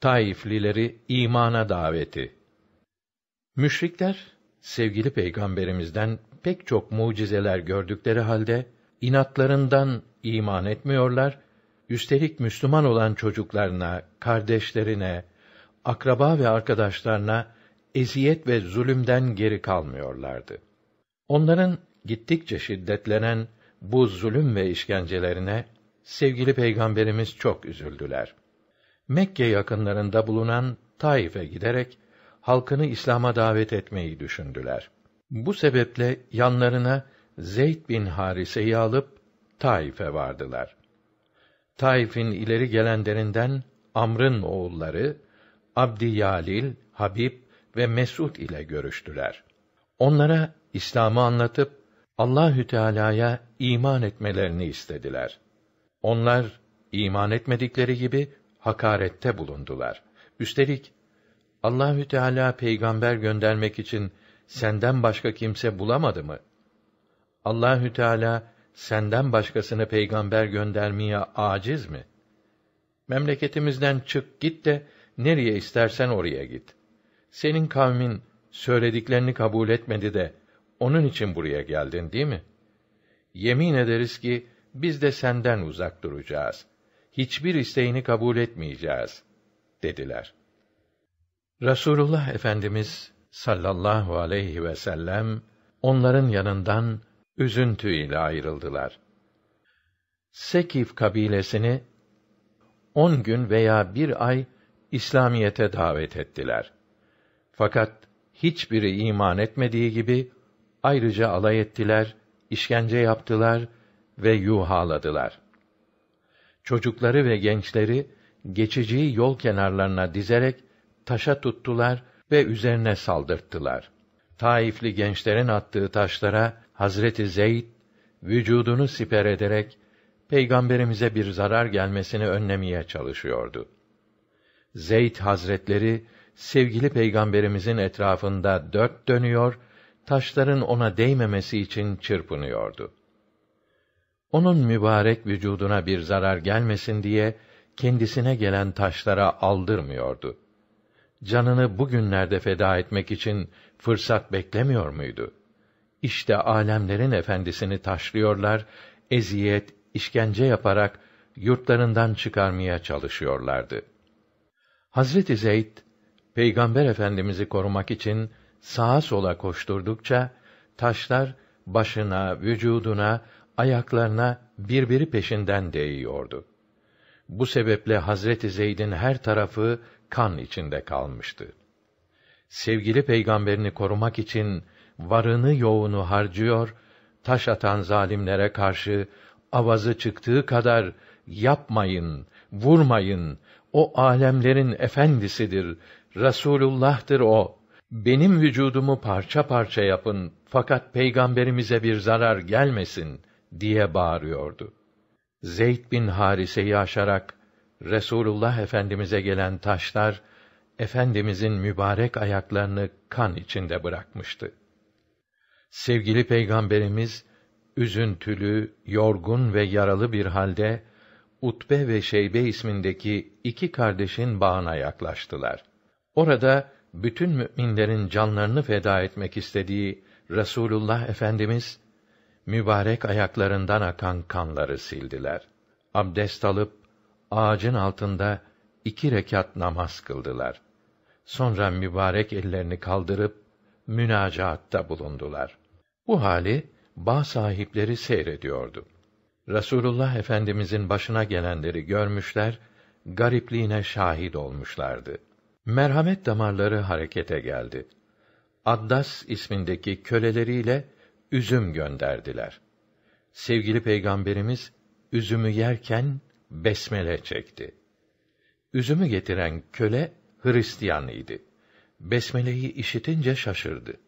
Taiflileri imana daveti. Müşrikler sevgili peygamberimizden pek çok mucizeler gördükleri halde inatlarından iman etmiyorlar. Üstelik Müslüman olan çocuklarına, kardeşlerine, akraba ve arkadaşlarına eziyet ve zulümden geri kalmıyorlardı. Onların gittikçe şiddetlenen bu zulüm ve işkencelerine sevgili peygamberimiz çok üzüldüler. Mekke yakınlarında bulunan Taif'e giderek halkını İslam'a davet etmeyi düşündüler. Bu sebeple yanlarına Zeyd bin Harise'yi alıp Taif'e vardılar. Taif'in ileri gelenlerinden Amr'ın oğulları Abdiyalil, Habib ve Mesud ile görüştüler. Onlara İslam'ı anlatıp Allahü Teala'ya iman etmelerini istediler. Onlar iman etmedikleri gibi hakarette bulundular. Üstelik Allahü Teala peygamber göndermek için senden başka kimse bulamadı mı? Allahü Teala senden başkasını peygamber göndermeye aciz mi? Memleketimizden çık git de nereye istersen oraya git. Senin kavmin söylediklerini kabul etmedi de onun için buraya geldin değil mi? Yemin ederiz ki biz de senden uzak duracağız.'' hiçbir isteğini kabul etmeyeceğiz dediler. Rasulullah Efendimiz sallallahu aleyhi ve sellem onların yanından üzüntüyle ayrıldılar. Sekif kabilesini on gün veya bir ay İslamiyete davet ettiler. Fakat hiçbiri iman etmediği gibi ayrıca alay ettiler, işkence yaptılar ve yuhaladılar çocukları ve gençleri geçici yol kenarlarına dizerek taşa tuttular ve üzerine saldırttılar. Taifli gençlerin attığı taşlara Hazreti Zeyd vücudunu siper ederek peygamberimize bir zarar gelmesini önlemeye çalışıyordu. Zeyd Hazretleri sevgili peygamberimizin etrafında dört dönüyor, taşların ona değmemesi için çırpınıyordu onun mübarek vücuduna bir zarar gelmesin diye kendisine gelen taşlara aldırmıyordu. Canını bugünlerde feda etmek için fırsat beklemiyor muydu? İşte alemlerin efendisini taşlıyorlar, eziyet, işkence yaparak yurtlarından çıkarmaya çalışıyorlardı. Hazreti Zeyd Peygamber Efendimizi korumak için sağa sola koşturdukça taşlar başına, vücuduna ayaklarına birbiri peşinden değiyordu. Bu sebeple Hazreti Zeyd'in her tarafı kan içinde kalmıştı. Sevgili peygamberini korumak için varını yoğunu harcıyor, taş atan zalimlere karşı avazı çıktığı kadar yapmayın, vurmayın. O alemlerin efendisidir. Resulullah'tır o. Benim vücudumu parça parça yapın fakat peygamberimize bir zarar gelmesin.'' diye bağırıyordu. Zeyd bin Harise'yi aşarak Resulullah Efendimize gelen taşlar efendimizin mübarek ayaklarını kan içinde bırakmıştı. Sevgili peygamberimiz üzüntülü, yorgun ve yaralı bir halde Utbe ve Şeybe ismindeki iki kardeşin bağına yaklaştılar. Orada bütün müminlerin canlarını feda etmek istediği Resulullah Efendimiz mübarek ayaklarından akan kanları sildiler. Abdest alıp ağacın altında iki rekat namaz kıldılar. Sonra mübarek ellerini kaldırıp münacaatta bulundular. Bu hali bağ sahipleri seyrediyordu. Rasulullah Efendimizin başına gelenleri görmüşler, garipliğine şahit olmuşlardı. Merhamet damarları harekete geldi. Addas ismindeki köleleriyle üzüm gönderdiler. Sevgili peygamberimiz üzümü yerken besmele çekti. Üzümü getiren köle Hristiyan idi. Besmeleyi işitince şaşırdı.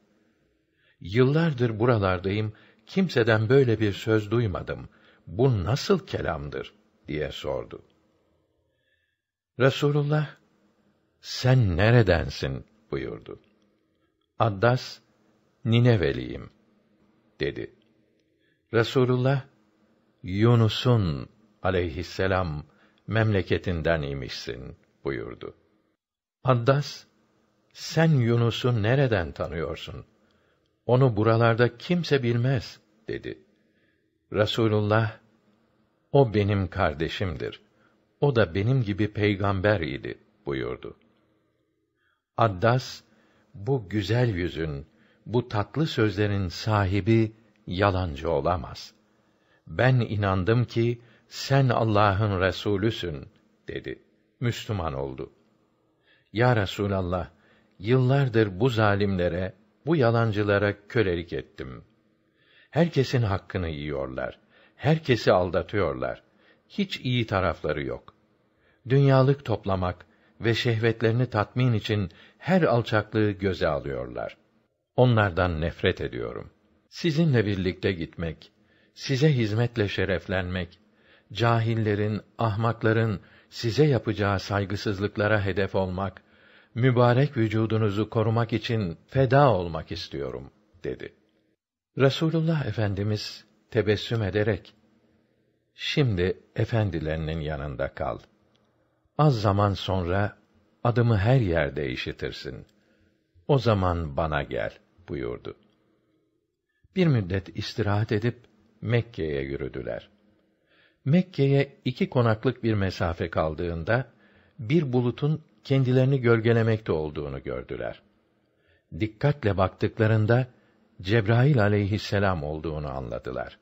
Yıllardır buralardayım, kimseden böyle bir söz duymadım. Bu nasıl kelamdır? diye sordu. Resulullah, sen neredensin? buyurdu. Addas, Nineveliyim dedi. Resulullah Yunus'un aleyhisselam memleketinden imişsin buyurdu. Addas sen Yunus'u nereden tanıyorsun? Onu buralarda kimse bilmez dedi. Resulullah o benim kardeşimdir. O da benim gibi peygamber idi buyurdu. Addas bu güzel yüzün, bu tatlı sözlerin sahibi yalancı olamaz. Ben inandım ki sen Allah'ın resulüsün dedi. Müslüman oldu. Ya Resulallah, yıllardır bu zalimlere, bu yalancılara kölelik ettim. Herkesin hakkını yiyorlar. Herkesi aldatıyorlar. Hiç iyi tarafları yok. Dünyalık toplamak ve şehvetlerini tatmin için her alçaklığı göze alıyorlar.'' Onlardan nefret ediyorum. Sizinle birlikte gitmek, size hizmetle şereflenmek, cahillerin, ahmakların size yapacağı saygısızlıklara hedef olmak, mübarek vücudunuzu korumak için feda olmak istiyorum, dedi. Resulullah Efendimiz tebessüm ederek, şimdi efendilerinin yanında kal. Az zaman sonra adımı her yerde işitirsin. O zaman bana gel.'' buyurdu. Bir müddet istirahat edip Mekke'ye yürüdüler. Mekke'ye iki konaklık bir mesafe kaldığında bir bulutun kendilerini gölgelemekte olduğunu gördüler. Dikkatle baktıklarında Cebrail aleyhisselam olduğunu anladılar.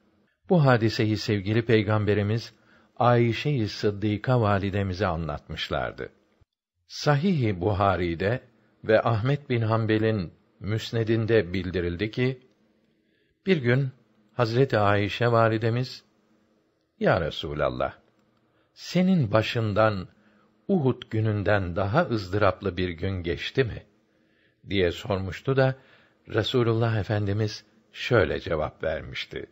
Bu hadiseyi sevgili peygamberimiz Ayşe-i Sıddika validemize anlatmışlardı. Sahih-i Buhari'de ve Ahmet bin Hanbel'in Müsned'inde bildirildi ki bir gün Hazreti Ayşe validemiz Ya Resulallah senin başından Uhud gününden daha ızdıraplı bir gün geçti mi diye sormuştu da Resulullah Efendimiz şöyle cevap vermişti.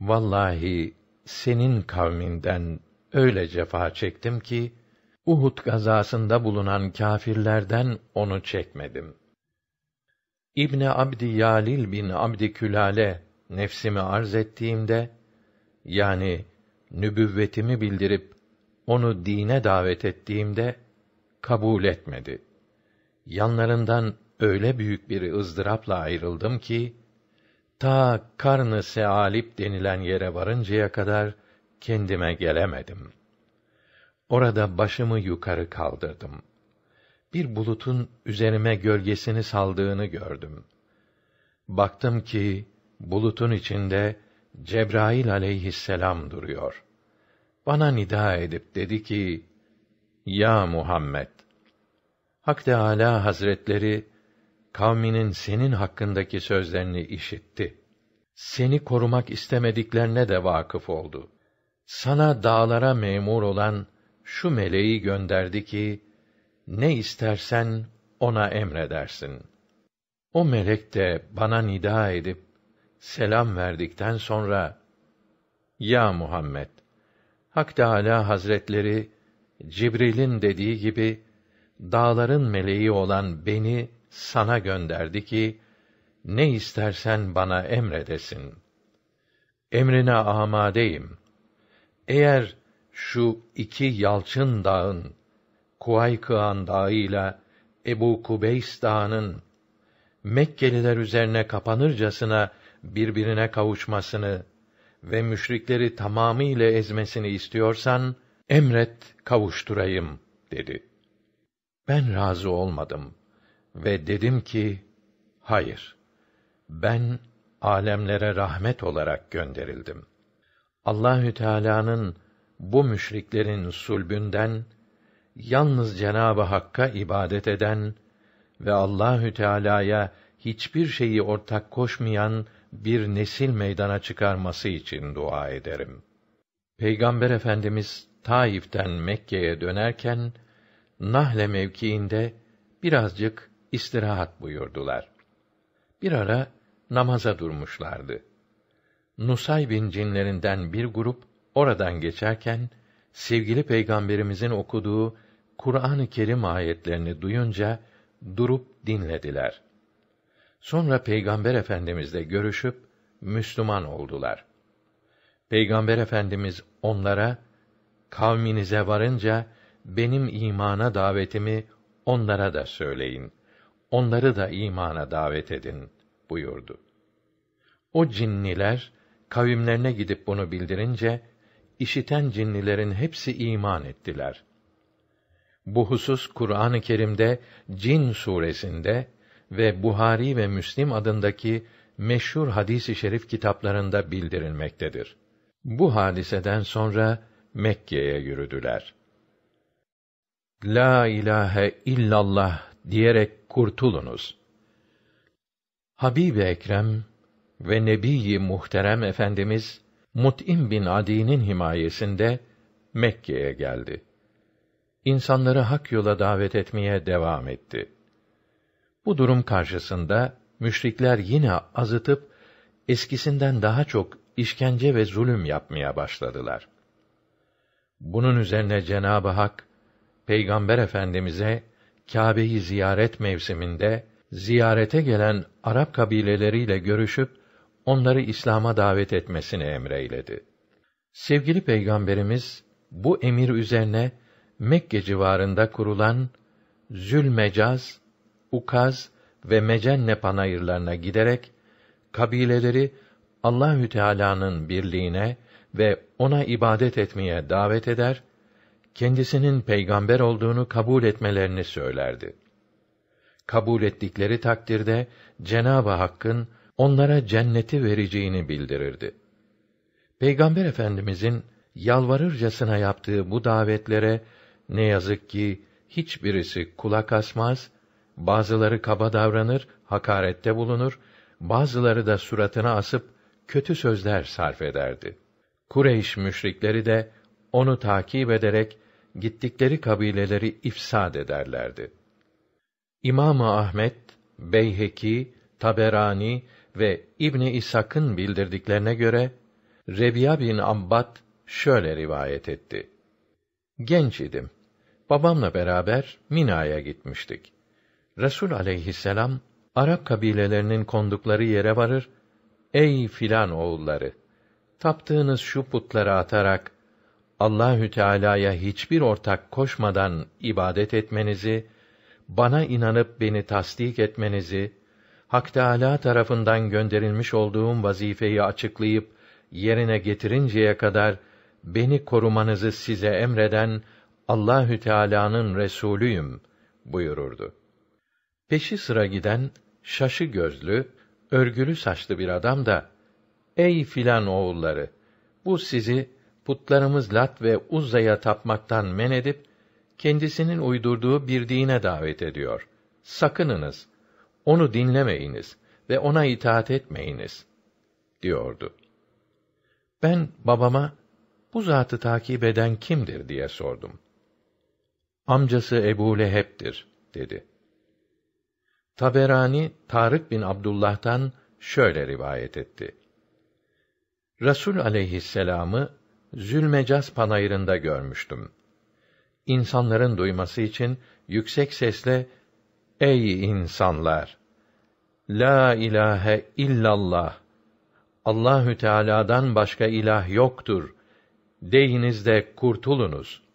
Vallahi senin kavminden öyle cefa çektim ki Uhud gazasında bulunan kâfirlerden onu çekmedim.'' İbni Abdi Yalil bin Abdi Külale nefsimi arz ettiğimde yani nübüvvetimi bildirip onu dine davet ettiğimde kabul etmedi. Yanlarından öyle büyük bir ızdırapla ayrıldım ki ta karnı sealip denilen yere varıncaya kadar kendime gelemedim. Orada başımı yukarı kaldırdım bir bulutun üzerime gölgesini saldığını gördüm. Baktım ki bulutun içinde Cebrail aleyhisselam duruyor. Bana nida edip dedi ki: Ya Muhammed, Hak Teâlâ Hazretleri, kavminin senin hakkındaki sözlerini işitti. Seni korumak istemediklerine de vakıf oldu. Sana dağlara memur olan şu meleği gönderdi ki, ne istersen ona emredersin. O melek de bana nida edip selam verdikten sonra ya Muhammed Hak Teala Hazretleri Cibril'in dediği gibi dağların meleği olan beni sana gönderdi ki ne istersen bana emredesin. Emrine amadeyim. Eğer şu iki yalçın dağın Kuvaykıan dağıyla Ebu Kubeys dağının Mekkeliler üzerine kapanırcasına birbirine kavuşmasını ve müşrikleri tamamıyla ezmesini istiyorsan emret kavuşturayım dedi. Ben razı olmadım ve dedim ki hayır. Ben alemlere rahmet olarak gönderildim. Allahü Teala'nın bu müşriklerin sulbünden yalnız Cenabı Hakk'a ibadet eden ve Allahü Teala'ya hiçbir şeyi ortak koşmayan bir nesil meydana çıkarması için dua ederim. Peygamber Efendimiz Taif'ten Mekke'ye dönerken Nahle mevkiinde birazcık istirahat buyurdular. Bir ara namaza durmuşlardı. Nusay bin cinlerinden bir grup oradan geçerken sevgili peygamberimizin okuduğu Kur'an-ı Kerim ayetlerini duyunca durup dinlediler. Sonra Peygamber Efendimizle görüşüp Müslüman oldular. Peygamber Efendimiz onlara kavminize varınca benim imana davetimi onlara da söyleyin. Onları da imana davet edin buyurdu. O cinniler kavimlerine gidip bunu bildirince işiten cinnilerin hepsi iman ettiler. Bu husus Kur'an-ı Kerim'de Cin suresinde ve Buhari ve Müslim adındaki meşhur hadisi şerif kitaplarında bildirilmektedir. Bu hadiseden sonra Mekke'ye yürüdüler. La ilahe illallah diyerek kurtulunuz. Habib-i Ekrem ve Nebi-i Muhterem Efendimiz Mut'im bin Adi'nin himayesinde Mekke'ye geldi insanları hak yola davet etmeye devam etti. Bu durum karşısında müşrikler yine azıtıp eskisinden daha çok işkence ve zulüm yapmaya başladılar. Bunun üzerine Cenab-ı Hak Peygamber Efendimize Kâbe'yi ziyaret mevsiminde ziyarete gelen Arap kabileleriyle görüşüp onları İslam'a davet etmesini emreyledi. Sevgili Peygamberimiz bu emir üzerine Mekke civarında kurulan Zülmecaz, Ukaz ve Mecenne panayırlarına giderek kabileleri Allahü Teala'nın birliğine ve ona ibadet etmeye davet eder, kendisinin peygamber olduğunu kabul etmelerini söylerdi. Kabul ettikleri takdirde Cenab-ı Hakk'ın onlara cenneti vereceğini bildirirdi. Peygamber Efendimizin yalvarırcasına yaptığı bu davetlere ne yazık ki hiçbirisi kulak asmaz, bazıları kaba davranır, hakarette bulunur, bazıları da suratına asıp kötü sözler sarf ederdi. Kureyş müşrikleri de onu takip ederek gittikleri kabileleri ifsad ederlerdi. İmam Ahmet, Beyheki, Taberani ve İbni İshak'ın bildirdiklerine göre Rebiya bin Ambat şöyle rivayet etti. Genç idim babamla beraber Mina'ya gitmiştik. Resul aleyhisselam Arap kabilelerinin kondukları yere varır. Ey filan oğulları, taptığınız şu putları atarak Allahü Teala'ya hiçbir ortak koşmadan ibadet etmenizi, bana inanıp beni tasdik etmenizi, Hak Teala tarafından gönderilmiş olduğum vazifeyi açıklayıp yerine getirinceye kadar beni korumanızı size emreden Allahü Teala'nın resulüyüm buyururdu. Peşi sıra giden şaşı gözlü, örgülü saçlı bir adam da ey filan oğulları bu sizi putlarımız Lat ve Uzza'ya tapmaktan men edip kendisinin uydurduğu bir dine davet ediyor. Sakınınız. Onu dinlemeyiniz ve ona itaat etmeyiniz diyordu. Ben babama bu zatı takip eden kimdir diye sordum amcası Ebu Leheb'dir, dedi. Taberani, Tarık bin Abdullah'tan şöyle rivayet etti. Rasul aleyhisselamı Zülmecaz panayırında görmüştüm. İnsanların duyması için yüksek sesle "Ey insanlar! La ilahe illallah. Allahü Teala'dan başka ilah yoktur. Deyiniz de kurtulunuz."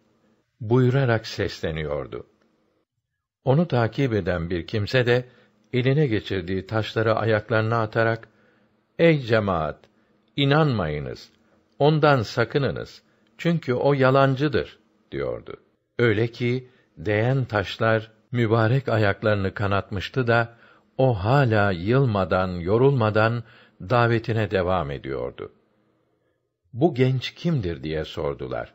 buyurarak sesleniyordu. Onu takip eden bir kimse de eline geçirdiği taşları ayaklarına atarak "Ey cemaat, inanmayınız. Ondan sakınınız. Çünkü o yalancıdır." diyordu. Öyle ki değen taşlar mübarek ayaklarını kanatmıştı da o hala yılmadan, yorulmadan davetine devam ediyordu. Bu genç kimdir diye sordular.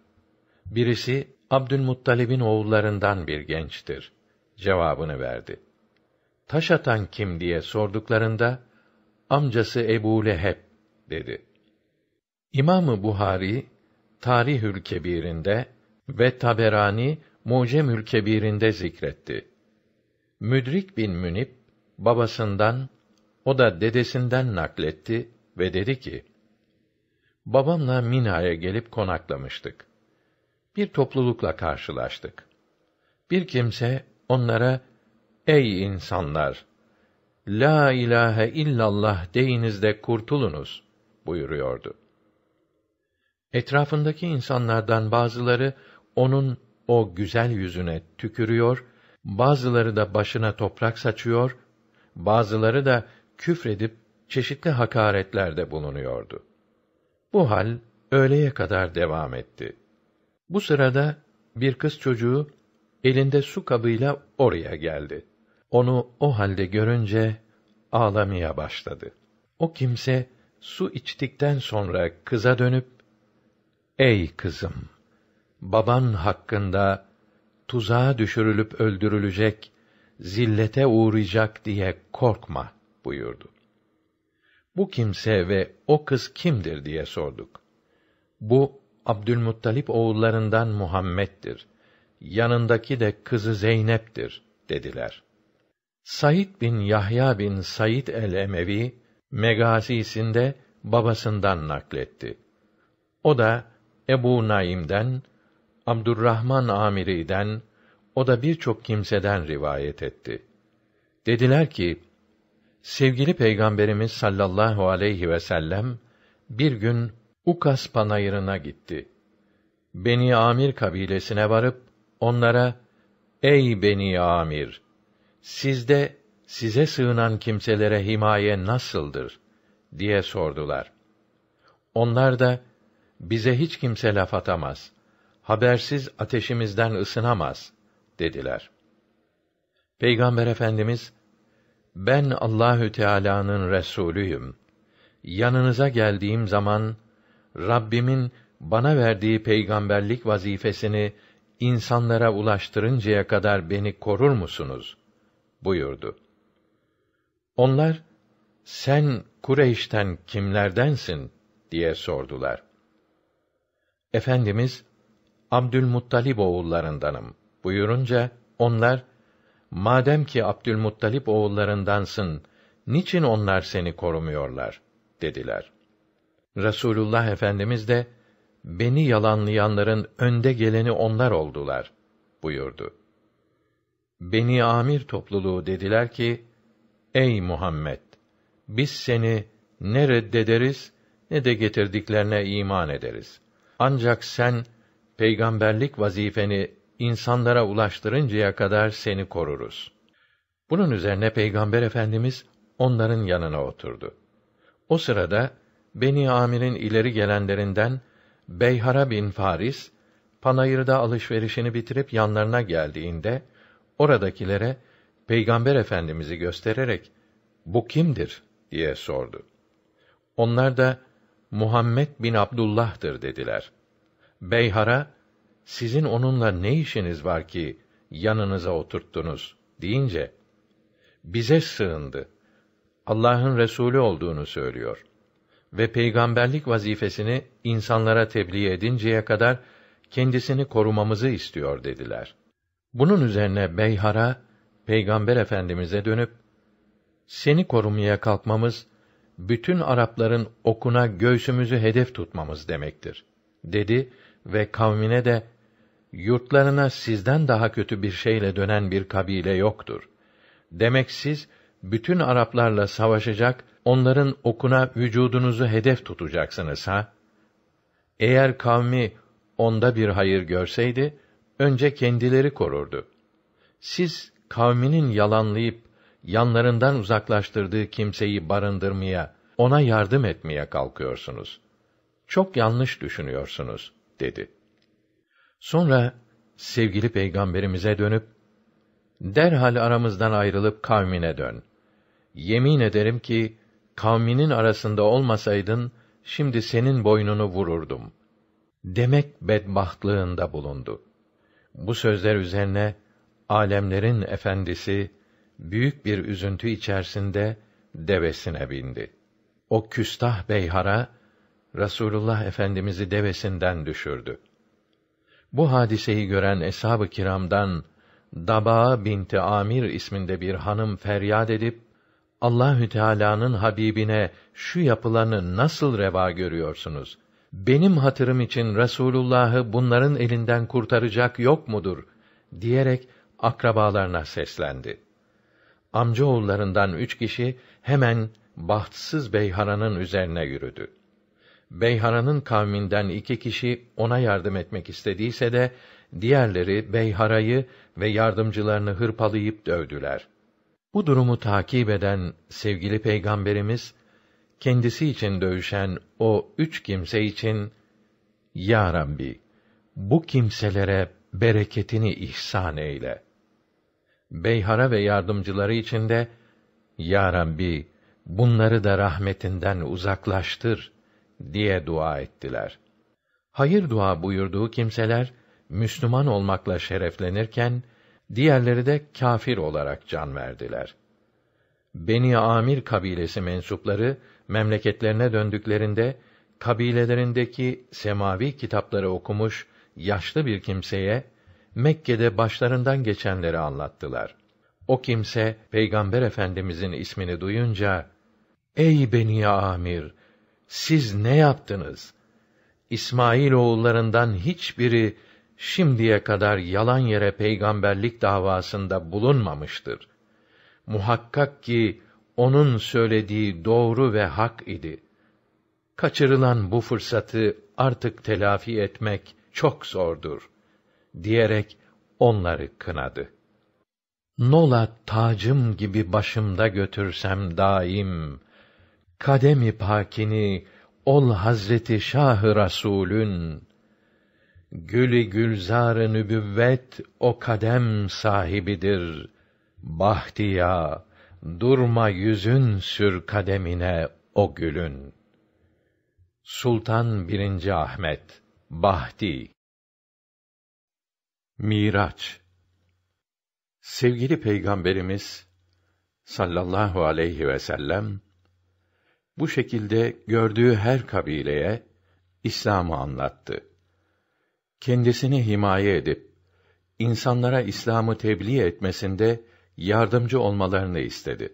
Birisi Abdülmuttalib'in oğullarından bir gençtir. Cevabını verdi. Taş atan kim diye sorduklarında, amcası Ebu Leheb dedi. İmamı Buhari Tarihül Kebir'inde ve Taberani Mucemül Kebir'inde zikretti. Müdrik bin Münip babasından o da dedesinden nakletti ve dedi ki: Babamla Mina'ya gelip konaklamıştık bir toplulukla karşılaştık. Bir kimse onlara "Ey insanlar, la ilahe illallah deyiniz de kurtulunuz." buyuruyordu. Etrafındaki insanlardan bazıları onun o güzel yüzüne tükürüyor, bazıları da başına toprak saçıyor, bazıları da küfredip çeşitli hakaretlerde bulunuyordu. Bu hal öğleye kadar devam etti. Bu sırada bir kız çocuğu elinde su kabıyla oraya geldi. Onu o halde görünce ağlamaya başladı. O kimse su içtikten sonra kıza dönüp "Ey kızım, baban hakkında tuzağa düşürülüp öldürülecek, zillete uğrayacak diye korkma." buyurdu. Bu kimse ve o kız kimdir diye sorduk. Bu Abdülmuttalip oğullarından Muhammed'dir. Yanındaki de kızı Zeynep'tir dediler. Said bin Yahya bin Said el-Emevi Megasisinde babasından nakletti. O da Ebu Naim'den, Abdurrahman Amiri'den, o da birçok kimseden rivayet etti. Dediler ki, sevgili Peygamberimiz sallallahu aleyhi ve sellem, bir gün Ukas panayırına gitti. Beni Amir kabilesine varıp onlara "Ey Beni Amir, sizde size sığınan kimselere himaye nasıldır?" diye sordular. Onlar da bize hiç kimse laf atamaz. Habersiz ateşimizden ısınamaz dediler. Peygamber Efendimiz ben Allahü Teala'nın resulüyüm. Yanınıza geldiğim zaman Rabbimin bana verdiği peygamberlik vazifesini insanlara ulaştırıncaya kadar beni korur musunuz? buyurdu. Onlar, sen Kureyş'ten kimlerdensin? diye sordular. Efendimiz, Abdülmuttalib oğullarındanım buyurunca, onlar, madem ki Abdülmuttalip oğullarındansın, niçin onlar seni korumuyorlar? dediler. Resulullah Efendimiz de beni yalanlayanların önde geleni onlar oldular buyurdu. Beni Amir topluluğu dediler ki: Ey Muhammed, biz seni ne reddederiz ne de getirdiklerine iman ederiz. Ancak sen peygamberlik vazifeni insanlara ulaştırıncaya kadar seni koruruz. Bunun üzerine Peygamber Efendimiz onların yanına oturdu. O sırada Beni Amir'in ileri gelenlerinden Beyhara bin Faris panayırda alışverişini bitirip yanlarına geldiğinde oradakilere Peygamber Efendimizi göstererek bu kimdir diye sordu. Onlar da Muhammed bin Abdullah'tır dediler. Beyhara sizin onunla ne işiniz var ki yanınıza oturttunuz deyince bize sığındı. Allah'ın Resulü olduğunu söylüyor ve peygamberlik vazifesini insanlara tebliğ edinceye kadar kendisini korumamızı istiyor dediler. Bunun üzerine Beyhara Peygamber Efendimize dönüp seni korumaya kalkmamız bütün Arapların okuna göğsümüzü hedef tutmamız demektir dedi ve kavmine de yurtlarına sizden daha kötü bir şeyle dönen bir kabile yoktur. Demek siz bütün Araplarla savaşacak onların okuna vücudunuzu hedef tutacaksınız ha? Eğer kavmi onda bir hayır görseydi, önce kendileri korurdu. Siz kavminin yalanlayıp yanlarından uzaklaştırdığı kimseyi barındırmaya, ona yardım etmeye kalkıyorsunuz. Çok yanlış düşünüyorsunuz, dedi. Sonra sevgili peygamberimize dönüp, derhal aramızdan ayrılıp kavmine dön. Yemin ederim ki, kavminin arasında olmasaydın, şimdi senin boynunu vururdum. Demek bedbahtlığında bulundu. Bu sözler üzerine, alemlerin efendisi, büyük bir üzüntü içerisinde, devesine bindi. O küstah beyhara, Rasulullah Efendimizi devesinden düşürdü. Bu hadiseyi gören eshab-ı kiramdan Daba binti Amir isminde bir hanım feryat edip Allahü Teala'nın Habibine şu yapılanı nasıl reva görüyorsunuz? Benim hatırım için Resulullah'ı bunların elinden kurtaracak yok mudur? diyerek akrabalarına seslendi. Amca oğullarından üç kişi hemen bahtsız Beyhara'nın üzerine yürüdü. Beyhara'nın kavminden iki kişi ona yardım etmek istediyse de diğerleri Beyhara'yı ve yardımcılarını hırpalayıp dövdüler.'' Bu durumu takip eden sevgili peygamberimiz kendisi için dövüşen o üç kimse için Ya Rabbi bu kimselere bereketini ihsan eyle. Beyhara ve yardımcıları için de Ya Rabbi bunları da rahmetinden uzaklaştır diye dua ettiler. Hayır dua buyurduğu kimseler Müslüman olmakla şereflenirken diğerleri de kafir olarak can verdiler. Beni Amir kabilesi mensupları memleketlerine döndüklerinde kabilelerindeki semavi kitapları okumuş yaşlı bir kimseye Mekke'de başlarından geçenleri anlattılar. O kimse Peygamber Efendimizin ismini duyunca "Ey Beni Amir, siz ne yaptınız? İsmail oğullarından hiçbiri şimdiye kadar yalan yere peygamberlik davasında bulunmamıştır. Muhakkak ki onun söylediği doğru ve hak idi. Kaçırılan bu fırsatı artık telafi etmek çok zordur diyerek onları kınadı. Nola tacım gibi başımda götürsem daim kademi pakini ol Hazreti Şahı Rasulün Gülü gülzar-ı nübüvvet o kadem sahibidir. Bahtiya, durma yüzün sür kademine o gülün. Sultan 1. Ahmet Bahti Miraç Sevgili Peygamberimiz sallallahu aleyhi ve sellem bu şekilde gördüğü her kabileye İslam'ı anlattı kendisini himaye edip insanlara İslam'ı tebliğ etmesinde yardımcı olmalarını istedi.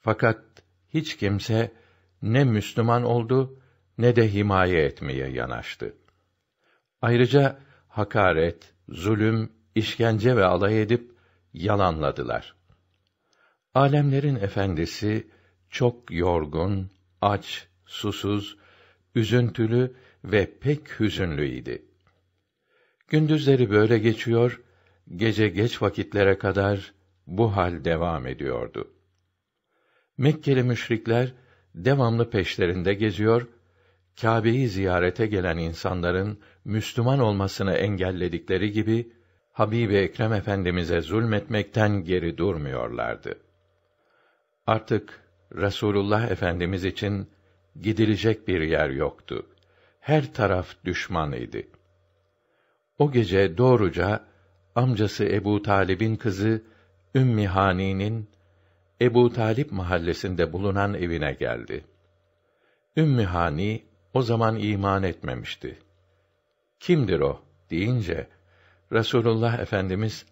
Fakat hiç kimse ne Müslüman oldu ne de himaye etmeye yanaştı. Ayrıca hakaret, zulüm, işkence ve alay edip yalanladılar. Alemlerin efendisi çok yorgun, aç, susuz, üzüntülü ve pek hüzünlü idi. Gündüzleri böyle geçiyor, gece geç vakitlere kadar bu hal devam ediyordu. Mekkeli müşrikler devamlı peşlerinde geziyor, Kâbe'yi ziyarete gelen insanların Müslüman olmasını engelledikleri gibi Habib Habibi Ekrem Efendimize zulmetmekten geri durmuyorlardı. Artık Resulullah Efendimiz için gidilecek bir yer yoktu. Her taraf düşman idi.'' O gece doğruca amcası Ebu Talib'in kızı Ümmi Hani'nin Ebu Talip mahallesinde bulunan evine geldi. Ümmi Hani o zaman iman etmemişti. Kimdir o deyince Resulullah Efendimiz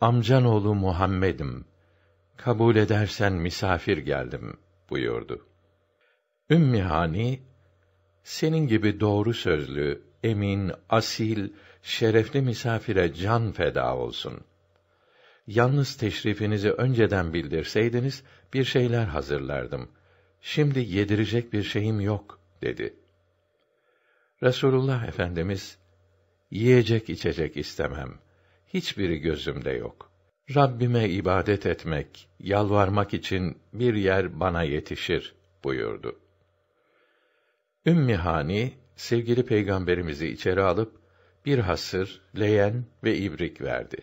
amcan oğlu Muhammed'im. Kabul edersen misafir geldim buyurdu. Ümmi Hani senin gibi doğru sözlü, emin, asil şerefli misafire can feda olsun. Yalnız teşrifinizi önceden bildirseydiniz bir şeyler hazırlardım. Şimdi yedirecek bir şeyim yok dedi. Resulullah Efendimiz yiyecek içecek istemem. Hiçbiri gözümde yok. Rabbime ibadet etmek, yalvarmak için bir yer bana yetişir buyurdu. Ümmihani sevgili peygamberimizi içeri alıp bir hasır, leyen ve ibrik verdi.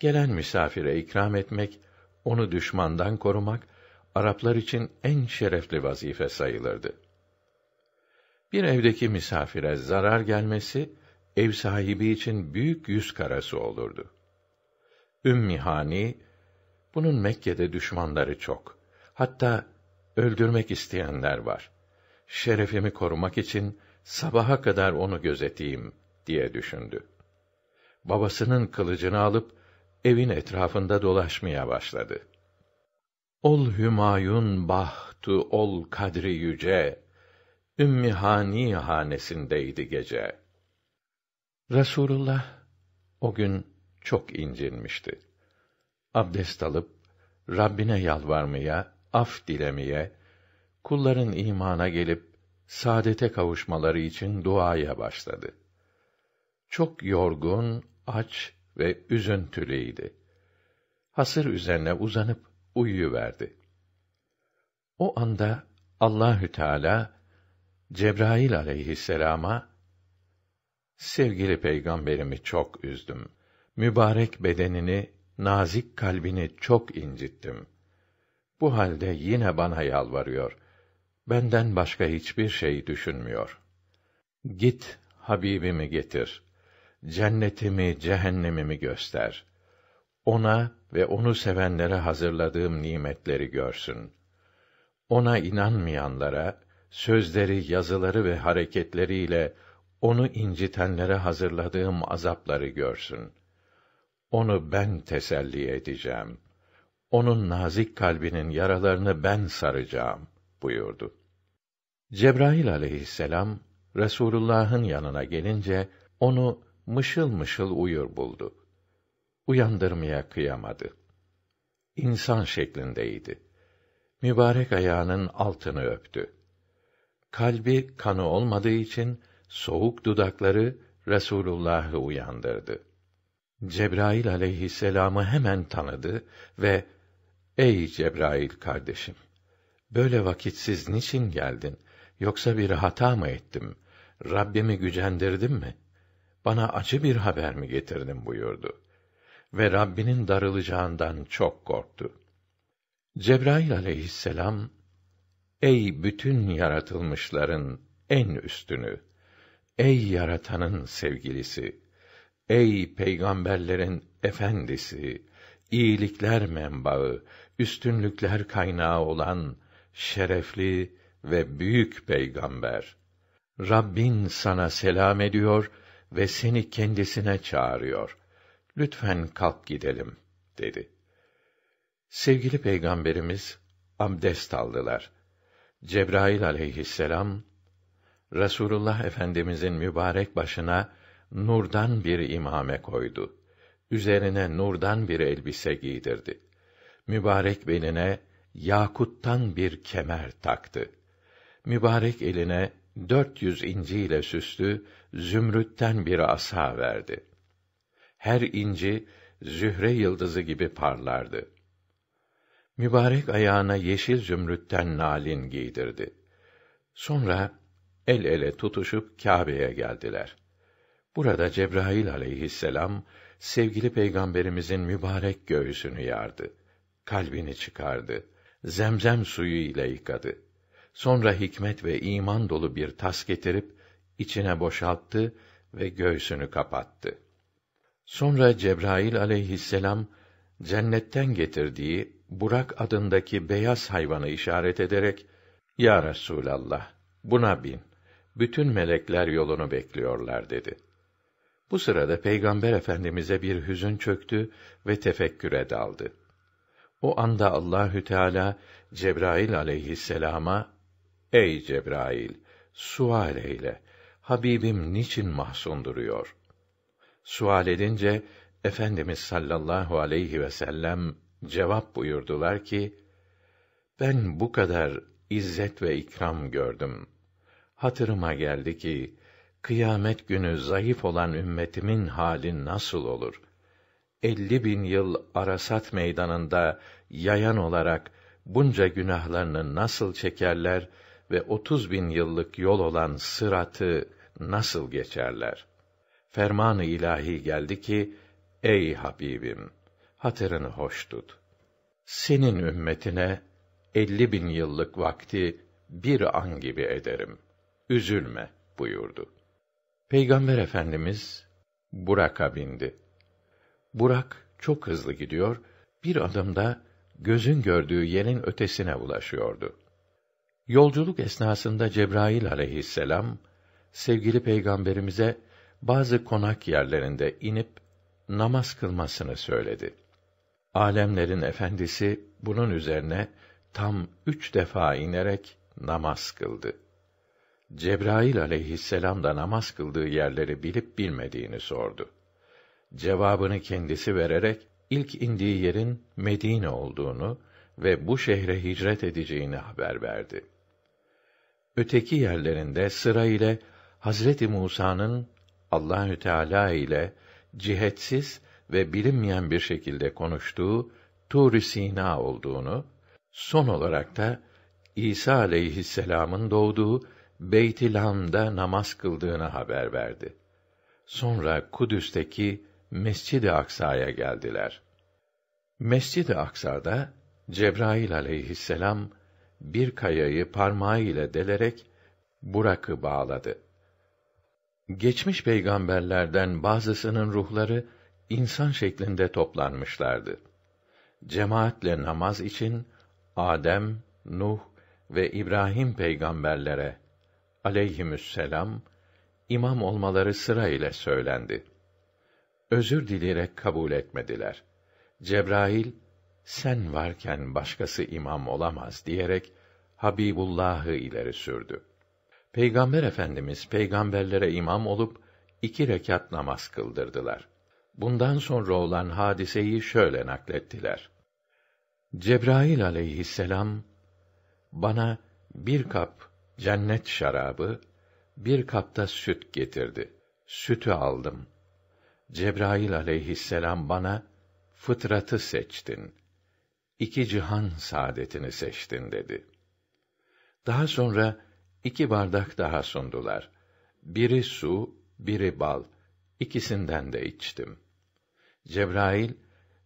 Gelen misafire ikram etmek, onu düşmandan korumak, Araplar için en şerefli vazife sayılırdı. Bir evdeki misafire zarar gelmesi, ev sahibi için büyük yüz karası olurdu. Ümmihani, bunun Mekke'de düşmanları çok. Hatta öldürmek isteyenler var. Şerefimi korumak için sabaha kadar onu gözeteyim diye düşündü. Babasının kılıcını alıp evin etrafında dolaşmaya başladı. Ol Hümayun bahtı ol kadri yüce, Ümmi hani hanesindeydi gece. Resulullah o gün çok incinmişti. Abdest alıp Rabbine yalvarmaya, af dilemeye, kulların imana gelip saadete kavuşmaları için duaya başladı. Çok yorgun, aç ve üzüntülüydi. Hasır üzerine uzanıp uyuyuverdi. O anda Allahü Teala Cebrail aleyhisselama sevgili peygamberimi çok üzdüm. Mübarek bedenini, nazik kalbini çok incittim. Bu halde yine bana yalvarıyor. Benden başka hiçbir şey düşünmüyor. Git Habibimi getir cennetimi, cehennemimi göster. Ona ve onu sevenlere hazırladığım nimetleri görsün. Ona inanmayanlara, sözleri, yazıları ve hareketleriyle onu incitenlere hazırladığım azapları görsün. Onu ben teselli edeceğim. Onun nazik kalbinin yaralarını ben saracağım buyurdu. Cebrail aleyhisselam Resulullah'ın yanına gelince onu mışıl mışıl uyur buldu. Uyandırmaya kıyamadı. İnsan şeklindeydi. Mübarek ayağının altını öptü. Kalbi kanı olmadığı için soğuk dudakları Resulullah'ı uyandırdı. Cebrail aleyhisselamı hemen tanıdı ve Ey Cebrail kardeşim! Böyle vakitsiz niçin geldin? Yoksa bir hata mı ettim? Rabbimi gücendirdim mi? bana acı bir haber mi getirdin buyurdu. Ve Rabbinin darılacağından çok korktu. Cebrail aleyhisselam, Ey bütün yaratılmışların en üstünü, ey yaratanın sevgilisi, ey peygamberlerin efendisi, iyilikler menbaı, üstünlükler kaynağı olan şerefli ve büyük peygamber. Rabbin sana selam ediyor ve seni kendisine çağırıyor. Lütfen kalk gidelim, dedi. Sevgili Peygamberimiz, abdest aldılar. Cebrail aleyhisselam, Resulullah Efendimizin mübarek başına nurdan bir imame koydu. Üzerine nurdan bir elbise giydirdi. Mübarek beline yakuttan bir kemer taktı. Mübarek eline 400 inciyle süslü zümrütten bir asa verdi. Her inci zühre yıldızı gibi parlardı. Mübarek ayağına yeşil zümrütten nalin giydirdi. Sonra el ele tutuşup Kâbe'ye geldiler. Burada Cebrail aleyhisselam sevgili peygamberimizin mübarek göğsünü yardı. Kalbini çıkardı. Zemzem suyu ile yıkadı. Sonra hikmet ve iman dolu bir tas getirip içine boşalttı ve göğsünü kapattı. Sonra Cebrail aleyhisselam cennetten getirdiği Burak adındaki beyaz hayvanı işaret ederek "Ya Resulallah, buna bin. Bütün melekler yolunu bekliyorlar." dedi. Bu sırada Peygamber Efendimize bir hüzün çöktü ve tefekküre daldı. O anda Allahü Teala Cebrail aleyhisselama "Ey Cebrail, sual eyle. Habibim niçin mahzun duruyor? Sual edince Efendimiz sallallahu aleyhi ve sellem cevap buyurdular ki: Ben bu kadar izzet ve ikram gördüm. Hatırıma geldi ki kıyamet günü zayıf olan ümmetimin hali nasıl olur? Elli bin yıl Arasat meydanında yayan olarak bunca günahlarını nasıl çekerler?' ve otuz bin yıllık yol olan sıratı nasıl geçerler? Fermanı ilahi geldi ki, ey Habibim, hatırını hoş tut. Senin ümmetine elli bin yıllık vakti bir an gibi ederim. Üzülme buyurdu. Peygamber Efendimiz Burak'a bindi. Burak çok hızlı gidiyor, bir adımda gözün gördüğü yerin ötesine ulaşıyordu. Yolculuk esnasında Cebrail aleyhisselam sevgili peygamberimize bazı konak yerlerinde inip namaz kılmasını söyledi. Alemlerin efendisi bunun üzerine tam üç defa inerek namaz kıldı. Cebrail aleyhisselam da namaz kıldığı yerleri bilip bilmediğini sordu. Cevabını kendisi vererek ilk indiği yerin Medine olduğunu ve bu şehre hicret edeceğini haber verdi. Öteki yerlerinde sıra ile Hazreti Musa'nın Allahü Teala ile cihetsiz ve bilinmeyen bir şekilde konuştuğu tur Sina olduğunu, son olarak da İsa aleyhisselamın doğduğu beyt namaz kıldığını haber verdi. Sonra Kudüs'teki Mescid-i Aksa'ya geldiler. Mescid-i Aksa'da Cebrail aleyhisselam bir kayayı parmağı ile delerek Burak'ı bağladı. Geçmiş peygamberlerden bazısının ruhları insan şeklinde toplanmışlardı. Cemaatle namaz için Adem, Nuh ve İbrahim peygamberlere aleyhimüsselam imam olmaları sıra ile söylendi. Özür dileyerek kabul etmediler. Cebrail sen varken başkası imam olamaz diyerek Habibullah'ı ileri sürdü. Peygamber Efendimiz peygamberlere imam olup iki rekat namaz kıldırdılar. Bundan sonra olan hadiseyi şöyle naklettiler. Cebrail aleyhisselam bana bir kap cennet şarabı, bir kapta süt getirdi. Sütü aldım. Cebrail aleyhisselam bana fıtratı seçtin iki cihan saadetini seçtin dedi. Daha sonra iki bardak daha sundular. Biri su, biri bal. İkisinden de içtim. Cebrail,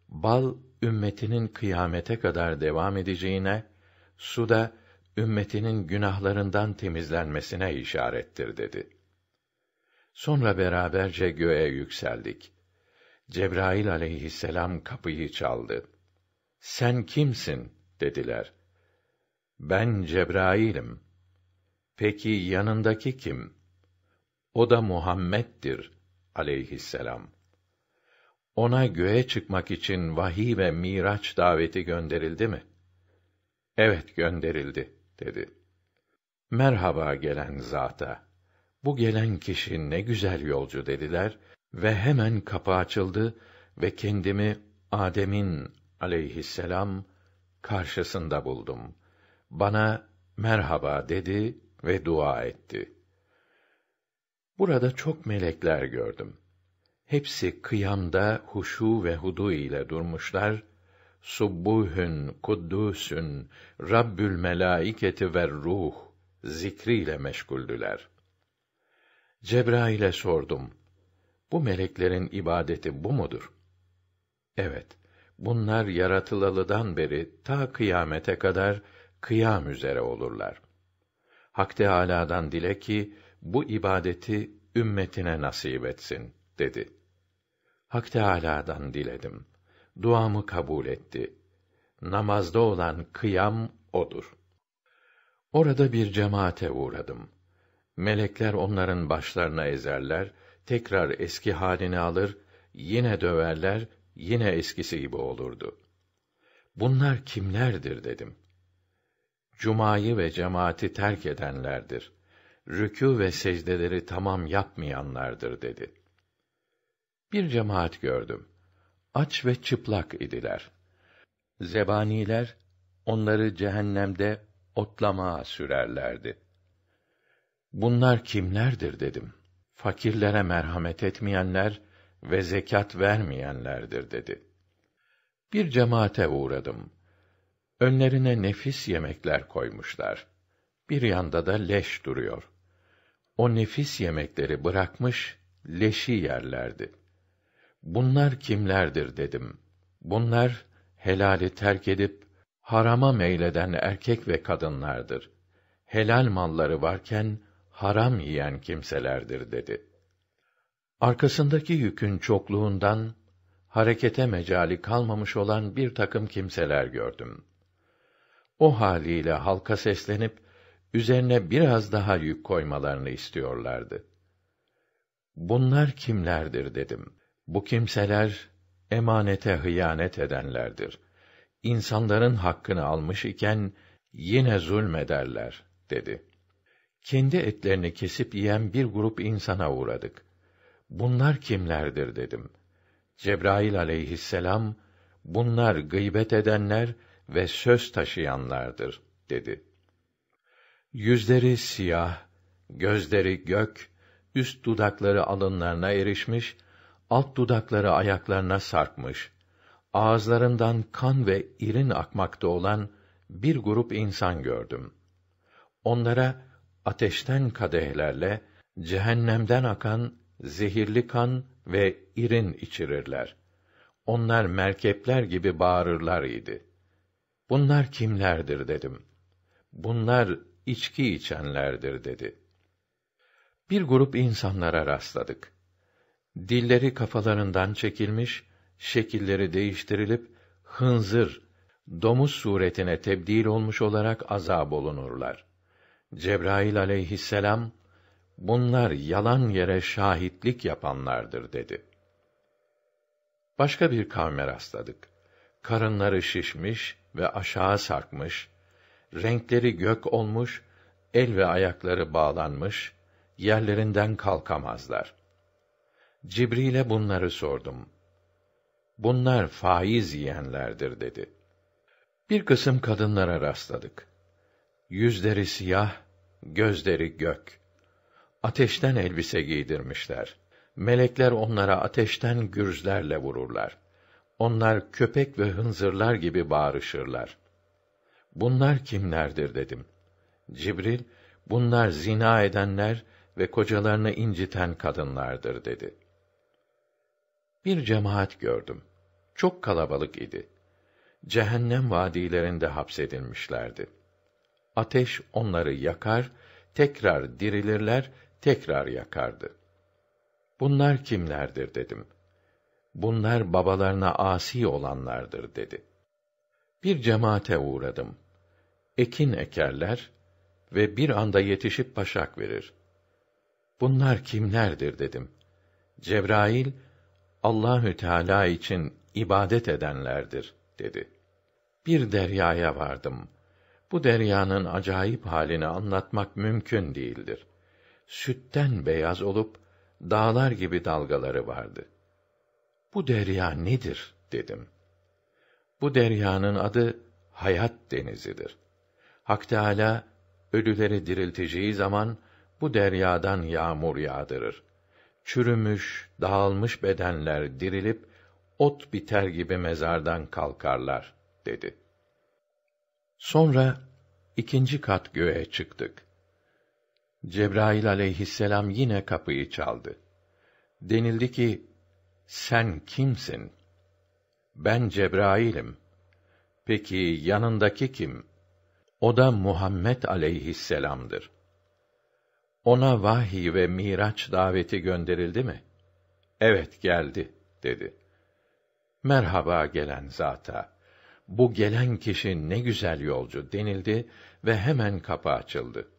bal ümmetinin kıyamete kadar devam edeceğine, su da ümmetinin günahlarından temizlenmesine işarettir dedi. Sonra beraberce göğe yükseldik. Cebrail aleyhisselam kapıyı çaldı. Sen kimsin? dediler. Ben Cebrail'im. Peki yanındaki kim? O da Muhammed'dir aleyhisselam. Ona göğe çıkmak için vahiy ve miraç daveti gönderildi mi? Evet gönderildi, dedi. Merhaba gelen zata. Bu gelen kişi ne güzel yolcu dediler ve hemen kapı açıldı ve kendimi Adem'in aleyhisselam karşısında buldum. Bana merhaba dedi ve dua etti. Burada çok melekler gördüm. Hepsi kıyamda huşu ve hudu ile durmuşlar. Subbuhün, kuddüsün, Rabbül melaiketi ve ruh zikriyle meşguldüler. Cebrail'e sordum. Bu meleklerin ibadeti bu mudur? Evet bunlar yaratılalıdan beri ta kıyamete kadar kıyam üzere olurlar. Hak Teâlâ'dan dile ki bu ibadeti ümmetine nasip etsin dedi. Hak Teâlâ'dan diledim. Duamı kabul etti. Namazda olan kıyam odur. Orada bir cemaate uğradım. Melekler onların başlarına ezerler, tekrar eski halini alır, yine döverler yine eskisi gibi olurdu. Bunlar kimlerdir dedim. Cumayı ve cemaati terk edenlerdir. Rükû ve secdeleri tamam yapmayanlardır dedi. Bir cemaat gördüm. Aç ve çıplak idiler. Zebaniler onları cehennemde otlamaya sürerlerdi. Bunlar kimlerdir dedim. Fakirlere merhamet etmeyenler, ve zekat vermeyenlerdir dedi. Bir cemaate uğradım. Önlerine nefis yemekler koymuşlar. Bir yanda da leş duruyor. O nefis yemekleri bırakmış, leşi yerlerdi. Bunlar kimlerdir dedim. Bunlar helali terk edip harama meyleden erkek ve kadınlardır. Helal malları varken haram yiyen kimselerdir dedi. Arkasındaki yükün çokluğundan harekete mecali kalmamış olan bir takım kimseler gördüm. O haliyle halka seslenip üzerine biraz daha yük koymalarını istiyorlardı. Bunlar kimlerdir dedim. Bu kimseler emanete hıyanet edenlerdir. İnsanların hakkını almış iken yine zulmederler dedi. Kendi etlerini kesip yiyen bir grup insana uğradık bunlar kimlerdir dedim. Cebrail aleyhisselam, bunlar gıybet edenler ve söz taşıyanlardır dedi. Yüzleri siyah, gözleri gök, üst dudakları alınlarına erişmiş, alt dudakları ayaklarına sarkmış, ağızlarından kan ve irin akmakta olan bir grup insan gördüm. Onlara ateşten kadehlerle, cehennemden akan zehirli kan ve irin içirirler. Onlar merkepler gibi bağırırlar idi. Bunlar kimlerdir dedim. Bunlar içki içenlerdir dedi. Bir grup insanlara rastladık. Dilleri kafalarından çekilmiş, şekilleri değiştirilip hınzır, domuz suretine tebdil olmuş olarak azab olunurlar. Cebrail aleyhisselam bunlar yalan yere şahitlik yapanlardır dedi. Başka bir kavme rastladık. Karınları şişmiş ve aşağı sarkmış, renkleri gök olmuş, el ve ayakları bağlanmış, yerlerinden kalkamazlar. Cibril'e bunları sordum. Bunlar faiz yiyenlerdir dedi. Bir kısım kadınlara rastladık. Yüzleri siyah, gözleri gök ateşten elbise giydirmişler. Melekler onlara ateşten gürzlerle vururlar. Onlar köpek ve hınzırlar gibi bağırışırlar. Bunlar kimlerdir dedim. Cibril, bunlar zina edenler ve kocalarını inciten kadınlardır dedi. Bir cemaat gördüm. Çok kalabalık idi. Cehennem vadilerinde hapsedilmişlerdi. Ateş onları yakar, tekrar dirilirler tekrar yakardı. Bunlar kimlerdir dedim. Bunlar babalarına asi olanlardır dedi. Bir cemaate uğradım. Ekin ekerler ve bir anda yetişip başak verir. Bunlar kimlerdir dedim. Cebrail Allahü Teala için ibadet edenlerdir dedi. Bir deryaya vardım. Bu deryanın acayip halini anlatmak mümkün değildir sütten beyaz olup dağlar gibi dalgaları vardı. Bu derya nedir dedim. Bu deryanın adı hayat denizidir. Hak Teâlâ, ölüleri dirilteceği zaman, bu deryadan yağmur yağdırır. Çürümüş, dağılmış bedenler dirilip, ot biter gibi mezardan kalkarlar, dedi. Sonra, ikinci kat göğe çıktık. Cebrail aleyhisselam yine kapıyı çaldı. Denildi ki, sen kimsin? Ben Cebrail'im. Peki yanındaki kim? O da Muhammed aleyhisselamdır. Ona vahiy ve miraç daveti gönderildi mi? Evet geldi, dedi. Merhaba gelen zata. Bu gelen kişi ne güzel yolcu denildi ve hemen kapı açıldı.''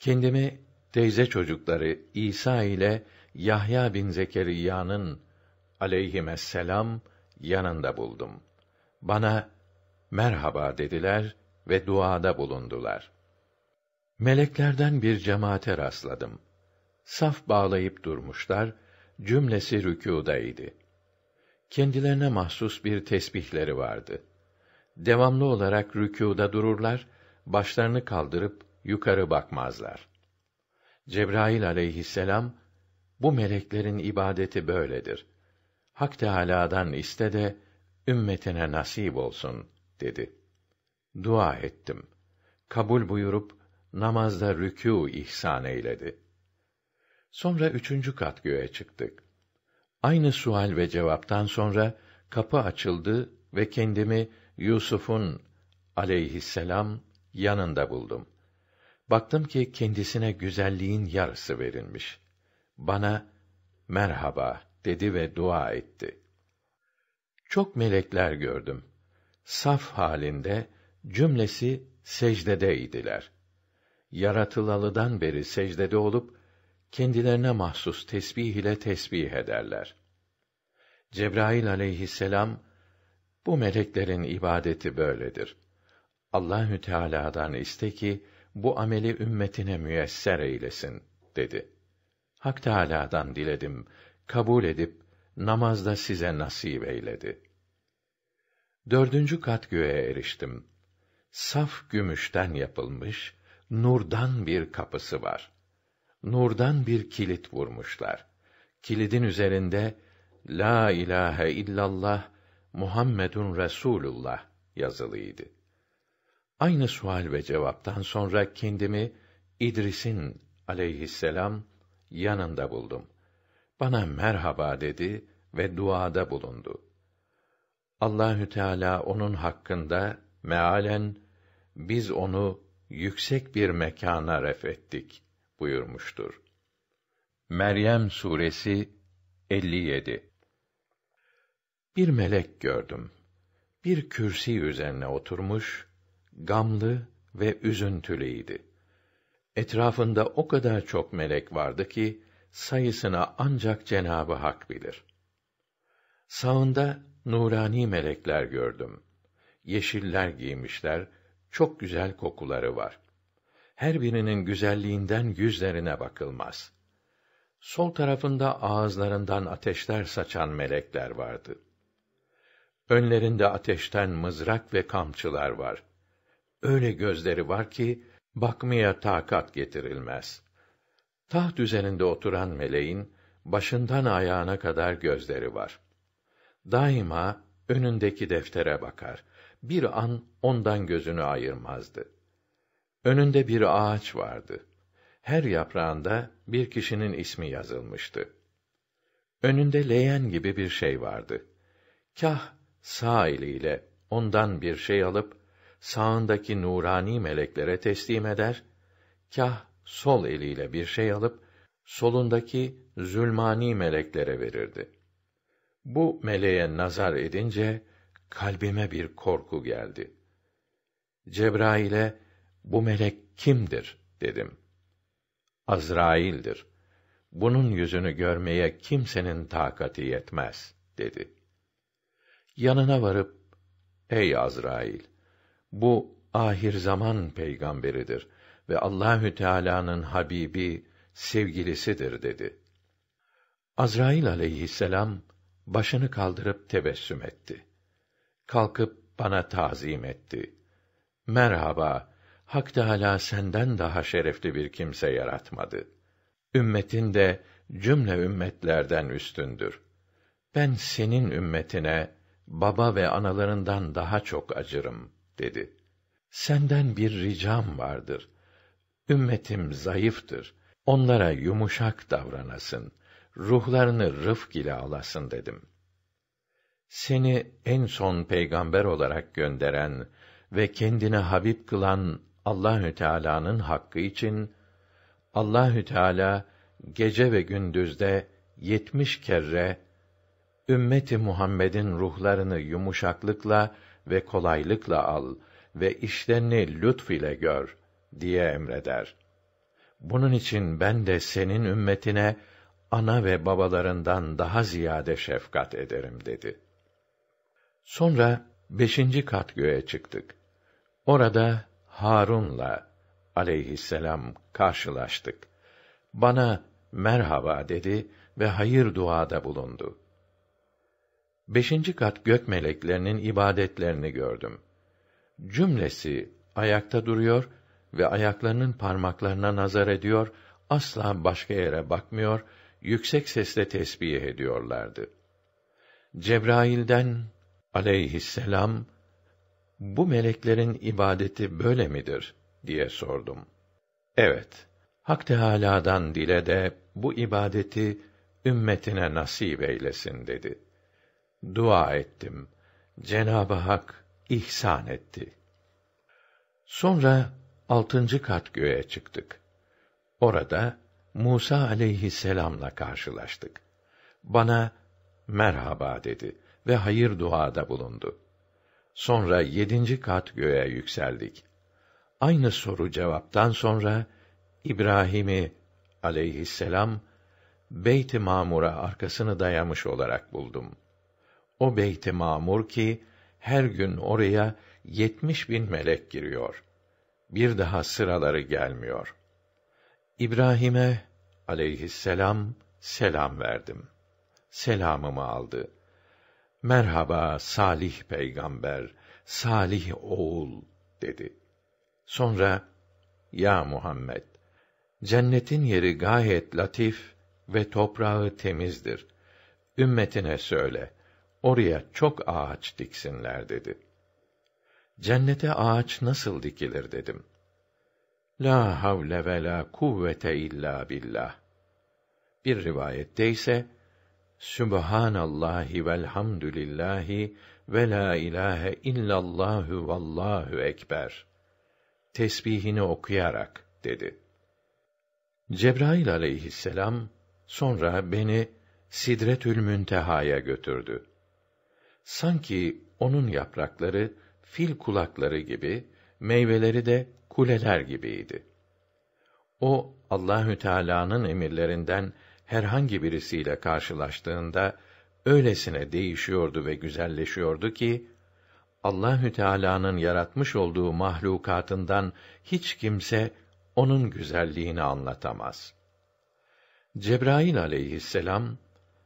Kendimi teyze çocukları İsa ile Yahya bin Zekeriya'nın aleyhisselam yanında buldum. Bana merhaba dediler ve duada bulundular. Meleklerden bir cemaate rastladım. Saf bağlayıp durmuşlar, cümlesi rükûdaydı. Kendilerine mahsus bir tesbihleri vardı. Devamlı olarak rükûda dururlar, başlarını kaldırıp yukarı bakmazlar. Cebrail aleyhisselam bu meleklerin ibadeti böyledir. Hak Teâlâ'dan iste de ümmetine nasip olsun dedi. Dua ettim. Kabul buyurup namazda rükû ihsan eyledi. Sonra üçüncü kat göğe çıktık. Aynı sual ve cevaptan sonra kapı açıldı ve kendimi Yusuf'un aleyhisselam yanında buldum. Baktım ki kendisine güzelliğin yarısı verilmiş. Bana merhaba dedi ve dua etti. Çok melekler gördüm. Saf halinde cümlesi secdedeydiler. Yaratılalıdan beri secdede olup kendilerine mahsus tesbih ile tesbih ederler. Cebrail aleyhisselam bu meleklerin ibadeti böyledir. Allahü Teala'dan iste ki bu ameli ümmetine müyesser eylesin dedi. Hak Teâlâ'dan diledim, kabul edip namazda size nasip eyledi. Dördüncü kat göğe eriştim. Saf gümüşten yapılmış, nurdan bir kapısı var. Nurdan bir kilit vurmuşlar. Kilidin üzerinde La ilahe illallah Muhammedun Resulullah yazılıydı. Aynı sual ve cevaptan sonra kendimi İdris'in aleyhisselam yanında buldum. Bana merhaba dedi ve duada bulundu. Allahü Teala onun hakkında mealen biz onu yüksek bir mekana refettik buyurmuştur. Meryem suresi 57 Bir melek gördüm. Bir kürsi üzerine oturmuş gamlı ve üzüntülüydi. Etrafında o kadar çok melek vardı ki sayısına ancak Cenabı Hak bilir. Sağında nurani melekler gördüm. Yeşiller giymişler, çok güzel kokuları var. Her birinin güzelliğinden yüzlerine bakılmaz. Sol tarafında ağızlarından ateşler saçan melekler vardı. Önlerinde ateşten mızrak ve kamçılar var öyle gözleri var ki bakmaya takat getirilmez. Taht üzerinde oturan meleğin başından ayağına kadar gözleri var. Daima önündeki deftere bakar. Bir an ondan gözünü ayırmazdı. Önünde bir ağaç vardı. Her yaprağında bir kişinin ismi yazılmıştı. Önünde leyen gibi bir şey vardı. Kah sağ eliyle ondan bir şey alıp sağındaki nurani meleklere teslim eder, kah sol eliyle bir şey alıp solundaki zulmani meleklere verirdi. Bu meleğe nazar edince kalbime bir korku geldi. Cebrail'e bu melek kimdir dedim. Azrail'dir. Bunun yüzünü görmeye kimsenin takati yetmez dedi. Yanına varıp ey Azrail bu ahir zaman peygamberidir ve Allahü Teala'nın habibi, sevgilisidir dedi. Azrail aleyhisselam başını kaldırıp tebessüm etti. Kalkıp bana tazim etti. Merhaba, Hak Teâlâ senden daha şerefli bir kimse yaratmadı. Ümmetin de cümle ümmetlerden üstündür. Ben senin ümmetine, baba ve analarından daha çok acırım.'' dedi. Senden bir ricam vardır. Ümmetim zayıftır. Onlara yumuşak davranasın. Ruhlarını rıfk ile alasın dedim. Seni en son peygamber olarak gönderen ve kendine habib kılan Allahü Teala'nın hakkı için Allahü Teala gece ve gündüzde yetmiş kere ümmeti Muhammed'in ruhlarını yumuşaklıkla ve kolaylıkla al ve işlerini lütf ile gör diye emreder. Bunun için ben de senin ümmetine ana ve babalarından daha ziyade şefkat ederim dedi. Sonra beşinci kat göğe çıktık. Orada Harun'la aleyhisselam karşılaştık. Bana merhaba dedi ve hayır duada bulundu beşinci kat gök meleklerinin ibadetlerini gördüm. Cümlesi ayakta duruyor ve ayaklarının parmaklarına nazar ediyor, asla başka yere bakmıyor, yüksek sesle tesbih ediyorlardı. Cebrail'den aleyhisselam, bu meleklerin ibadeti böyle midir diye sordum. Evet, Hak Teâlâ'dan dile de bu ibadeti ümmetine nasip eylesin dedi.'' dua ettim. Cenab-ı Hak ihsan etti. Sonra altıncı kat göğe çıktık. Orada Musa aleyhisselamla karşılaştık. Bana merhaba dedi ve hayır duada bulundu. Sonra yedinci kat göğe yükseldik. Aynı soru cevaptan sonra İbrahim'i aleyhisselam Beyt-i Mamur'a arkasını dayamış olarak buldum.'' o beyti mamur ki her gün oraya yetmiş bin melek giriyor. Bir daha sıraları gelmiyor. İbrahim'e aleyhisselam selam verdim. Selamımı aldı. Merhaba salih peygamber, salih oğul dedi. Sonra ya Muhammed cennetin yeri gayet latif ve toprağı temizdir. Ümmetine söyle.'' oraya çok ağaç diksinler dedi. Cennete ağaç nasıl dikilir dedim. La havle ve la kuvvete illa billah. Bir rivayette ise Sübhanallahi velhamdülillahi ve la ilahe illallahü vallahu ekber. Tesbihini okuyarak dedi. Cebrail aleyhisselam sonra beni Sidretül Münteha'ya götürdü. Sanki onun yaprakları fil kulakları gibi, meyveleri de kuleler gibiydi. O Allahü Teala'nın emirlerinden herhangi birisiyle karşılaştığında öylesine değişiyordu ve güzelleşiyordu ki Allahü Teala'nın yaratmış olduğu mahlukatından hiç kimse onun güzelliğini anlatamaz. Cebrail aleyhisselam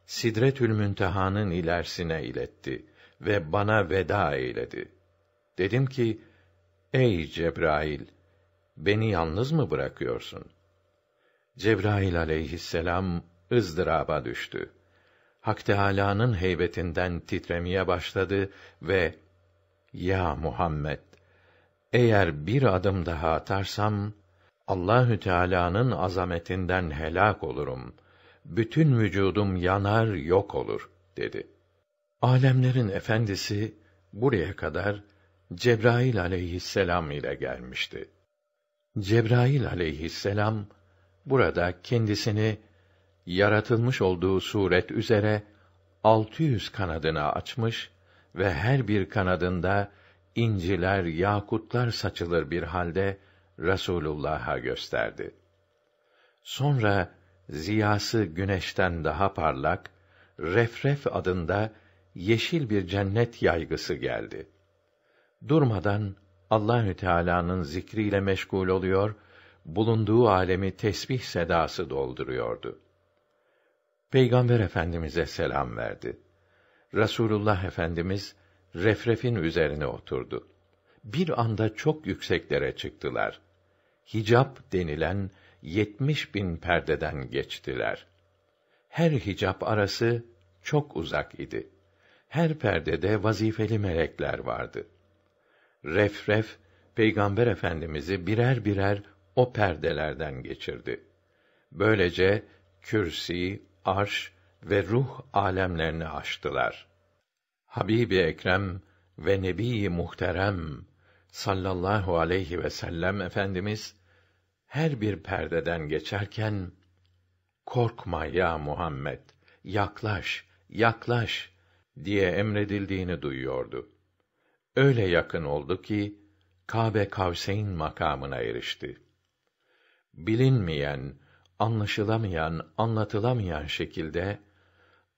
Sidretül Münteha'nın ilerisine iletti ve bana veda eyledi. Dedim ki, Ey Cebrail! Beni yalnız mı bırakıyorsun? Cebrail aleyhisselam ızdıraba düştü. Hak Teâlâ'nın heybetinden titremeye başladı ve Ya Muhammed! Eğer bir adım daha atarsam, Allahü Teala'nın azametinden helak olurum. Bütün vücudum yanar, yok olur dedi. Alemlerin efendisi buraya kadar Cebrail aleyhisselam ile gelmişti. Cebrail aleyhisselam burada kendisini yaratılmış olduğu suret üzere 600 kanadına açmış ve her bir kanadında inciler, yakutlar saçılır bir halde Rasulullah'a gösterdi. Sonra ziyası güneşten daha parlak, Refref adında yeşil bir cennet yaygısı geldi. Durmadan Allahü Teala'nın zikriyle meşgul oluyor, bulunduğu alemi tesbih sedası dolduruyordu. Peygamber Efendimize selam verdi. Rasulullah Efendimiz refrefin üzerine oturdu. Bir anda çok yükseklere çıktılar. Hicap denilen yetmiş bin perdeden geçtiler. Her hicap arası çok uzak idi her perdede vazifeli melekler vardı. Ref ref Peygamber Efendimizi birer birer o perdelerden geçirdi. Böylece kürsi, arş ve ruh alemlerini aştılar. Habibi Ekrem ve Nebi Muhterem sallallahu aleyhi ve sellem efendimiz her bir perdeden geçerken korkma ya Muhammed yaklaş yaklaş diye emredildiğini duyuyordu. Öyle yakın oldu ki Kabe Kavseyn makamına erişti. Bilinmeyen, anlaşılamayan, anlatılamayan şekilde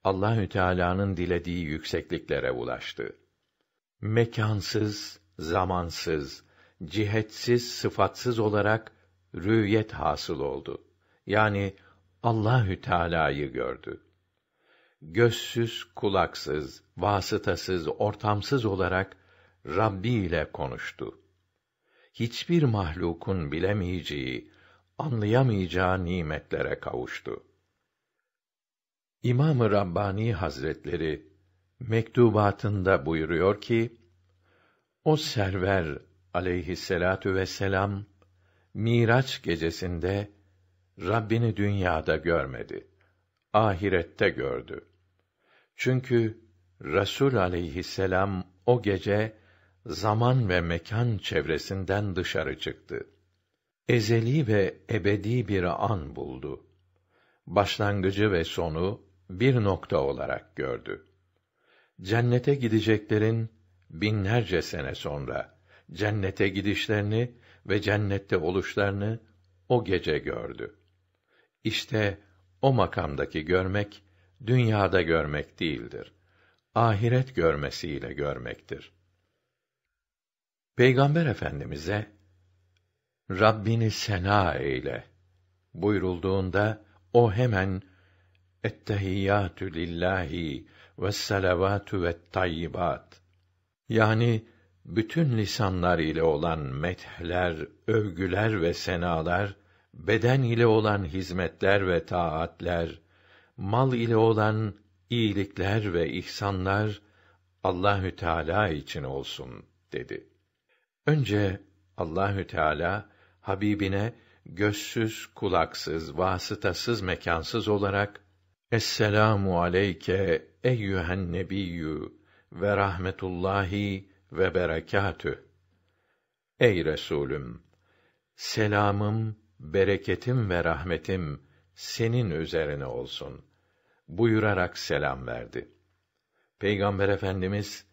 Allahü Teala'nın dilediği yüksekliklere ulaştı. Mekansız, zamansız, cihetsiz, sıfatsız olarak rüyet hasıl oldu. Yani Allahü Teala'yı gördü gözsüz, kulaksız, vasıtasız, ortamsız olarak Rabbi ile konuştu. Hiçbir mahlukun bilemeyeceği, anlayamayacağı nimetlere kavuştu. İmam-ı Rabbani Hazretleri mektubatında buyuruyor ki, o server aleyhisselatu vesselam, Miraç gecesinde Rabbini dünyada görmedi, ahirette gördü. Çünkü Resul aleyhisselam o gece zaman ve mekan çevresinden dışarı çıktı. Ezeli ve ebedi bir an buldu. Başlangıcı ve sonu bir nokta olarak gördü. Cennete gideceklerin binlerce sene sonra cennete gidişlerini ve cennette oluşlarını o gece gördü. İşte o makamdaki görmek dünyada görmek değildir. Ahiret görmesiyle görmektir. Peygamber Efendimize Rabbini sena eyle buyurulduğunda o hemen Ettehiyyatü lillahi ve salavatü ve tayyibat yani bütün lisanlar ile olan methler, övgüler ve senalar, beden ile olan hizmetler ve taatler, mal ile olan iyilikler ve ihsanlar Allahü Teala için olsun dedi. Önce Allahü Teala Habibine gözsüz, kulaksız, vasıtasız, mekansız olarak Esselamu aleyke eyyühen nebiyyü ve rahmetullahi ve berekatü. Ey Resulüm! Selamım, bereketim ve rahmetim senin üzerine olsun buyurarak selam verdi. Peygamber Efendimiz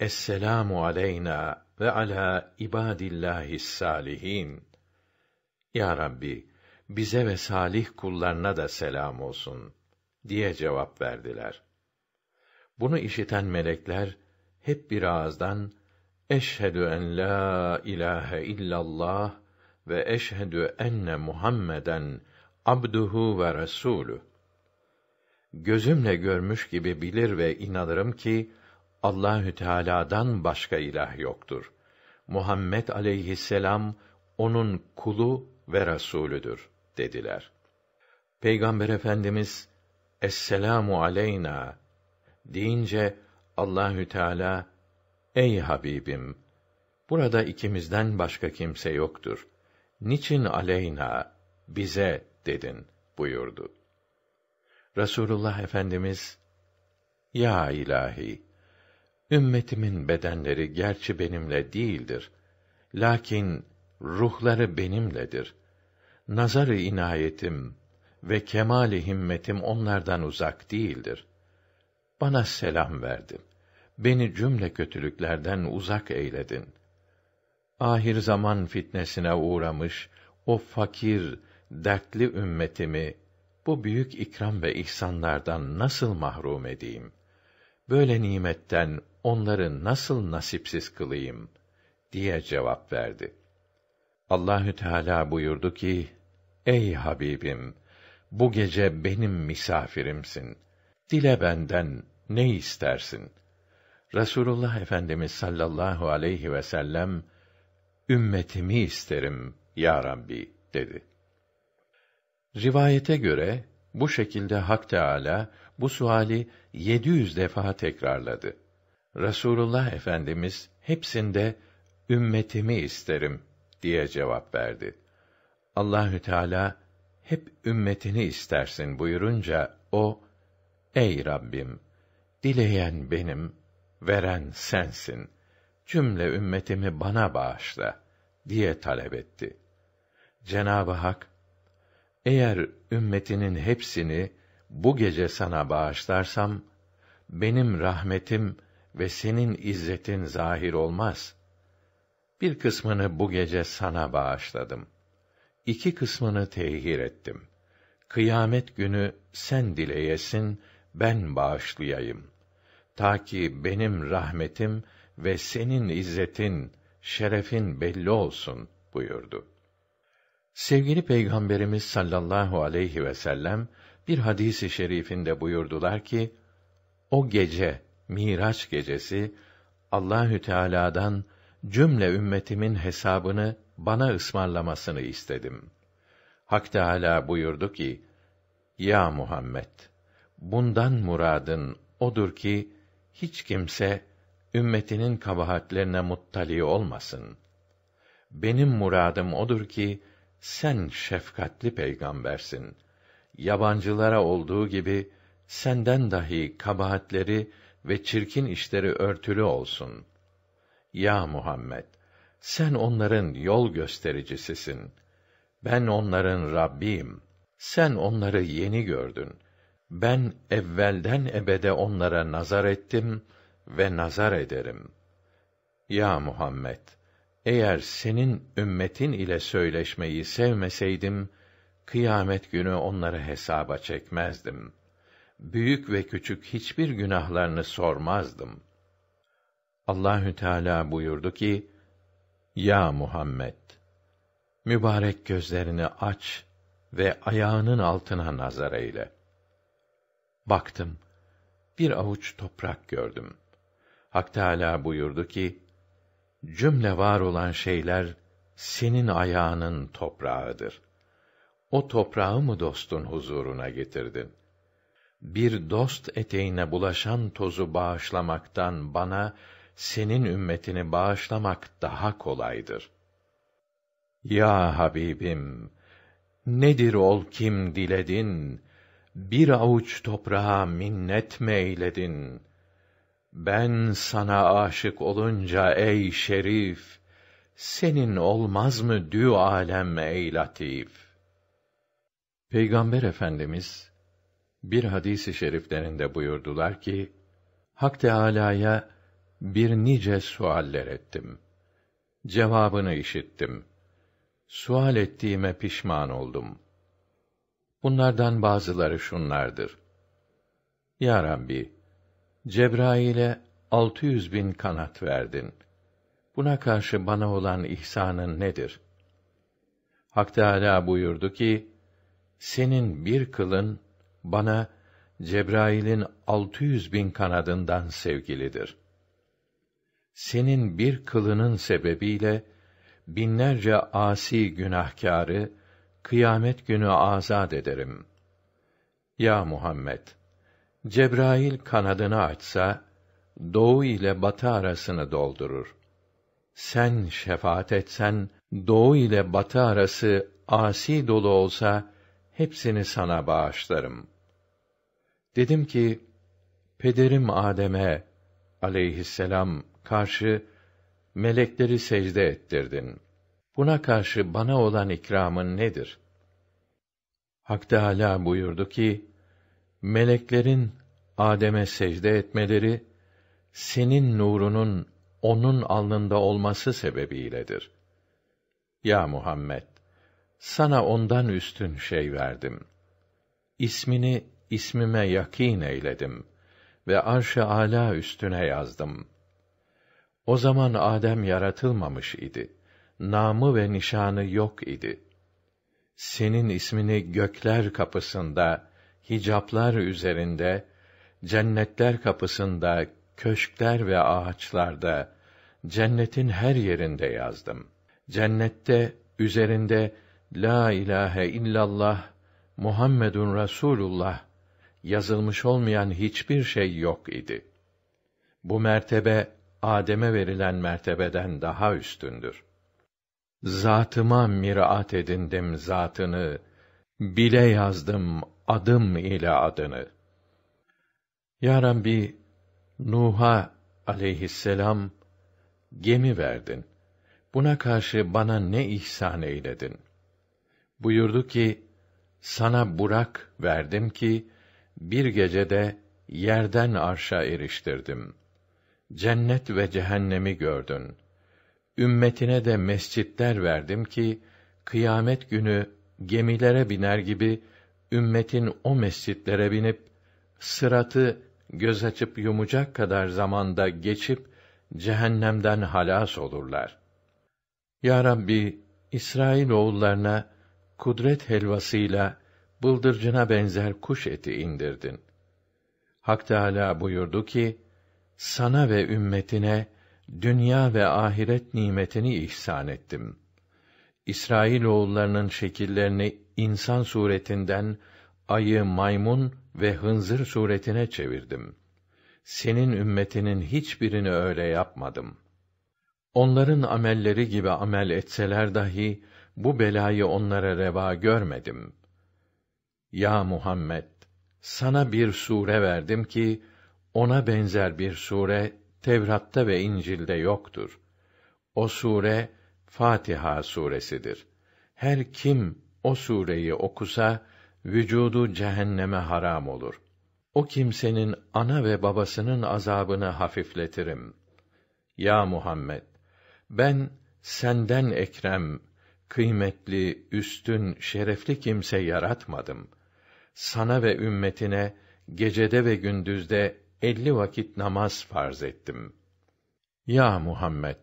Esselamu aleyna ve ala ibadillahi salihin. Ya Rabbi, bize ve salih kullarına da selam olsun diye cevap verdiler. Bunu işiten melekler hep bir ağızdan eşhedü en la ilahe illallah ve eşhedü enne Muhammeden abduhu ve resulü. Gözümle görmüş gibi bilir ve inanırım ki Allahü Teala'dan başka ilah yoktur. Muhammed aleyhisselam onun kulu ve resulüdür dediler. Peygamber Efendimiz Esselamu aleyna deyince Allahü Teala ey Habibim burada ikimizden başka kimse yoktur. Niçin aleyna bize dedin buyurdu. Resulullah Efendimiz Ya ilahi ümmetimin bedenleri gerçi benimle değildir. Lakin ruhları benimledir. Nazarı inayetim ve kemali himmetim onlardan uzak değildir. Bana selam verdin. Beni cümle kötülüklerden uzak eyledin. Ahir zaman fitnesine uğramış o fakir dertli ümmetimi bu büyük ikram ve ihsanlardan nasıl mahrum edeyim? Böyle nimetten onları nasıl nasipsiz kılayım?" diye cevap verdi. Allahü Teala buyurdu ki: "Ey Habibim, bu gece benim misafirimsin. Dile benden ne istersin?" Resulullah Efendimiz sallallahu aleyhi ve sellem ümmetimi isterim ya Rabbi dedi. Rivayete göre bu şekilde Hak Teala bu suali 700 defa tekrarladı. Resulullah Efendimiz hepsinde ümmetimi isterim diye cevap verdi. Allahü Teala hep ümmetini istersin buyurunca o ey Rabbim dileyen benim veren sensin cümle ümmetimi bana bağışla diye talep etti. Cenabı Hak eğer ümmetinin hepsini bu gece sana bağışlarsam benim rahmetim ve senin izzetin zahir olmaz. Bir kısmını bu gece sana bağışladım. İki kısmını tehir ettim. Kıyamet günü sen dileyesin, ben bağışlayayım. Ta ki benim rahmetim ve senin izzetin, şerefin belli olsun buyurdu. Sevgili Peygamberimiz sallallahu aleyhi ve sellem bir hadisi şerifinde buyurdular ki: O gece, Miraç gecesi Allahü Teala'dan cümle ümmetimin hesabını bana ısmarlamasını istedim. Hak Teala buyurdu ki: Ya Muhammed, bundan muradın odur ki hiç kimse ümmetinin kabahatlerine muttali olmasın. Benim muradım odur ki sen şefkatli peygambersin. Yabancılara olduğu gibi senden dahi kabahatleri ve çirkin işleri örtülü olsun. Ya Muhammed, sen onların yol göstericisisin. Ben onların Rabbiyim. Sen onları yeni gördün. Ben evvelden ebede onlara nazar ettim ve nazar ederim. Ya Muhammed, eğer senin ümmetin ile söyleşmeyi sevmeseydim, kıyamet günü onları hesaba çekmezdim. Büyük ve küçük hiçbir günahlarını sormazdım. Allahü Teala buyurdu ki: Ya Muhammed, mübarek gözlerini aç ve ayağının altına nazar eyle. Baktım, bir avuç toprak gördüm. Hak Teala buyurdu ki, cümle var olan şeyler senin ayağının toprağıdır. O toprağı mı dostun huzuruna getirdin? Bir dost eteğine bulaşan tozu bağışlamaktan bana senin ümmetini bağışlamak daha kolaydır. Ya Habibim, nedir ol kim diledin? Bir avuç toprağa minnet meyledin. Ben sana aşık olunca ey şerif, senin olmaz mı dü alem ey latif? Peygamber Efendimiz bir hadisi şeriflerinde buyurdular ki: Hak Teâlâ'ya bir nice sualler ettim. Cevabını işittim. Sual ettiğime pişman oldum. Bunlardan bazıları şunlardır. Ya Rabbi, Cebrail'e 600 bin kanat verdin. Buna karşı bana olan ihsanın nedir? Hak Teâlâ buyurdu ki, senin bir kılın, bana Cebrail'in 600 bin kanadından sevgilidir. Senin bir kılının sebebiyle, binlerce asi günahkârı, kıyamet günü azad ederim. Ya Muhammed! Cebrail kanadını açsa doğu ile batı arasını doldurur. Sen şefaat etsen doğu ile batı arası asi dolu olsa hepsini sana bağışlarım. Dedim ki pederim Adem'e aleyhisselam karşı melekleri secde ettirdin. Buna karşı bana olan ikramın nedir? Hak Teâlâ buyurdu ki, meleklerin Adem'e secde etmeleri senin nurunun onun alnında olması sebebiyledir. Ya Muhammed, sana ondan üstün şey verdim. İsmini ismime yakîn eyledim ve arş-ı âlâ üstüne yazdım. O zaman Adem yaratılmamış idi. Namı ve nişanı yok idi. Senin ismini gökler kapısında hicaplar üzerinde, cennetler kapısında, köşkler ve ağaçlarda, cennetin her yerinde yazdım. Cennette üzerinde la ilahe illallah Muhammedun Rasulullah yazılmış olmayan hiçbir şey yok idi. Bu mertebe Adem'e verilen mertebeden daha üstündür. Zatıma mirat edindim zatını, bile yazdım adım ile adını. Ya Rabbi, Nuh'a aleyhisselam gemi verdin. Buna karşı bana ne ihsan eyledin? Buyurdu ki, sana burak verdim ki, bir gecede yerden arşa eriştirdim. Cennet ve cehennemi gördün. Ümmetine de mescitler verdim ki, kıyamet günü gemilere biner gibi ümmetin o mescitlere binip sıratı göz açıp yumacak kadar zamanda geçip cehennemden halas olurlar. Ya Rabbi, İsrail oğullarına kudret helvasıyla bıldırcına benzer kuş eti indirdin. Hak Teâlâ buyurdu ki, sana ve ümmetine dünya ve ahiret nimetini ihsan ettim. İsrail oğullarının şekillerini insan suretinden ayı maymun ve hınzır suretine çevirdim. Senin ümmetinin hiçbirini öyle yapmadım. Onların amelleri gibi amel etseler dahi bu belayı onlara reva görmedim. Ya Muhammed, sana bir sure verdim ki ona benzer bir sure Tevrat'ta ve İncil'de yoktur. O sure Fatiha suresidir. Her kim o sureyi okusa vücudu cehenneme haram olur. O kimsenin ana ve babasının azabını hafifletirim. Ya Muhammed ben senden ekrem kıymetli, üstün, şerefli kimse yaratmadım. Sana ve ümmetine gecede ve gündüzde elli vakit namaz farz ettim. Ya Muhammed!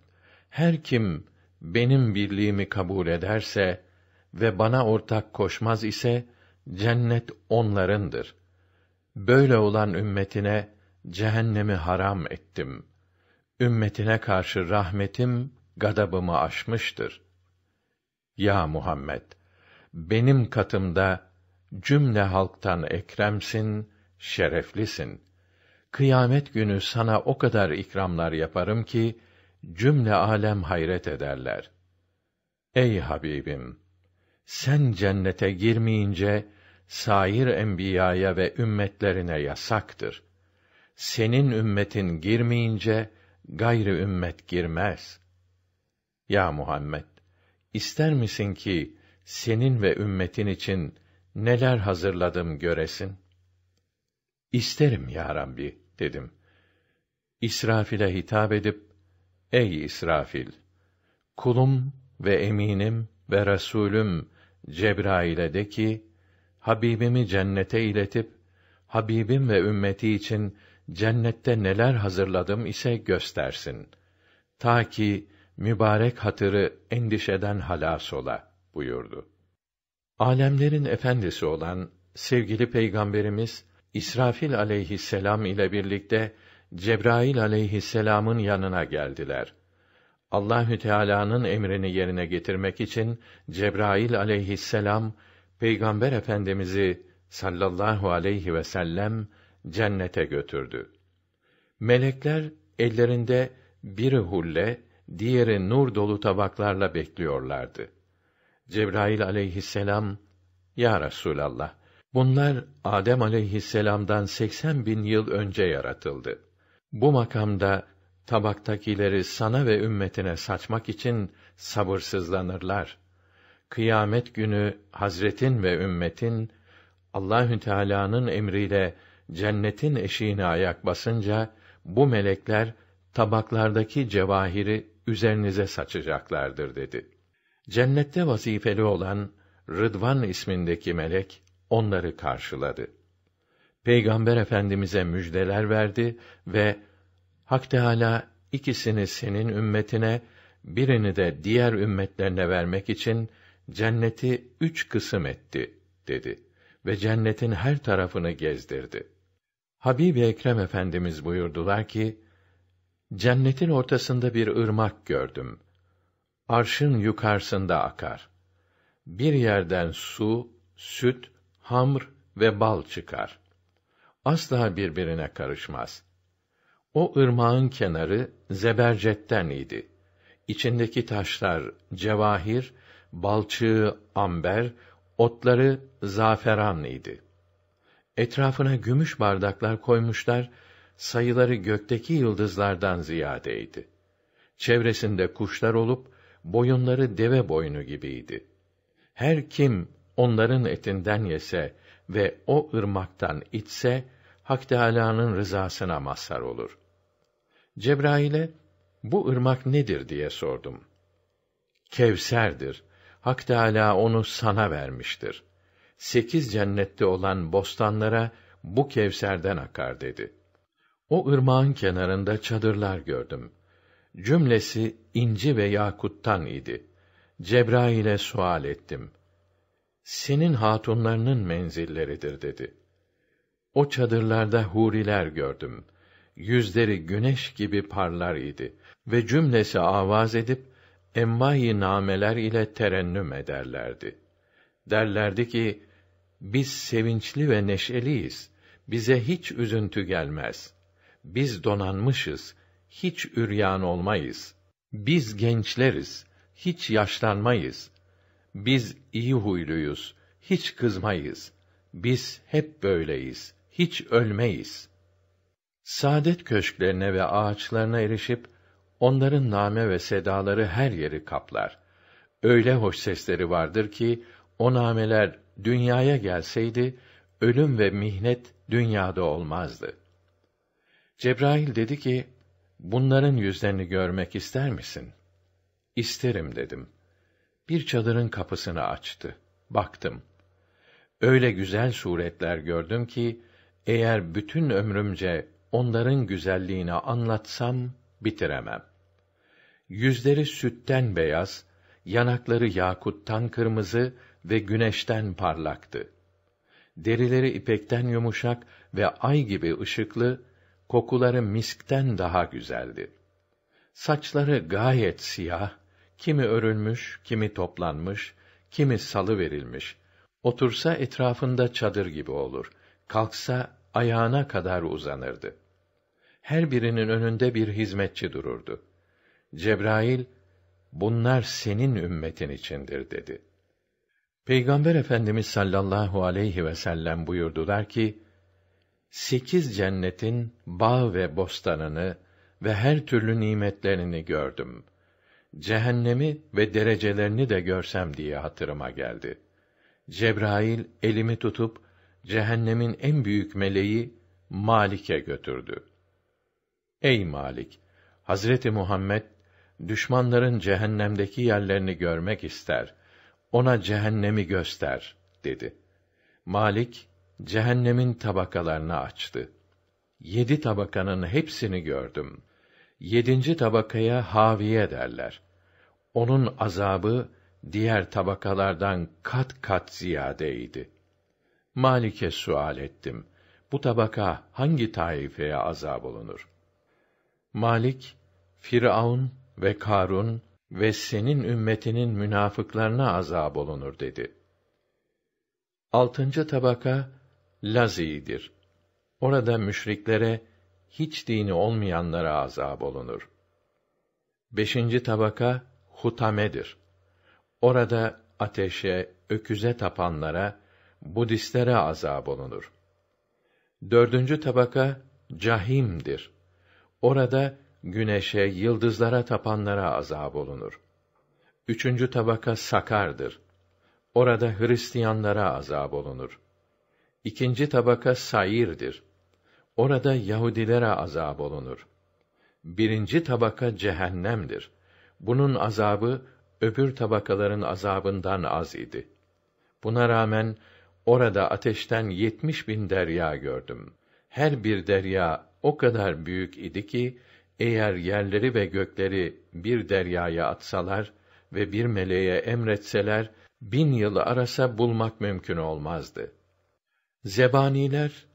Her kim benim birliğimi kabul ederse, ve bana ortak koşmaz ise cennet onlarındır. Böyle olan ümmetine cehennemi haram ettim. Ümmetine karşı rahmetim gadabımı aşmıştır. Ya Muhammed, benim katımda cümle halktan ekremsin, şereflisin. Kıyamet günü sana o kadar ikramlar yaparım ki cümle alem hayret ederler. Ey Habibim, sen cennete girmeyince sair enbiyaya ve ümmetlerine yasaktır. Senin ümmetin girmeyince gayri ümmet girmez. Ya Muhammed, ister misin ki senin ve ümmetin için neler hazırladım göresin? İsterim ya Rabbi dedim. İsrafil'e hitap edip Ey İsrafil, kulum ve eminim ve resulüm Cebrail'e de ki, Habibimi cennete iletip, Habibim ve ümmeti için cennette neler hazırladım ise göstersin. Ta ki mübarek hatırı endişeden halas ola buyurdu. Alemlerin efendisi olan sevgili peygamberimiz İsrafil aleyhisselam ile birlikte Cebrail aleyhisselamın yanına geldiler. Allahü Teala'nın emrini yerine getirmek için Cebrail aleyhisselam Peygamber Efendimizi sallallahu aleyhi ve sellem cennete götürdü. Melekler ellerinde biri hulle, diğeri nur dolu tabaklarla bekliyorlardı. Cebrail aleyhisselam, Ya Resûlallah, bunlar Adem aleyhisselamdan 80 bin yıl önce yaratıldı. Bu makamda tabaktakileri sana ve ümmetine saçmak için sabırsızlanırlar. Kıyamet günü Hazretin ve ümmetin Allahü Teala'nın emriyle cennetin eşiğine ayak basınca bu melekler tabaklardaki cevahiri üzerinize saçacaklardır dedi. Cennette vazifeli olan Rıdvan ismindeki melek onları karşıladı. Peygamber Efendimize müjdeler verdi ve Hak Teala ikisini senin ümmetine, birini de diğer ümmetlerine vermek için cenneti üç kısım etti, dedi. Ve cennetin her tarafını gezdirdi. Habib-i Ekrem Efendimiz buyurdular ki, Cennetin ortasında bir ırmak gördüm. Arşın yukarısında akar. Bir yerden su, süt, hamr ve bal çıkar. Asla birbirine karışmaz. O ırmağın kenarı zebercetten idi. İçindeki taşlar cevahir, balçığı amber, otları zaferan idi. Etrafına gümüş bardaklar koymuşlar, sayıları gökteki yıldızlardan ziyadeydi. Çevresinde kuşlar olup, boyunları deve boynu gibiydi. Her kim onların etinden yese ve o ırmaktan içse, Hak Teâlâ'nın rızasına mazhar olur.'' Cebrail'e bu ırmak nedir diye sordum. Kevser'dir. Hak Teâlâ onu sana vermiştir. Sekiz cennette olan bostanlara bu Kevser'den akar dedi. O ırmağın kenarında çadırlar gördüm. Cümlesi inci ve yakuttan idi. Cebrail'e sual ettim. Senin hatunlarının menzilleridir dedi. O çadırlarda huriler gördüm.'' yüzleri güneş gibi parlar idi ve cümlesi avaz edip envai nameler ile terennüm ederlerdi. Derlerdi ki biz sevinçli ve neşeliyiz. Bize hiç üzüntü gelmez. Biz donanmışız. Hiç üryan olmayız. Biz gençleriz. Hiç yaşlanmayız. Biz iyi huyluyuz. Hiç kızmayız. Biz hep böyleyiz. Hiç ölmeyiz.'' Saadet köşklerine ve ağaçlarına erişip onların name ve sedaları her yeri kaplar. Öyle hoş sesleri vardır ki o nameler dünyaya gelseydi ölüm ve mihnet dünyada olmazdı. Cebrail dedi ki: "Bunların yüzlerini görmek ister misin?" "İsterim." dedim. Bir çadırın kapısını açtı. Baktım. Öyle güzel suretler gördüm ki eğer bütün ömrümce onların güzelliğini anlatsam bitiremem. Yüzleri sütten beyaz, yanakları yakuttan kırmızı ve güneşten parlaktı. Derileri ipekten yumuşak ve ay gibi ışıklı, kokuları miskten daha güzeldi. Saçları gayet siyah, kimi örülmüş, kimi toplanmış, kimi salı verilmiş. Otursa etrafında çadır gibi olur, kalksa ayağına kadar uzanırdı. Her birinin önünde bir hizmetçi dururdu. Cebrail, bunlar senin ümmetin içindir dedi. Peygamber Efendimiz sallallahu aleyhi ve sellem buyurdular ki, sekiz cennetin bağ ve bostanını ve her türlü nimetlerini gördüm. Cehennemi ve derecelerini de görsem diye hatırıma geldi. Cebrail elimi tutup cehennemin en büyük meleği Malik'e götürdü. Ey Malik, Hazreti Muhammed düşmanların cehennemdeki yerlerini görmek ister. Ona cehennemi göster dedi. Malik cehennemin tabakalarını açtı. Yedi tabakanın hepsini gördüm. Yedinci tabakaya haviye derler. Onun azabı diğer tabakalardan kat kat ziyadeydi.'' Malik'e sual ettim. Bu tabaka hangi taifeye azab olunur? Malik, Firavun ve Karun ve senin ümmetinin münafıklarına azab olunur dedi. Altıncı tabaka Lazi'dir. Orada müşriklere hiç dini olmayanlara azab olunur. Beşinci tabaka Hutame'dir. Orada ateşe, öküze tapanlara Budistlere azab olunur. Dördüncü tabaka cahimdir. Orada güneşe, yıldızlara tapanlara azab olunur. Üçüncü tabaka sakardır. Orada Hristiyanlara azab olunur. İkinci tabaka sayirdir. Orada Yahudilere azab olunur. Birinci tabaka cehennemdir. Bunun azabı öbür tabakaların azabından az idi. Buna rağmen Orada ateşten yetmiş bin derya gördüm. Her bir derya o kadar büyük idi ki, eğer yerleri ve gökleri bir deryaya atsalar ve bir meleğe emretseler, bin yılı arasa bulmak mümkün olmazdı. Zebaniler,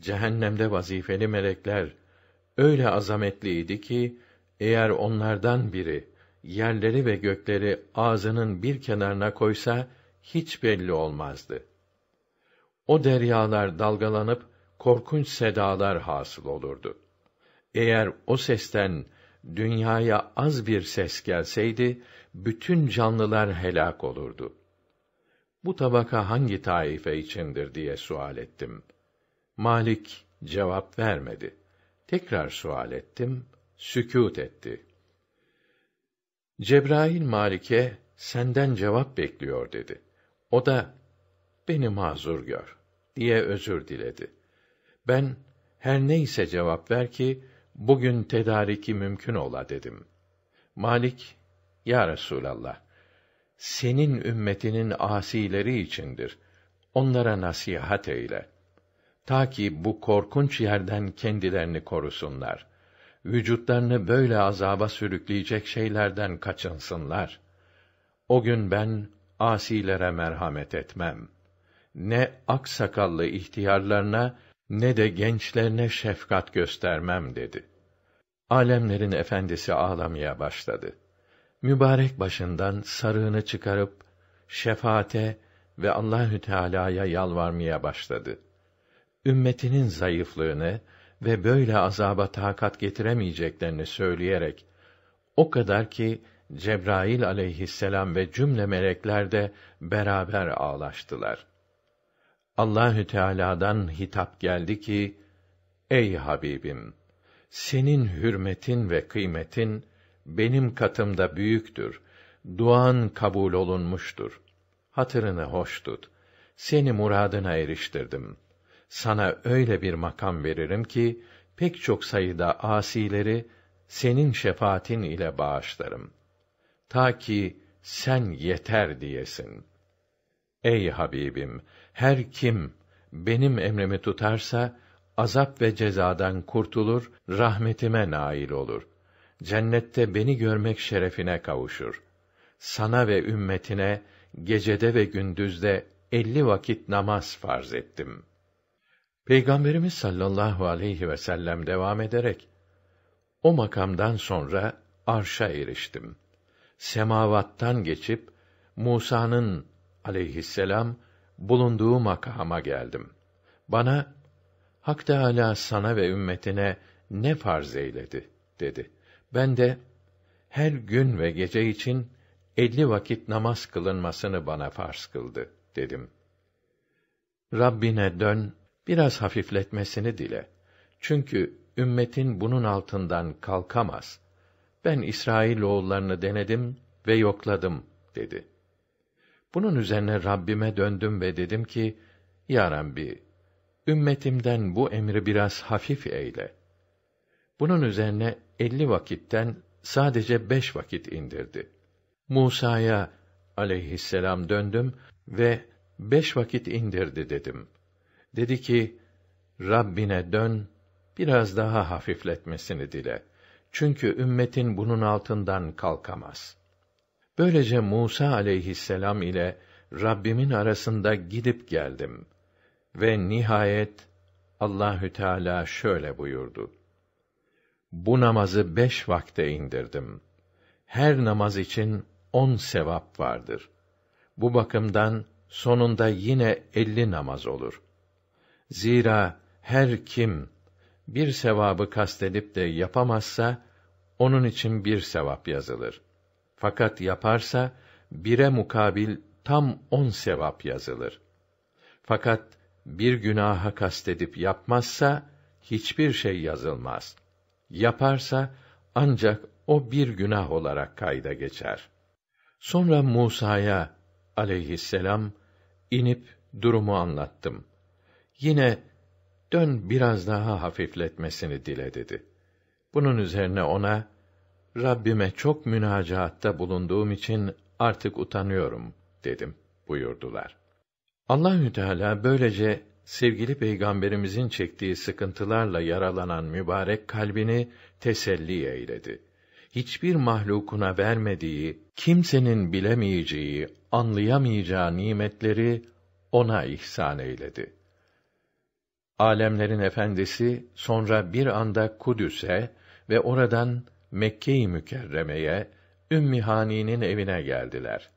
cehennemde vazifeli melekler, öyle azametliydi ki, eğer onlardan biri, yerleri ve gökleri ağzının bir kenarına koysa, hiç belli olmazdı. O deryalar dalgalanıp korkunç sedalar hasıl olurdu. Eğer o sesten dünyaya az bir ses gelseydi bütün canlılar helak olurdu. Bu tabaka hangi taife içindir diye sual ettim. Malik cevap vermedi. Tekrar sual ettim, sükût etti. Cebrail Malik'e senden cevap bekliyor dedi. O da beni mazur gör diye özür diledi. Ben her neyse cevap ver ki bugün tedariki mümkün ola dedim. Malik ya Resulallah senin ümmetinin asileri içindir. Onlara nasihat eyle. Ta ki bu korkunç yerden kendilerini korusunlar. Vücutlarını böyle azaba sürükleyecek şeylerden kaçınsınlar. O gün ben asilere merhamet etmem.'' ne aksakallı ihtiyarlarına ne de gençlerine şefkat göstermem dedi. Alemlerin efendisi ağlamaya başladı. Mübarek başından sarığını çıkarıp şefaate ve Allahü Teala'ya yalvarmaya başladı. Ümmetinin zayıflığını ve böyle azaba takat getiremeyeceklerini söyleyerek o kadar ki Cebrail aleyhisselam ve cümle melekler de beraber ağlaştılar. Allahü Teala'dan hitap geldi ki ey Habibim senin hürmetin ve kıymetin benim katımda büyüktür. Duan kabul olunmuştur. Hatırını hoş tut. Seni muradına eriştirdim. Sana öyle bir makam veririm ki pek çok sayıda asileri senin şefaatin ile bağışlarım. Ta ki sen yeter diyesin. Ey Habibim, her kim benim emrimi tutarsa azap ve cezadan kurtulur, rahmetime nail olur. Cennette beni görmek şerefine kavuşur. Sana ve ümmetine gecede ve gündüzde elli vakit namaz farz ettim. Peygamberimiz sallallahu aleyhi ve sellem devam ederek, o makamdan sonra arşa eriştim. Semavattan geçip, Musa'nın aleyhisselam bulunduğu makama geldim. Bana Hak Teâlâ sana ve ümmetine ne farz eyledi dedi. Ben de her gün ve gece için elli vakit namaz kılınmasını bana farz kıldı dedim. Rabbine dön, biraz hafifletmesini dile. Çünkü ümmetin bunun altından kalkamaz. Ben İsrail oğullarını denedim ve yokladım dedi.'' Bunun üzerine Rabbime döndüm ve dedim ki, Ya Rabbi, ümmetimden bu emri biraz hafif eyle. Bunun üzerine elli vakitten sadece beş vakit indirdi. Musa'ya aleyhisselam döndüm ve beş vakit indirdi dedim. Dedi ki, Rabbine dön, biraz daha hafifletmesini dile. Çünkü ümmetin bunun altından kalkamaz.'' Böylece Musa aleyhisselam ile Rabbimin arasında gidip geldim ve nihayet Allahü Teala şöyle buyurdu: Bu namazı beş vakte indirdim. Her namaz için on sevap vardır. Bu bakımdan sonunda yine elli namaz olur. Zira her kim bir sevabı kastedip de yapamazsa, onun için bir sevap yazılır. Fakat yaparsa bire mukabil tam on sevap yazılır. Fakat bir günaha kastedip yapmazsa hiçbir şey yazılmaz. Yaparsa ancak o bir günah olarak kayda geçer. Sonra Musa'ya aleyhisselam inip durumu anlattım. Yine dön biraz daha hafifletmesini dile dedi. Bunun üzerine ona Rabbime çok münacaatta bulunduğum için artık utanıyorum dedim buyurdular. Allahü Teala böylece sevgili peygamberimizin çektiği sıkıntılarla yaralanan mübarek kalbini teselli eyledi. Hiçbir mahlukuna vermediği, kimsenin bilemeyeceği, anlayamayacağı nimetleri ona ihsan eyledi. Alemlerin efendisi sonra bir anda Kudüs'e ve oradan Mekke-i Mükerreme'ye Ümmühani'nin evine geldiler.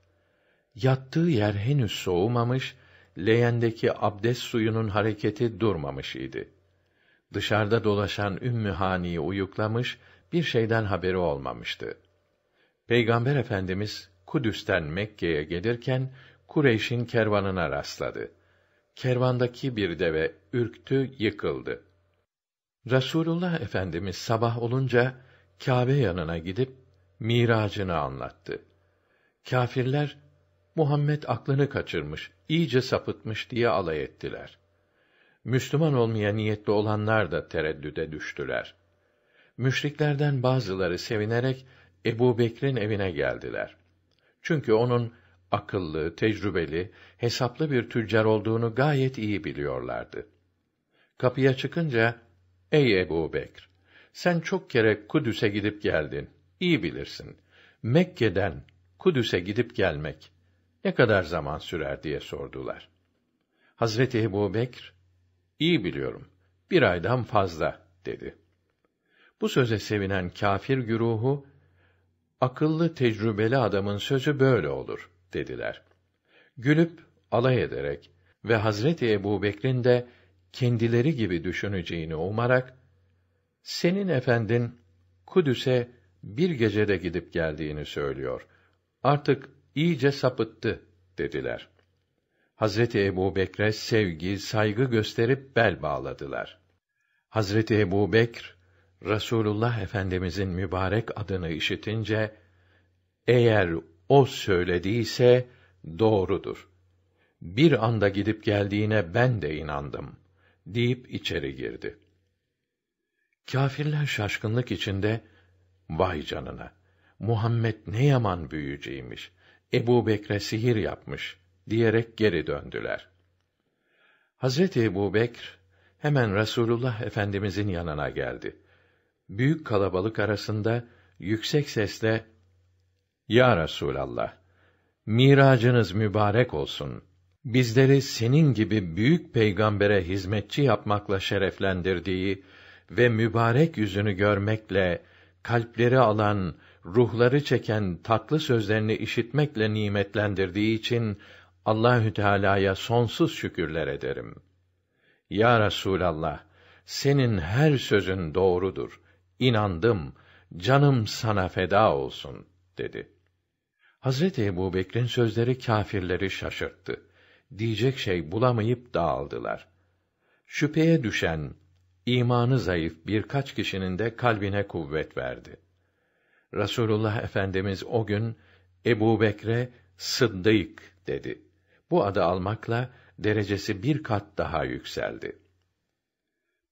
Yattığı yer henüz soğumamış, leyendeki abdest suyunun hareketi durmamış idi. Dışarıda dolaşan Ümmühani'yi uyuklamış, bir şeyden haberi olmamıştı. Peygamber Efendimiz Kudüs'ten Mekke'ye gelirken Kureyş'in kervanına rastladı. Kervandaki bir deve ürktü, yıkıldı. Rasulullah Efendimiz sabah olunca Kâbe yanına gidip miracını anlattı. Kâfirler Muhammed aklını kaçırmış, iyice sapıtmış diye alay ettiler. Müslüman olmaya niyetli olanlar da tereddüde düştüler. Müşriklerden bazıları sevinerek Ebu Bekir'in evine geldiler. Çünkü onun akıllı, tecrübeli, hesaplı bir tüccar olduğunu gayet iyi biliyorlardı. Kapıya çıkınca, ''Ey Ebu Bekr, sen çok kere Kudüs'e gidip geldin. İyi bilirsin. Mekke'den Kudüs'e gidip gelmek ne kadar zaman sürer diye sordular. Hazreti Ebu Bekr, iyi biliyorum, bir aydan fazla dedi. Bu söze sevinen kafir güruhu, akıllı tecrübeli adamın sözü böyle olur dediler. Gülüp alay ederek ve Hazreti Ebu Bekr'in de kendileri gibi düşüneceğini umarak senin efendin Kudüs'e bir gecede gidip geldiğini söylüyor. Artık iyice sapıttı dediler. Hazreti Ebu Bekre sevgi, saygı gösterip bel bağladılar. Hazreti Ebu Bekr, Rasulullah Efendimizin mübarek adını işitince, eğer o söylediyse doğrudur. Bir anda gidip geldiğine ben de inandım deyip içeri girdi. Kâfirler şaşkınlık içinde vay canına Muhammed ne yaman büyücüymüş. Ebu Bekre sihir yapmış diyerek geri döndüler. Hazreti Ebu Bekr hemen Resulullah Efendimizin yanına geldi. Büyük kalabalık arasında yüksek sesle Ya Resulallah miracınız mübarek olsun. Bizleri senin gibi büyük peygambere hizmetçi yapmakla şereflendirdiği ve mübarek yüzünü görmekle kalpleri alan, ruhları çeken tatlı sözlerini işitmekle nimetlendirdiği için Allahü Teala'ya sonsuz şükürler ederim. Ya Resulallah, senin her sözün doğrudur. İnandım. Canım sana feda olsun." dedi. Hazreti Ebubekir'in sözleri kâfirleri şaşırttı. Diyecek şey bulamayıp dağıldılar. Şüpheye düşen imanı zayıf birkaç kişinin de kalbine kuvvet verdi. Rasulullah Efendimiz o gün Ebu Bekre Sıddık dedi. Bu adı almakla derecesi bir kat daha yükseldi.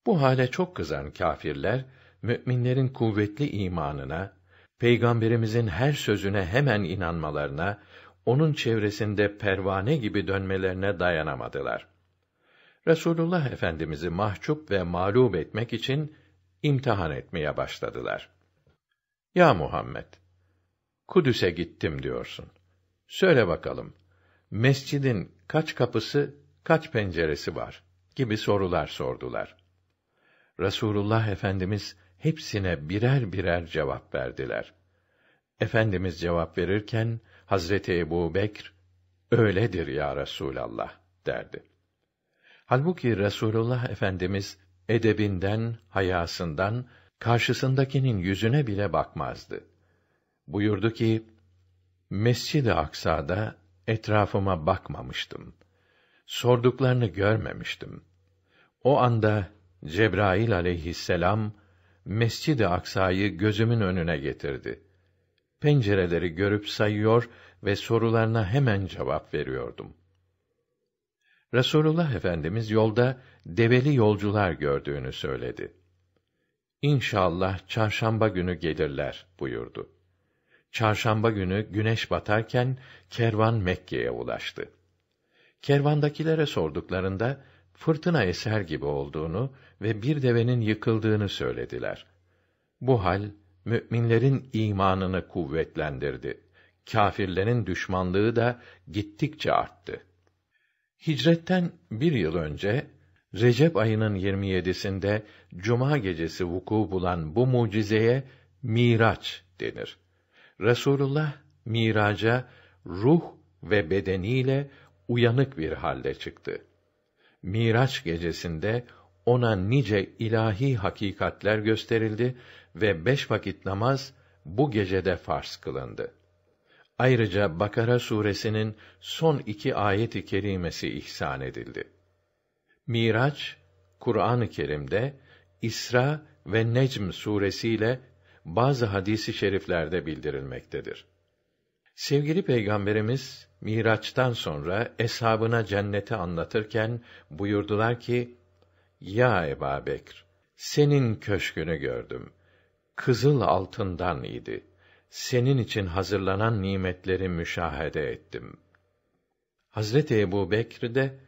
Bu hale çok kızan kâfirler, müminlerin kuvvetli imanına, peygamberimizin her sözüne hemen inanmalarına, onun çevresinde pervane gibi dönmelerine dayanamadılar. Resulullah Efendimizi mahcup ve mağlup etmek için imtihan etmeye başladılar. Ya Muhammed, Kudüs'e gittim diyorsun. Söyle bakalım, mescidin kaç kapısı, kaç penceresi var? gibi sorular sordular. Resulullah Efendimiz hepsine birer birer cevap verdiler. Efendimiz cevap verirken Hazreti Ebu Bekr, öyledir ya Resulallah derdi. Halbuki Resulullah Efendimiz edebinden, hayasından karşısındakinin yüzüne bile bakmazdı. Buyurdu ki: Mescid-i Aksa'da etrafıma bakmamıştım. Sorduklarını görmemiştim. O anda Cebrail aleyhisselam Mescid-i Aksa'yı gözümün önüne getirdi. Pencereleri görüp sayıyor ve sorularına hemen cevap veriyordum. Resulullah Efendimiz yolda develi yolcular gördüğünü söyledi. İnşallah çarşamba günü gelirler buyurdu. Çarşamba günü güneş batarken kervan Mekke'ye ulaştı. Kervandakilere sorduklarında fırtına eser gibi olduğunu ve bir devenin yıkıldığını söylediler. Bu hal müminlerin imanını kuvvetlendirdi. Kâfirlerin düşmanlığı da gittikçe arttı. Hicretten bir yıl önce Recep ayının 27'sinde cuma gecesi vuku bulan bu mucizeye Miraç denir. Resulullah Miraca ruh ve bedeniyle uyanık bir halde çıktı. Miraç gecesinde ona nice ilahi hakikatler gösterildi ve beş vakit namaz bu gecede farz kılındı. Ayrıca Bakara suresinin son iki ayet-i kerimesi ihsan edildi. Miraç, Kur'an-ı Kerim'de İsra ve Necm suresiyle bazı hadisi şeriflerde bildirilmektedir. Sevgili Peygamberimiz Miraç'tan sonra eshabına cenneti anlatırken buyurdular ki: "Ya Ebu Bekr, senin köşkünü gördüm. Kızıl altından idi senin için hazırlanan nimetleri müşahede ettim. Hazreti Ebu Bekr de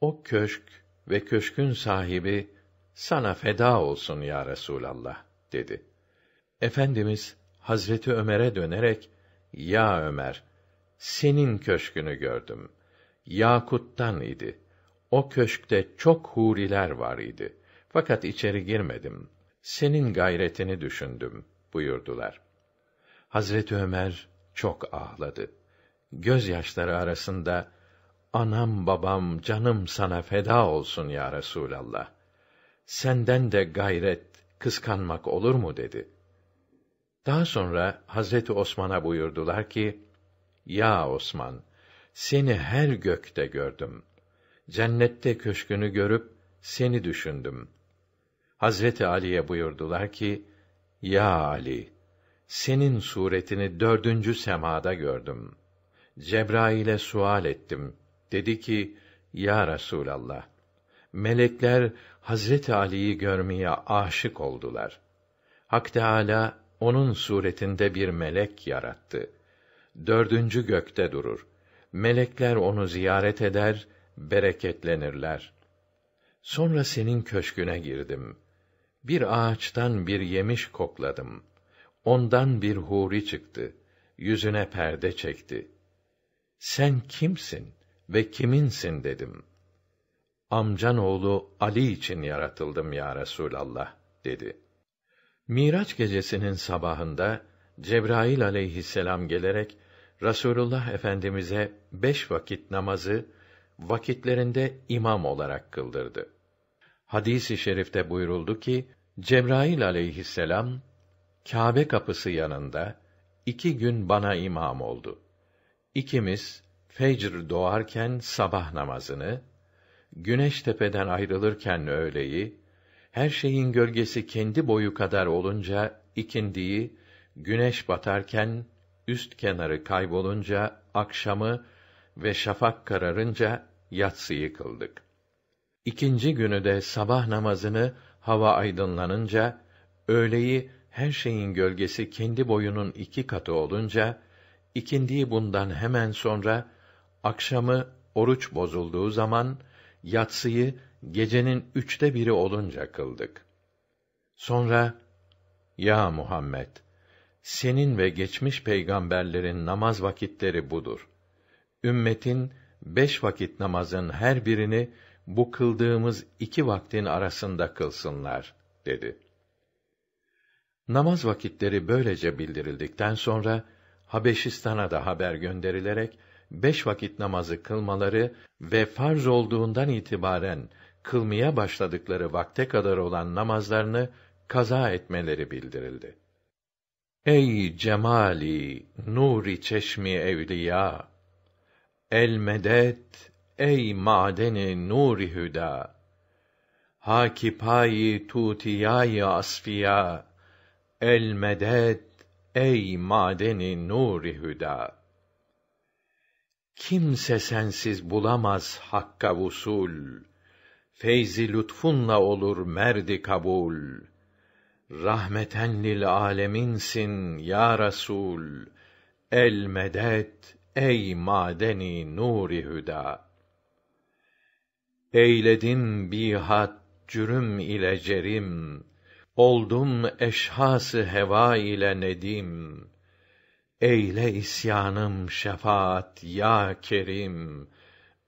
o köşk ve köşkün sahibi sana feda olsun ya Resulallah dedi. Efendimiz Hazreti Ömer'e dönerek ya Ömer senin köşkünü gördüm. Yakuttan idi. O köşkte çok huriler var idi. Fakat içeri girmedim. Senin gayretini düşündüm buyurdular.'' Hazreti Ömer çok ağladı. Gözyaşları arasında "Anam babam canım sana feda olsun ya Resulallah. Senden de gayret, kıskanmak olur mu?" dedi. Daha sonra Hazreti Osman'a buyurdular ki: "Ya Osman, seni her gökte gördüm. Cennette köşkünü görüp seni düşündüm." Hazreti Ali'ye buyurdular ki: "Ya Ali, senin suretini dördüncü semada gördüm. Cebrail'e sual ettim. Dedi ki, Ya Resûlallah, melekler Hazret Ali'yi görmeye aşık oldular. Hak Teâlâ, onun suretinde bir melek yarattı. Dördüncü gökte durur. Melekler onu ziyaret eder, bereketlenirler. Sonra senin köşküne girdim. Bir ağaçtan bir yemiş kokladım.'' Ondan bir huri çıktı. Yüzüne perde çekti. Sen kimsin ve kiminsin dedim. Amcan oğlu Ali için yaratıldım ya Resûlallah dedi. Miraç gecesinin sabahında Cebrail aleyhisselam gelerek Rasulullah Efendimize beş vakit namazı vakitlerinde imam olarak kıldırdı. Hadisi i şerifte buyuruldu ki Cebrail aleyhisselam Kâbe kapısı yanında iki gün bana imam oldu. İkimiz fecr doğarken sabah namazını, güneş tepeden ayrılırken öğleyi, her şeyin gölgesi kendi boyu kadar olunca ikindiyi, güneş batarken üst kenarı kaybolunca akşamı ve şafak kararınca yatsıyı kıldık. İkinci günü de sabah namazını hava aydınlanınca öğleyi her şeyin gölgesi kendi boyunun iki katı olunca, ikindiği bundan hemen sonra, akşamı oruç bozulduğu zaman, yatsıyı gecenin üçte biri olunca kıldık. Sonra, Ya Muhammed! Senin ve geçmiş peygamberlerin namaz vakitleri budur. Ümmetin, beş vakit namazın her birini, bu kıldığımız iki vaktin arasında kılsınlar, dedi.'' Namaz vakitleri böylece bildirildikten sonra Habeşistan'a da haber gönderilerek beş vakit namazı kılmaları ve farz olduğundan itibaren kılmaya başladıkları vakte kadar olan namazlarını kaza etmeleri bildirildi. Ey cemali nuri çeşmi evliya el medet ey madeni nuri hüda hakipayi tutiyayı asfiya El medet, ey madeni nuri hüda. Kimse sensiz bulamaz hakka vusul. Feyzi lütfunla olur merdi kabul. Rahmeten lil aleminsin ya Resul. El medet ey madeni nuri hüda. Eyledim bihat cürüm ile cerim Oldum eşhası heva ile nedim. Eyle isyanım şefaat ya Kerim.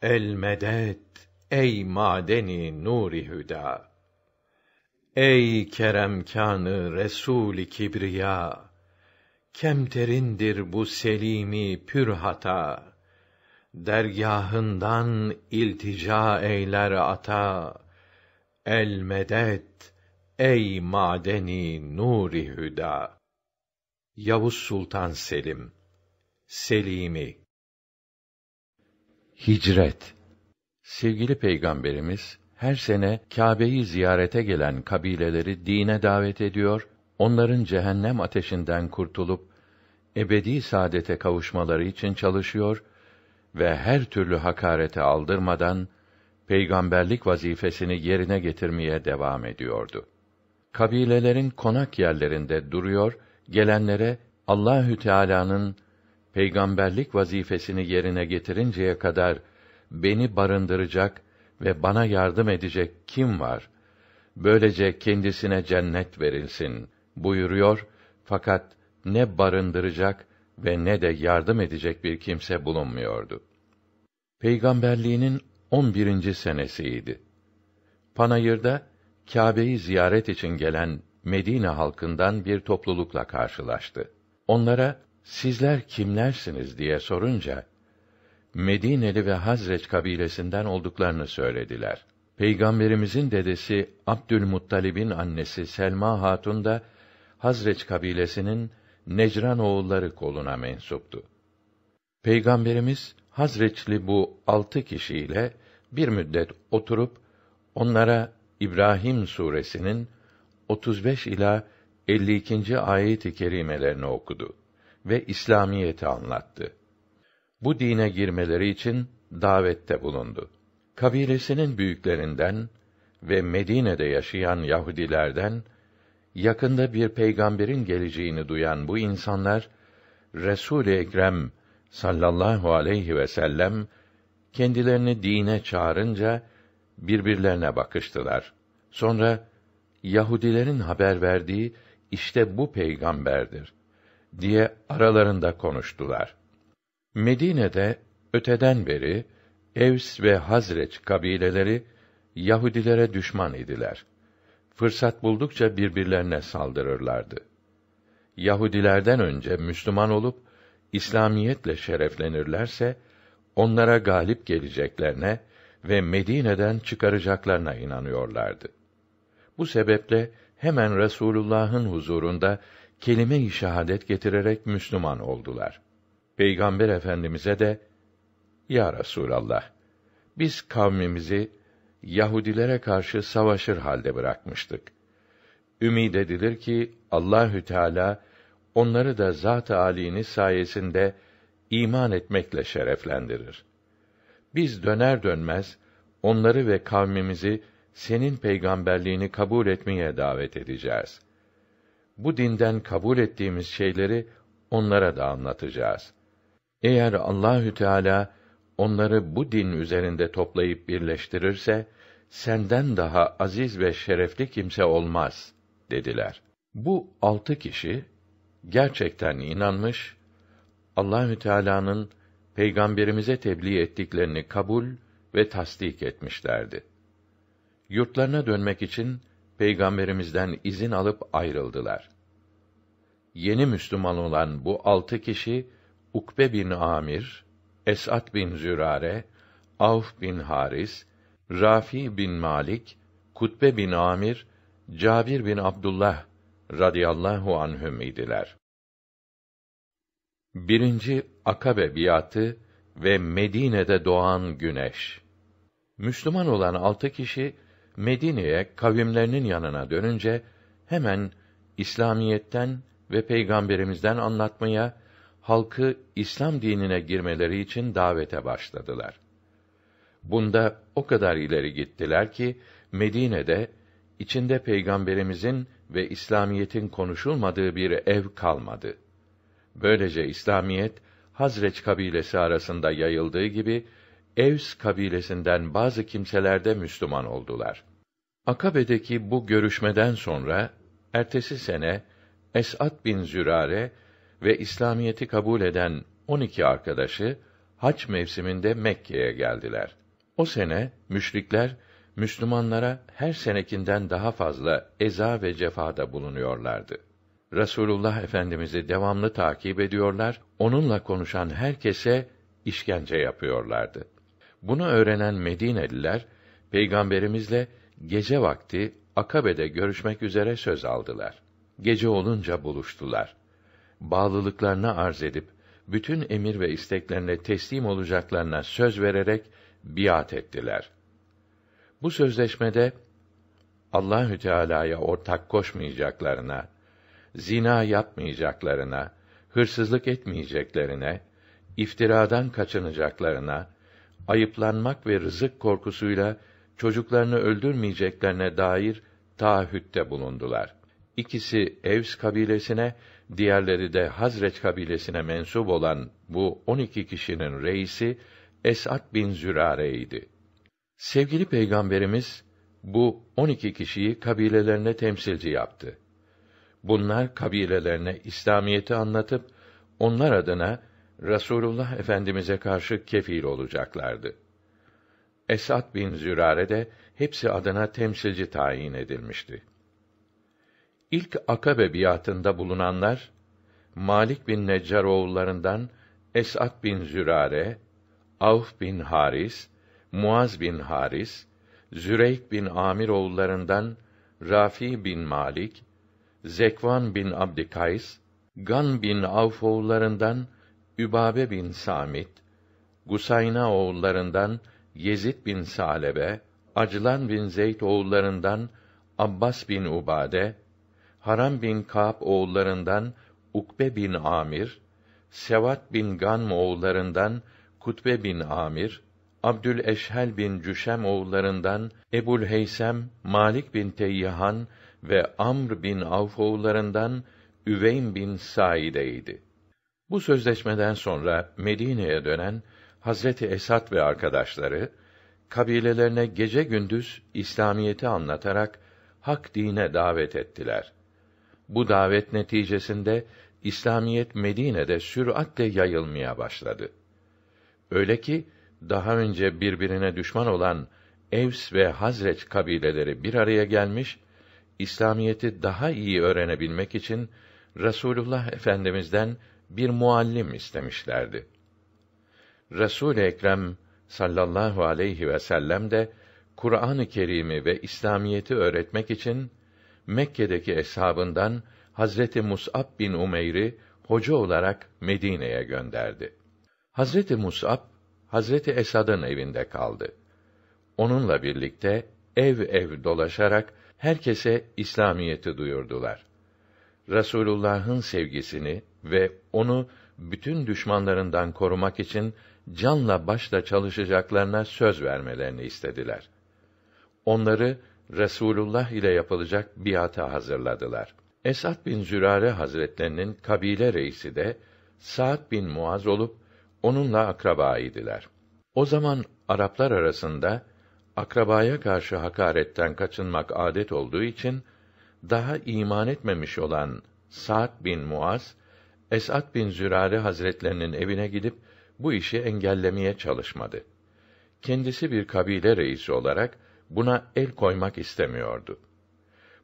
El medet ey madeni nuri hüda. Ey keremkanı Resul-i Kibriya. Kemterindir bu selimi pür hata. Dergahından iltica eyler ata. El medet Ey madeni nuri hüda. Yavuz Sultan Selim Selimi Hicret Sevgili Peygamberimiz her sene Kâbe'yi ziyarete gelen kabileleri dine davet ediyor, onların cehennem ateşinden kurtulup ebedi saadete kavuşmaları için çalışıyor ve her türlü hakarete aldırmadan peygamberlik vazifesini yerine getirmeye devam ediyordu kabilelerin konak yerlerinde duruyor, gelenlere Allahü Teala'nın peygamberlik vazifesini yerine getirinceye kadar beni barındıracak ve bana yardım edecek kim var? Böylece kendisine cennet verilsin buyuruyor fakat ne barındıracak ve ne de yardım edecek bir kimse bulunmuyordu. Peygamberliğinin 11. senesiydi. Panayır'da Kâbe'yi ziyaret için gelen Medine halkından bir toplulukla karşılaştı. Onlara sizler kimlersiniz diye sorunca Medineli ve Hazreç kabilesinden olduklarını söylediler. Peygamberimizin dedesi Abdülmuttalib'in annesi Selma Hatun da Hazreç kabilesinin Necran oğulları koluna mensuptu. Peygamberimiz Hazreçli bu altı kişiyle bir müddet oturup onlara İbrahim suresinin 35 ila 52. ayet-i kerimelerini okudu ve İslamiyeti anlattı. Bu dine girmeleri için davette bulundu. Kabilesinin büyüklerinden ve Medine'de yaşayan Yahudilerden yakında bir peygamberin geleceğini duyan bu insanlar Resul Ekrem sallallahu aleyhi ve sellem kendilerini dine çağırınca birbirlerine bakıştılar. Sonra Yahudilerin haber verdiği işte bu peygamberdir diye aralarında konuştular. Medine'de öteden beri Evs ve Hazreç kabileleri Yahudilere düşman idiler. Fırsat buldukça birbirlerine saldırırlardı. Yahudilerden önce Müslüman olup İslamiyetle şereflenirlerse onlara galip geleceklerine ve Medine'den çıkaracaklarına inanıyorlardı. Bu sebeple hemen Resulullah'ın huzurunda kelime-i şehadet getirerek Müslüman oldular. Peygamber Efendimize de Ya Resulallah biz kavmimizi Yahudilere karşı savaşır halde bırakmıştık. Ümid edilir ki Allahü Teala onları da zat-ı sayesinde iman etmekle şereflendirir. Biz döner dönmez onları ve kavmimizi senin peygamberliğini kabul etmeye davet edeceğiz. Bu dinden kabul ettiğimiz şeyleri onlara da anlatacağız. Eğer Allahü Teala onları bu din üzerinde toplayıp birleştirirse senden daha aziz ve şerefli kimse olmaz dediler. Bu altı kişi gerçekten inanmış, Allahü Teala'nın peygamberimize tebliğ ettiklerini kabul ve tasdik etmişlerdi. Yurtlarına dönmek için peygamberimizden izin alıp ayrıldılar. Yeni Müslüman olan bu altı kişi Ukbe bin Amir, Esat bin Zürare, Avf bin Haris, Rafi bin Malik, Kutbe bin Amir, Cabir bin Abdullah radıyallahu anhüm idiler. Birinci Akabe biatı ve Medine'de doğan güneş. Müslüman olan altı kişi Medine'ye kavimlerinin yanına dönünce hemen İslamiyetten ve peygamberimizden anlatmaya, halkı İslam dinine girmeleri için davete başladılar. Bunda o kadar ileri gittiler ki Medine'de içinde peygamberimizin ve İslamiyetin konuşulmadığı bir ev kalmadı. Böylece İslamiyet Hazreç kabilesi arasında yayıldığı gibi Evs kabilesinden bazı kimseler de Müslüman oldular. Akabe'deki bu görüşmeden sonra ertesi sene Es'ad bin Zürare ve İslamiyeti kabul eden 12 arkadaşı Haç mevsiminde Mekke'ye geldiler. O sene müşrikler Müslümanlara her senekinden daha fazla eza ve cefada bulunuyorlardı. Resulullah Efendimizi devamlı takip ediyorlar, onunla konuşan herkese işkence yapıyorlardı. Bunu öğrenen Medineliler peygamberimizle gece vakti Akabe'de görüşmek üzere söz aldılar. Gece olunca buluştular. Bağlılıklarını arz edip bütün emir ve isteklerine teslim olacaklarına söz vererek biat ettiler. Bu sözleşmede Allahü Teala'ya ortak koşmayacaklarına, zina yapmayacaklarına, hırsızlık etmeyeceklerine, iftiradan kaçınacaklarına, ayıplanmak ve rızık korkusuyla çocuklarını öldürmeyeceklerine dair taahhütte bulundular. İkisi Evs kabilesine, diğerleri de Hazreç kabilesine mensup olan bu on iki kişinin reisi Esat bin Zürare'ydi. Sevgili Peygamberimiz bu on iki kişiyi kabilelerine temsilci yaptı bunlar kabilelerine İslamiyeti anlatıp onlar adına Rasulullah Efendimize karşı kefil olacaklardı. Esad bin Zürare de hepsi adına temsilci tayin edilmişti. İlk Akabe biatında bulunanlar Malik bin Neccar oğullarından Esad bin Zürare, Avf bin Haris, Muaz bin Haris, Züreyk bin Amir oğullarından Rafi bin Malik, Zekvan bin Abdikays, Gan bin Avf Übabe bin Samit, Gusayna oğullarından Yezid bin Salebe, Aclan bin Zeyd oğullarından Abbas bin Ubade, Haram bin Kâb oğullarından Ukbe bin Amir, Sevat bin Ganm oğullarından Kutbe bin Amir, Abdül Eşhel bin Cüşem oğullarından Ebul Heysem, Malik bin Teyyihan ve Amr bin Avf oğullarından Üveym bin Saideydi. Bu sözleşmeden sonra Medine'ye dönen Hazreti Esad ve arkadaşları kabilelerine gece gündüz İslamiyeti anlatarak hak dine davet ettiler. Bu davet neticesinde İslamiyet Medine'de süratle yayılmaya başladı. Öyle ki daha önce birbirine düşman olan Evs ve Hazreç kabileleri bir araya gelmiş İslamiyeti daha iyi öğrenebilmek için Resulullah Efendimizden bir muallim istemişlerdi. Resul Ekrem sallallahu aleyhi ve sellem de Kur'an-ı Kerim'i ve İslamiyeti öğretmek için Mekke'deki eshabından Hazreti Mus'ab bin Umeyr'i hoca olarak Medine'ye gönderdi. Hazreti Mus'ab Hazreti Esad'ın evinde kaldı. Onunla birlikte ev ev dolaşarak herkese İslamiyeti duyurdular. Rasulullah'ın sevgisini ve onu bütün düşmanlarından korumak için canla başla çalışacaklarına söz vermelerini istediler. Onları Resulullah ile yapılacak biata hazırladılar. Esad bin Zürare Hazretlerinin kabile reisi de Sa'd bin Muaz olup onunla akraba idiler. O zaman Araplar arasında akrabaya karşı hakaretten kaçınmak adet olduğu için daha iman etmemiş olan Sa'd bin Muaz Es'ad bin Zürare Hazretlerinin evine gidip bu işi engellemeye çalışmadı. Kendisi bir kabile reisi olarak buna el koymak istemiyordu.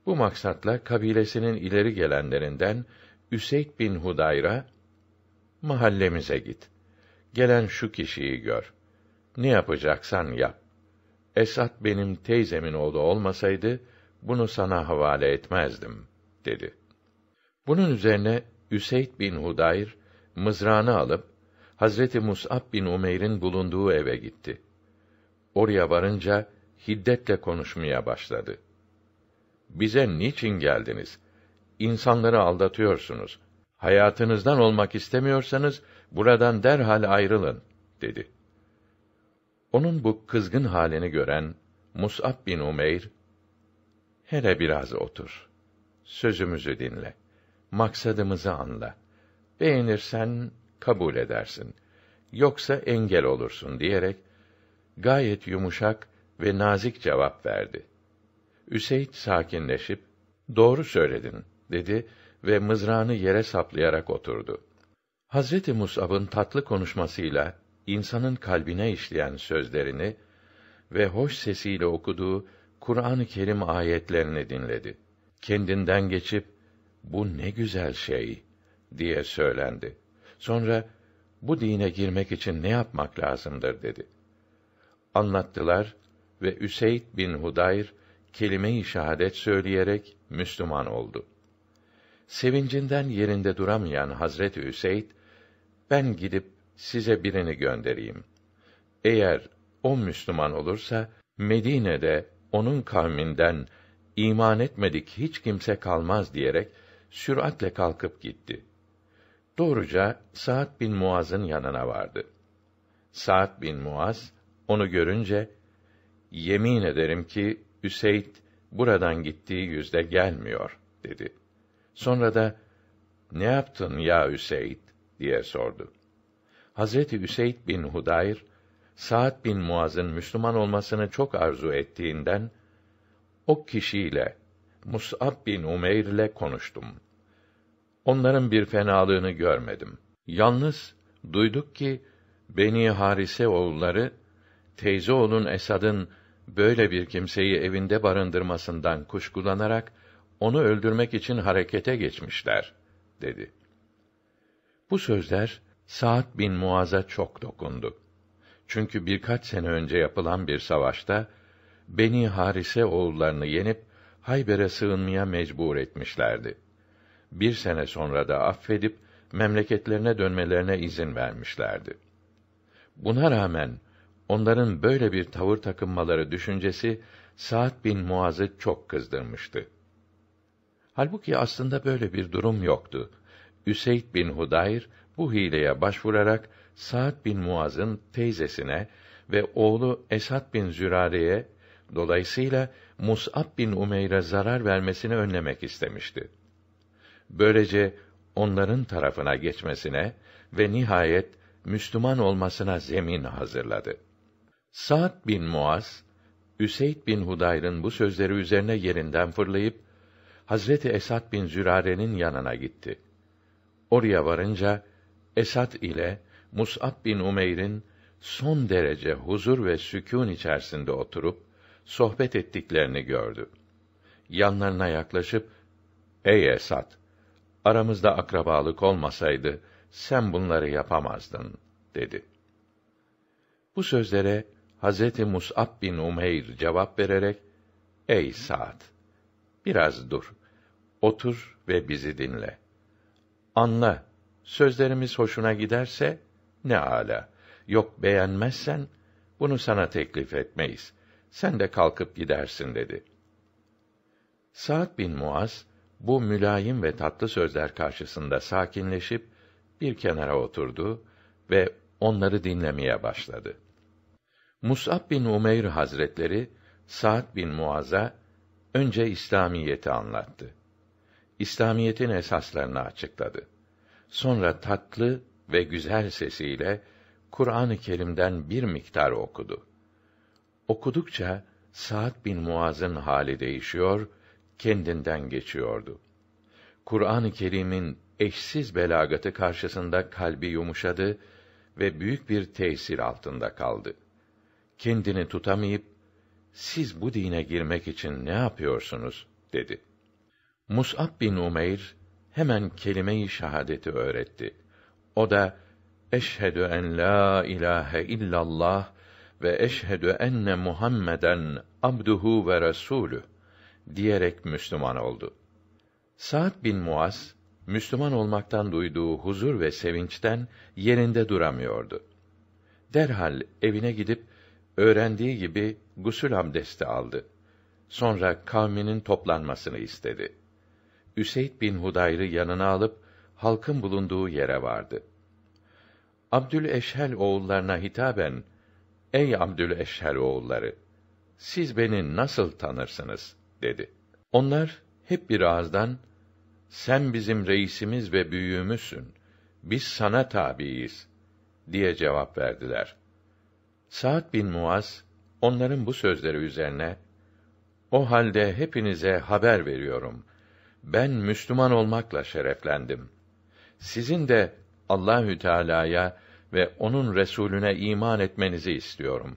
Bu maksatla kabilesinin ileri gelenlerinden Üseyd bin Hudayra mahallemize git. Gelen şu kişiyi gör. Ne yapacaksan yap Esat benim teyzemin oğlu olmasaydı, bunu sana havale etmezdim, dedi. Bunun üzerine Üseyd bin Hudayr, mızrağını alıp, Hazreti Mus'ab bin Umeyr'in bulunduğu eve gitti. Oraya varınca, hiddetle konuşmaya başladı. Bize niçin geldiniz? İnsanları aldatıyorsunuz. Hayatınızdan olmak istemiyorsanız, buradan derhal ayrılın, dedi.'' Onun bu kızgın halini gören Mus'ab bin Umeyr, hele biraz otur, sözümüzü dinle, maksadımızı anla, beğenirsen kabul edersin, yoksa engel olursun diyerek, gayet yumuşak ve nazik cevap verdi. Üseyd sakinleşip, doğru söyledin, dedi ve mızrağını yere saplayarak oturdu. Hazreti Mus'ab'ın tatlı konuşmasıyla insanın kalbine işleyen sözlerini ve hoş sesiyle okuduğu Kur'an-ı Kerim ayetlerini dinledi. Kendinden geçip bu ne güzel şey diye söylendi. Sonra bu dine girmek için ne yapmak lazımdır dedi. Anlattılar ve Üseyd bin Hudayr kelime-i şehadet söyleyerek Müslüman oldu. Sevincinden yerinde duramayan Hazreti Üseyd ben gidip size birini göndereyim. Eğer o Müslüman olursa Medine'de onun kavminden iman etmedik hiç kimse kalmaz diyerek süratle kalkıp gitti. Doğruca Saat bin Muaz'ın yanına vardı. Saat bin Muaz onu görünce yemin ederim ki Üseyd buradan gittiği yüzde gelmiyor dedi. Sonra da ne yaptın ya Üseyd diye sordu. Hazreti Üseyd bin Hudayr Sa'd bin Muaz'ın Müslüman olmasını çok arzu ettiğinden o kişiyle Mus'ab bin Umeyr ile konuştum. Onların bir fenalığını görmedim. Yalnız duyduk ki Beni Harise oğulları teyze oğlun Esad'ın böyle bir kimseyi evinde barındırmasından kuşkulanarak onu öldürmek için harekete geçmişler dedi. Bu sözler Saat bin Muaz'a çok dokundu. Çünkü birkaç sene önce yapılan bir savaşta Beni Harise oğullarını yenip Hayber'e sığınmaya mecbur etmişlerdi. Bir sene sonra da affedip memleketlerine dönmelerine izin vermişlerdi. Buna rağmen onların böyle bir tavır takınmaları düşüncesi Saat bin Muaz'ı çok kızdırmıştı. Halbuki aslında böyle bir durum yoktu. Üseyd bin Hudayr bu hileye başvurarak Sa'd bin Muaz'ın teyzesine ve oğlu Esad bin Zürare'ye dolayısıyla Mus'ab bin Umeyr'e zarar vermesini önlemek istemişti. Böylece onların tarafına geçmesine ve nihayet Müslüman olmasına zemin hazırladı. Sa'd bin Muaz, Üseyd bin Hudayr'ın bu sözleri üzerine yerinden fırlayıp Hazreti Esad bin Zürare'nin yanına gitti. Oraya varınca Esad ile Mus'ab bin Umeyr'in son derece huzur ve sükûn içerisinde oturup sohbet ettiklerini gördü. Yanlarına yaklaşıp "Ey Esad, aramızda akrabalık olmasaydı sen bunları yapamazdın." dedi. Bu sözlere Hazreti Mus'ab bin Umeyr cevap vererek "Ey Sa'd, biraz dur. Otur ve bizi dinle. Anla Sözlerimiz hoşuna giderse ne ala. Yok beğenmezsen bunu sana teklif etmeyiz. Sen de kalkıp gidersin dedi. Saat bin Muaz bu mülayim ve tatlı sözler karşısında sakinleşip bir kenara oturdu ve onları dinlemeye başladı. Mus'ab bin Umeyr Hazretleri Sa'd bin Muaz'a önce İslamiyeti anlattı. İslamiyetin esaslarını açıkladı. Sonra tatlı ve güzel sesiyle Kur'an-ı Kerim'den bir miktar okudu. Okudukça Saat bin Muaz'ın hali değişiyor, kendinden geçiyordu. Kur'an-ı Kerim'in eşsiz belagatı karşısında kalbi yumuşadı ve büyük bir tesir altında kaldı. Kendini tutamayıp siz bu dine girmek için ne yapıyorsunuz dedi. Mus'ab bin Umeyr hemen kelime-i şahadeti öğretti. O da eşhedü en la ilahe illallah ve eşhedü enne Muhammeden abduhu ve resulü diyerek Müslüman oldu. Sa'd bin Muaz Müslüman olmaktan duyduğu huzur ve sevinçten yerinde duramıyordu. Derhal evine gidip öğrendiği gibi gusül abdesti aldı. Sonra kavminin toplanmasını istedi. Üseyd bin Hudayr'ı yanına alıp halkın bulunduğu yere vardı. Abdül Eşhel oğullarına hitaben Ey Abdül Eşhel oğulları siz beni nasıl tanırsınız dedi. Onlar hep bir ağızdan sen bizim reisimiz ve büyüğümüzsün. Biz sana tabiiz diye cevap verdiler. Saat bin Muaz onların bu sözleri üzerine o halde hepinize haber veriyorum.'' ben Müslüman olmakla şereflendim. Sizin de Allahü Teala'ya ve onun Resulüne iman etmenizi istiyorum.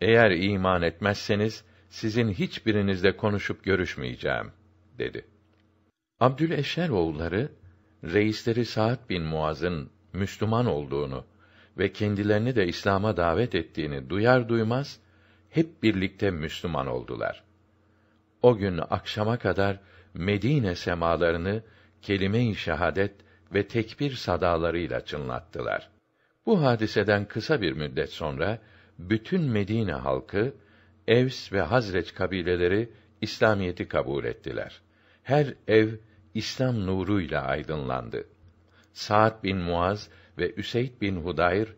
Eğer iman etmezseniz sizin hiçbirinizle konuşup görüşmeyeceğim." dedi. Abdül Abdüleşer oğulları reisleri Sa'd bin Muaz'ın Müslüman olduğunu ve kendilerini de İslam'a davet ettiğini duyar duymaz hep birlikte Müslüman oldular. O gün akşama kadar Medine semalarını kelime-i şehadet ve tekbir sadalarıyla çınlattılar. Bu hadiseden kısa bir müddet sonra bütün Medine halkı Evs ve Hazreç kabileleri İslamiyeti kabul ettiler. Her ev İslam nuruyla aydınlandı. Sa'd bin Muaz ve Üseyd bin Hudayr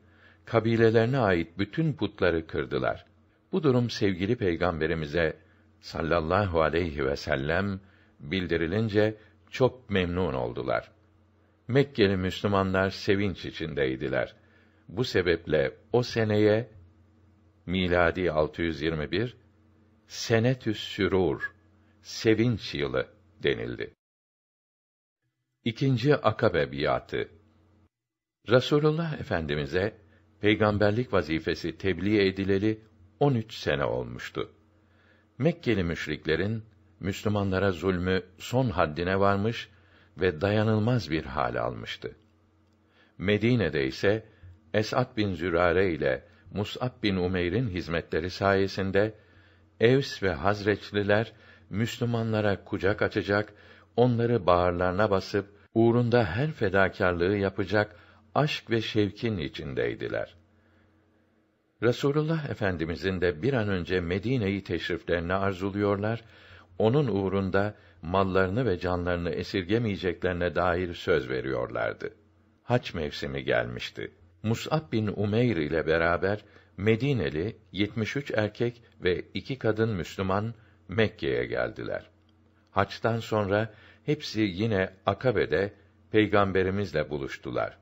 kabilelerine ait bütün putları kırdılar. Bu durum sevgili peygamberimize sallallahu aleyhi ve sellem bildirilince çok memnun oldular. Mekkeli Müslümanlar sevinç içindeydiler. Bu sebeple o seneye miladi 621 Senetüs Sürur sevinç yılı denildi. İkinci Akabe biatı. Rasulullah Efendimize peygamberlik vazifesi tebliğ edileli 13 sene olmuştu. Mekkeli müşriklerin Müslümanlara zulmü son haddine varmış ve dayanılmaz bir hal almıştı. Medine'de ise Esat bin Zürare ile Mus'ab bin Umeyr'in hizmetleri sayesinde Evs ve Hazreçliler Müslümanlara kucak açacak, onları bağırlarına basıp uğrunda her fedakarlığı yapacak aşk ve şevkin içindeydiler. Resulullah Efendimizin de bir an önce Medine'yi teşriflerini arzuluyorlar onun uğrunda mallarını ve canlarını esirgemeyeceklerine dair söz veriyorlardı. Haç mevsimi gelmişti. Mus'ab bin Umeyr ile beraber Medineli 73 erkek ve iki kadın Müslüman Mekke'ye geldiler. Haç'tan sonra hepsi yine Akabe'de peygamberimizle buluştular.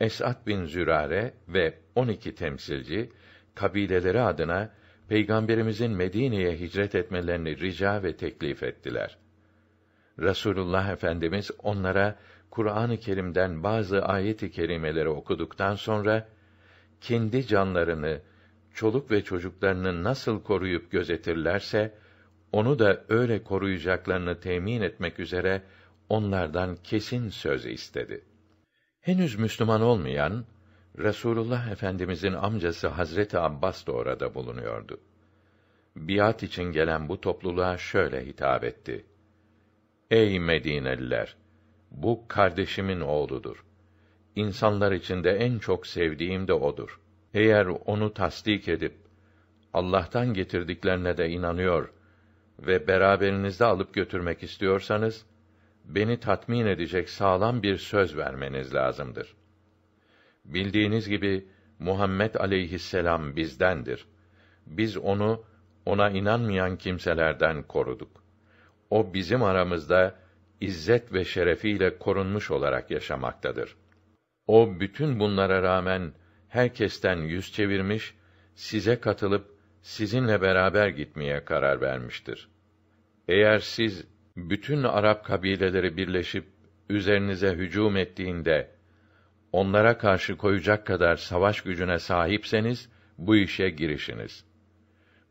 Es'ad bin Zürare ve 12 temsilci kabileleri adına Peygamberimizin Medine'ye hicret etmelerini rica ve teklif ettiler. Rasulullah Efendimiz onlara Kur'an-ı Kerim'den bazı ayet-i kerimeleri okuduktan sonra kendi canlarını, çoluk ve çocuklarını nasıl koruyup gözetirlerse onu da öyle koruyacaklarını temin etmek üzere onlardan kesin söz istedi. Henüz Müslüman olmayan Resulullah Efendimizin amcası Hazreti Abbas da orada bulunuyordu. Biat için gelen bu topluluğa şöyle hitap etti: Ey Medineliler, bu kardeşimin oğludur. İnsanlar içinde en çok sevdiğim de odur. Eğer onu tasdik edip Allah'tan getirdiklerine de inanıyor ve beraberinizde alıp götürmek istiyorsanız beni tatmin edecek sağlam bir söz vermeniz lazımdır. Bildiğiniz gibi Muhammed aleyhisselam bizdendir. Biz onu ona inanmayan kimselerden koruduk. O bizim aramızda izzet ve şerefiyle korunmuş olarak yaşamaktadır. O bütün bunlara rağmen herkesten yüz çevirmiş, size katılıp sizinle beraber gitmeye karar vermiştir. Eğer siz bütün Arap kabileleri birleşip üzerinize hücum ettiğinde onlara karşı koyacak kadar savaş gücüne sahipseniz bu işe girişiniz.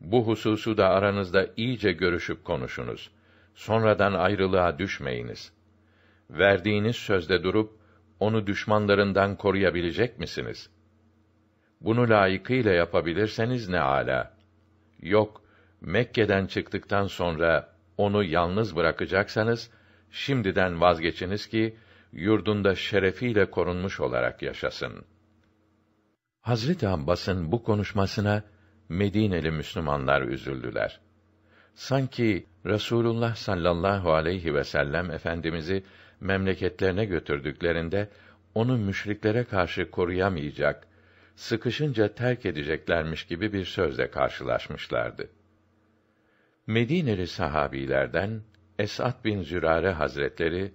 Bu hususu da aranızda iyice görüşüp konuşunuz. Sonradan ayrılığa düşmeyiniz. Verdiğiniz sözde durup onu düşmanlarından koruyabilecek misiniz? Bunu layıkıyla yapabilirseniz ne ala. Yok, Mekke'den çıktıktan sonra onu yalnız bırakacaksanız şimdiden vazgeçiniz ki yurdunda şerefiyle korunmuş olarak yaşasın. Hazreti Abbas'ın bu konuşmasına Medineli Müslümanlar üzüldüler. Sanki Rasulullah sallallahu aleyhi ve sellem efendimizi memleketlerine götürdüklerinde onu müşriklere karşı koruyamayacak, sıkışınca terk edeceklermiş gibi bir sözle karşılaşmışlardı. Medineli sahabilerden Es'ad bin Zürare Hazretleri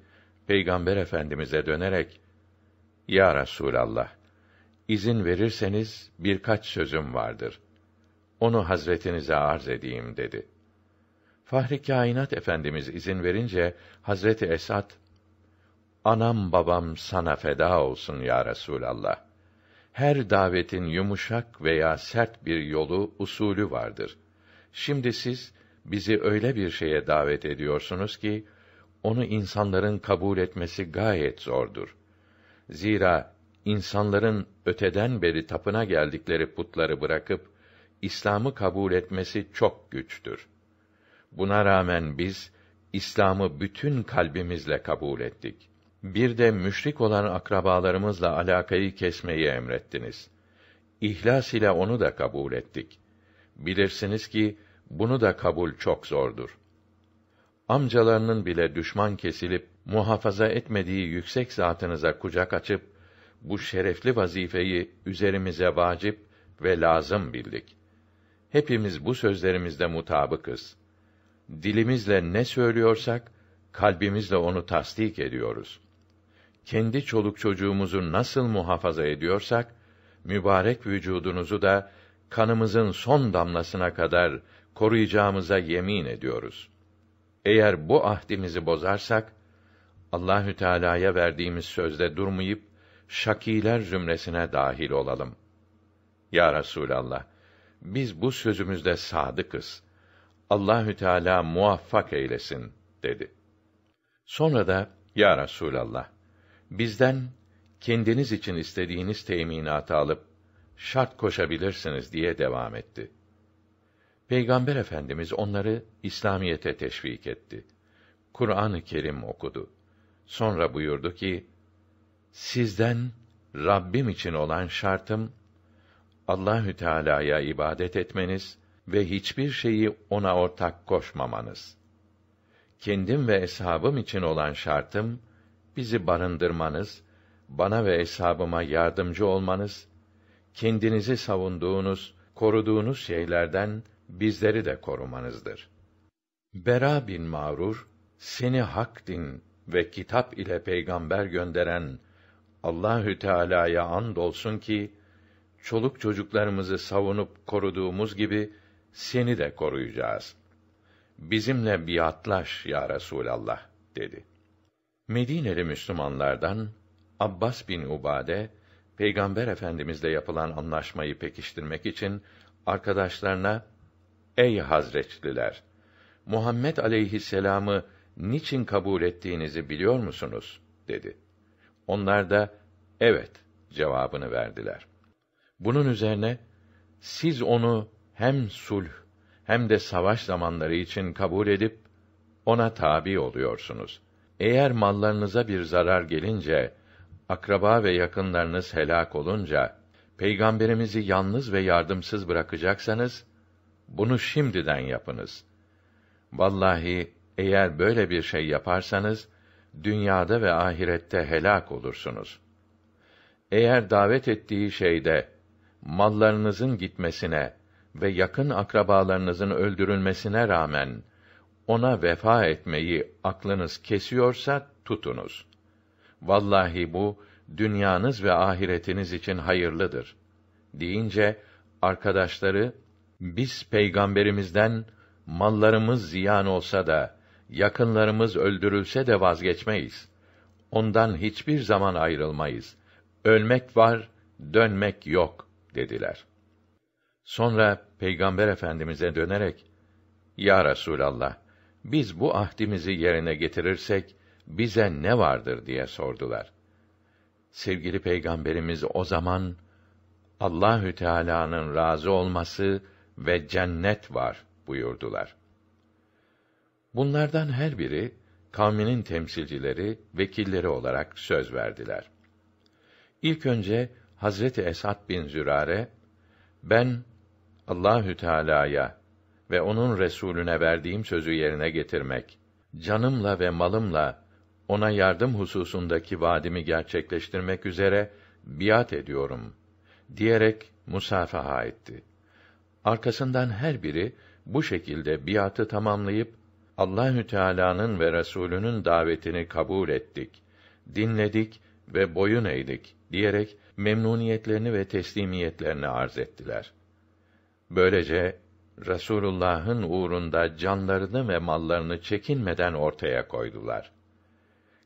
Peygamber Efendimize dönerek Ya Resulallah izin verirseniz birkaç sözüm vardır. Onu Hazretinize arz edeyim dedi. Fahri Kainat Efendimiz izin verince Hazreti Esat, Anam babam sana feda olsun ya Resulallah. Her davetin yumuşak veya sert bir yolu, usulü vardır. Şimdi siz bizi öyle bir şeye davet ediyorsunuz ki onu insanların kabul etmesi gayet zordur. Zira insanların öteden beri tapına geldikleri putları bırakıp İslam'ı kabul etmesi çok güçtür. Buna rağmen biz İslam'ı bütün kalbimizle kabul ettik. Bir de müşrik olan akrabalarımızla alakayı kesmeyi emrettiniz. İhlas ile onu da kabul ettik. Bilirsiniz ki bunu da kabul çok zordur amcalarının bile düşman kesilip muhafaza etmediği yüksek zatınıza kucak açıp bu şerefli vazifeyi üzerimize vacip ve lazım bildik. Hepimiz bu sözlerimizde mutabıkız. Dilimizle ne söylüyorsak kalbimizle onu tasdik ediyoruz. Kendi çoluk çocuğumuzu nasıl muhafaza ediyorsak mübarek vücudunuzu da kanımızın son damlasına kadar koruyacağımıza yemin ediyoruz.'' Eğer bu ahdimizi bozarsak Allahü Teala'ya verdiğimiz sözde durmayıp şakiler zümresine dahil olalım. Ya Resulallah, biz bu sözümüzde sadıkız. Allahü Teala muvaffak eylesin dedi. Sonra da ya Resulallah, bizden kendiniz için istediğiniz teminatı alıp şart koşabilirsiniz diye devam etti. Peygamber Efendimiz onları İslamiyete teşvik etti. Kur'an-ı Kerim okudu. Sonra buyurdu ki: Sizden Rabbim için olan şartım Allahü Teala'ya ibadet etmeniz ve hiçbir şeyi ona ortak koşmamanız. Kendim ve eshabım için olan şartım bizi barındırmanız, bana ve eshabıma yardımcı olmanız, kendinizi savunduğunuz, koruduğunuz şeylerden bizleri de korumanızdır. Bera bin Mağrur, seni hak din ve kitap ile peygamber gönderen Allahü Teala'ya and olsun ki çoluk çocuklarımızı savunup koruduğumuz gibi seni de koruyacağız. Bizimle biatlaş ya Resulallah dedi. Medineli Müslümanlardan Abbas bin Ubade Peygamber Efendimizle yapılan anlaşmayı pekiştirmek için arkadaşlarına Ey hazretliler! Muhammed aleyhisselamı niçin kabul ettiğinizi biliyor musunuz? dedi. Onlar da evet cevabını verdiler. Bunun üzerine siz onu hem sulh hem de savaş zamanları için kabul edip ona tabi oluyorsunuz. Eğer mallarınıza bir zarar gelince, akraba ve yakınlarınız helak olunca, peygamberimizi yalnız ve yardımsız bırakacaksanız bunu şimdiden yapınız. Vallahi eğer böyle bir şey yaparsanız dünyada ve ahirette helak olursunuz. Eğer davet ettiği şeyde mallarınızın gitmesine ve yakın akrabalarınızın öldürülmesine rağmen ona vefa etmeyi aklınız kesiyorsa tutunuz. Vallahi bu dünyanız ve ahiretiniz için hayırlıdır deyince arkadaşları biz peygamberimizden mallarımız ziyan olsa da yakınlarımız öldürülse de vazgeçmeyiz. Ondan hiçbir zaman ayrılmayız. Ölmek var, dönmek yok dediler. Sonra Peygamber Efendimize dönerek Ya Resulallah biz bu ahdimizi yerine getirirsek bize ne vardır diye sordular. Sevgili Peygamberimiz o zaman Allahü Teala'nın razı olması ve cennet var buyurdular. Bunlardan her biri kavminin temsilcileri, vekilleri olarak söz verdiler. İlk önce Hazreti Esad bin Zürare ben Allahü Teala'ya ve onun Resulüne verdiğim sözü yerine getirmek, canımla ve malımla ona yardım hususundaki vaadimi gerçekleştirmek üzere biat ediyorum diyerek musafaha etti. Arkasından her biri bu şekilde biatı tamamlayıp Allahü Teala'nın ve Resulünün davetini kabul ettik, dinledik ve boyun eğdik diyerek memnuniyetlerini ve teslimiyetlerini arz ettiler. Böylece Resulullah'ın uğrunda canlarını ve mallarını çekinmeden ortaya koydular.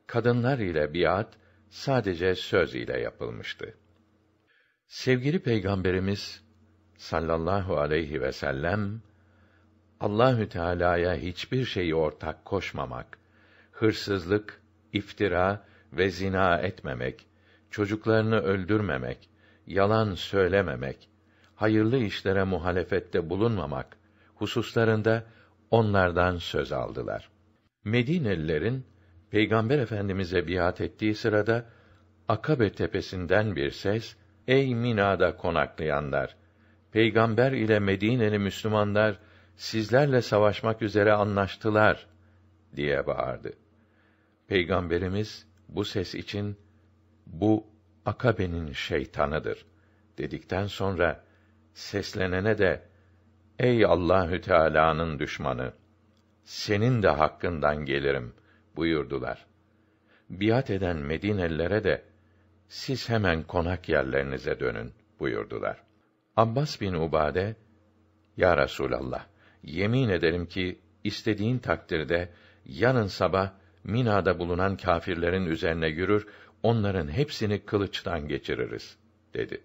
Kadınlar ile biat sadece söz ile yapılmıştı. Sevgili Peygamberimiz sallallahu aleyhi ve sellem Allahü Teala'ya hiçbir şeyi ortak koşmamak, hırsızlık, iftira ve zina etmemek, çocuklarını öldürmemek, yalan söylememek, hayırlı işlere muhalefette bulunmamak hususlarında onlardan söz aldılar. Medinelilerin Peygamber Efendimize biat ettiği sırada Akabe tepesinden bir ses: "Ey Mina'da konaklayanlar, Peygamber ile Medineli Müslümanlar sizlerle savaşmak üzere anlaştılar diye bağırdı. Peygamberimiz bu ses için bu Akabe'nin şeytanıdır dedikten sonra seslenene de ey Allahü Teala'nın düşmanı senin de hakkından gelirim buyurdular. Biat eden Medinelilere de siz hemen konak yerlerinize dönün buyurdular. Abbas bin Ubade, Ya Resûlallah, yemin ederim ki, istediğin takdirde, yarın sabah, Mina'da bulunan kâfirlerin üzerine yürür, onların hepsini kılıçtan geçiririz, dedi.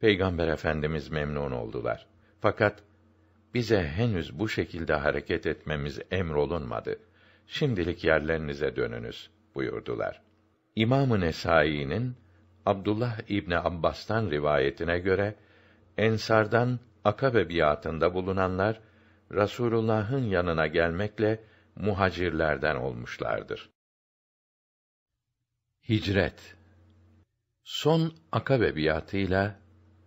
Peygamber Efendimiz memnun oldular. Fakat, bize henüz bu şekilde hareket etmemiz emrolunmadı. Şimdilik yerlerinize dönünüz, buyurdular. İmam-ı Nesai'nin, Abdullah İbni Abbas'tan rivayetine göre, Ensardan Akabe biatında bulunanlar Rasulullah'ın yanına gelmekle muhacirlerden olmuşlardır. Hicret Son Akabe biatıyla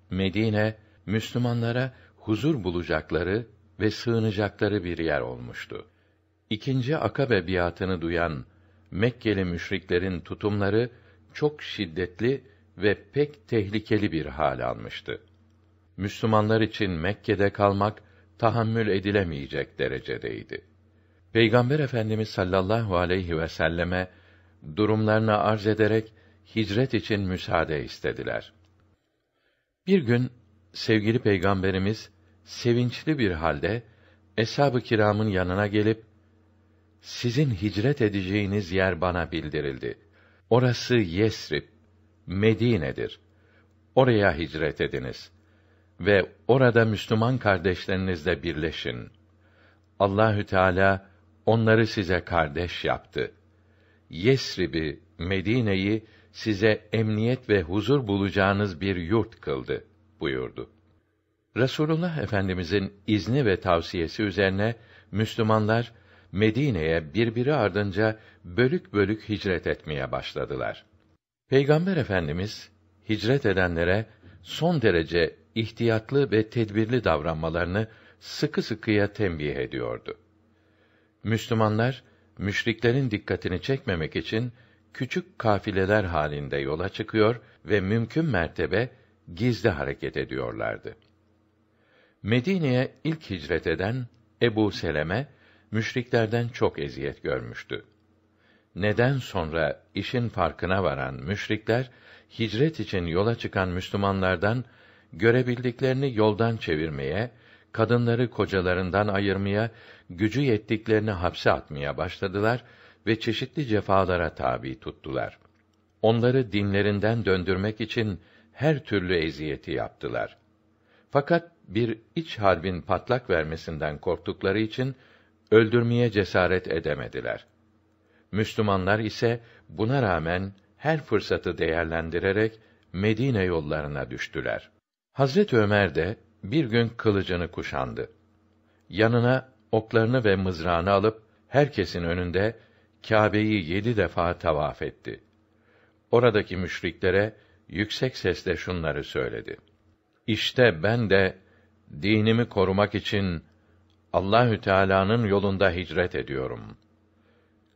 Medine Müslümanlara huzur bulacakları ve sığınacakları bir yer olmuştu. İkinci Akabe biatını duyan Mekkeli müşriklerin tutumları çok şiddetli ve pek tehlikeli bir hal almıştı. Müslümanlar için Mekke'de kalmak tahammül edilemeyecek derecedeydi. Peygamber Efendimiz sallallahu aleyhi ve selleme durumlarını arz ederek hicret için müsaade istediler. Bir gün sevgili peygamberimiz sevinçli bir halde eshab-ı kiramın yanına gelip sizin hicret edeceğiniz yer bana bildirildi. Orası Yesrib, Medine'dir. Oraya hicret ediniz ve orada Müslüman kardeşlerinizle birleşin. Allahü Teala onları size kardeş yaptı. Yesrib'i, Medine'yi size emniyet ve huzur bulacağınız bir yurt kıldı buyurdu. Resulullah Efendimizin izni ve tavsiyesi üzerine Müslümanlar Medine'ye birbiri ardınca bölük bölük hicret etmeye başladılar. Peygamber Efendimiz hicret edenlere son derece ihtiyatlı ve tedbirli davranmalarını sıkı sıkıya tembih ediyordu. Müslümanlar müşriklerin dikkatini çekmemek için küçük kafileler halinde yola çıkıyor ve mümkün mertebe gizli hareket ediyorlardı. Medine'ye ilk hicret eden Ebu Seleme müşriklerden çok eziyet görmüştü. Neden sonra işin farkına varan müşrikler hicret için yola çıkan Müslümanlardan görebildiklerini yoldan çevirmeye, kadınları kocalarından ayırmaya, gücü yettiklerini hapse atmaya başladılar ve çeşitli cefalara tabi tuttular. Onları dinlerinden döndürmek için her türlü eziyeti yaptılar. Fakat bir iç harbin patlak vermesinden korktukları için öldürmeye cesaret edemediler. Müslümanlar ise buna rağmen her fırsatı değerlendirerek Medine yollarına düştüler. Hazret Ömer de bir gün kılıcını kuşandı. Yanına oklarını ve mızrağını alıp herkesin önünde Kâbe'yi yedi defa tavaf etti. Oradaki müşriklere yüksek sesle şunları söyledi. İşte ben de dinimi korumak için Allahü Teala'nın yolunda hicret ediyorum.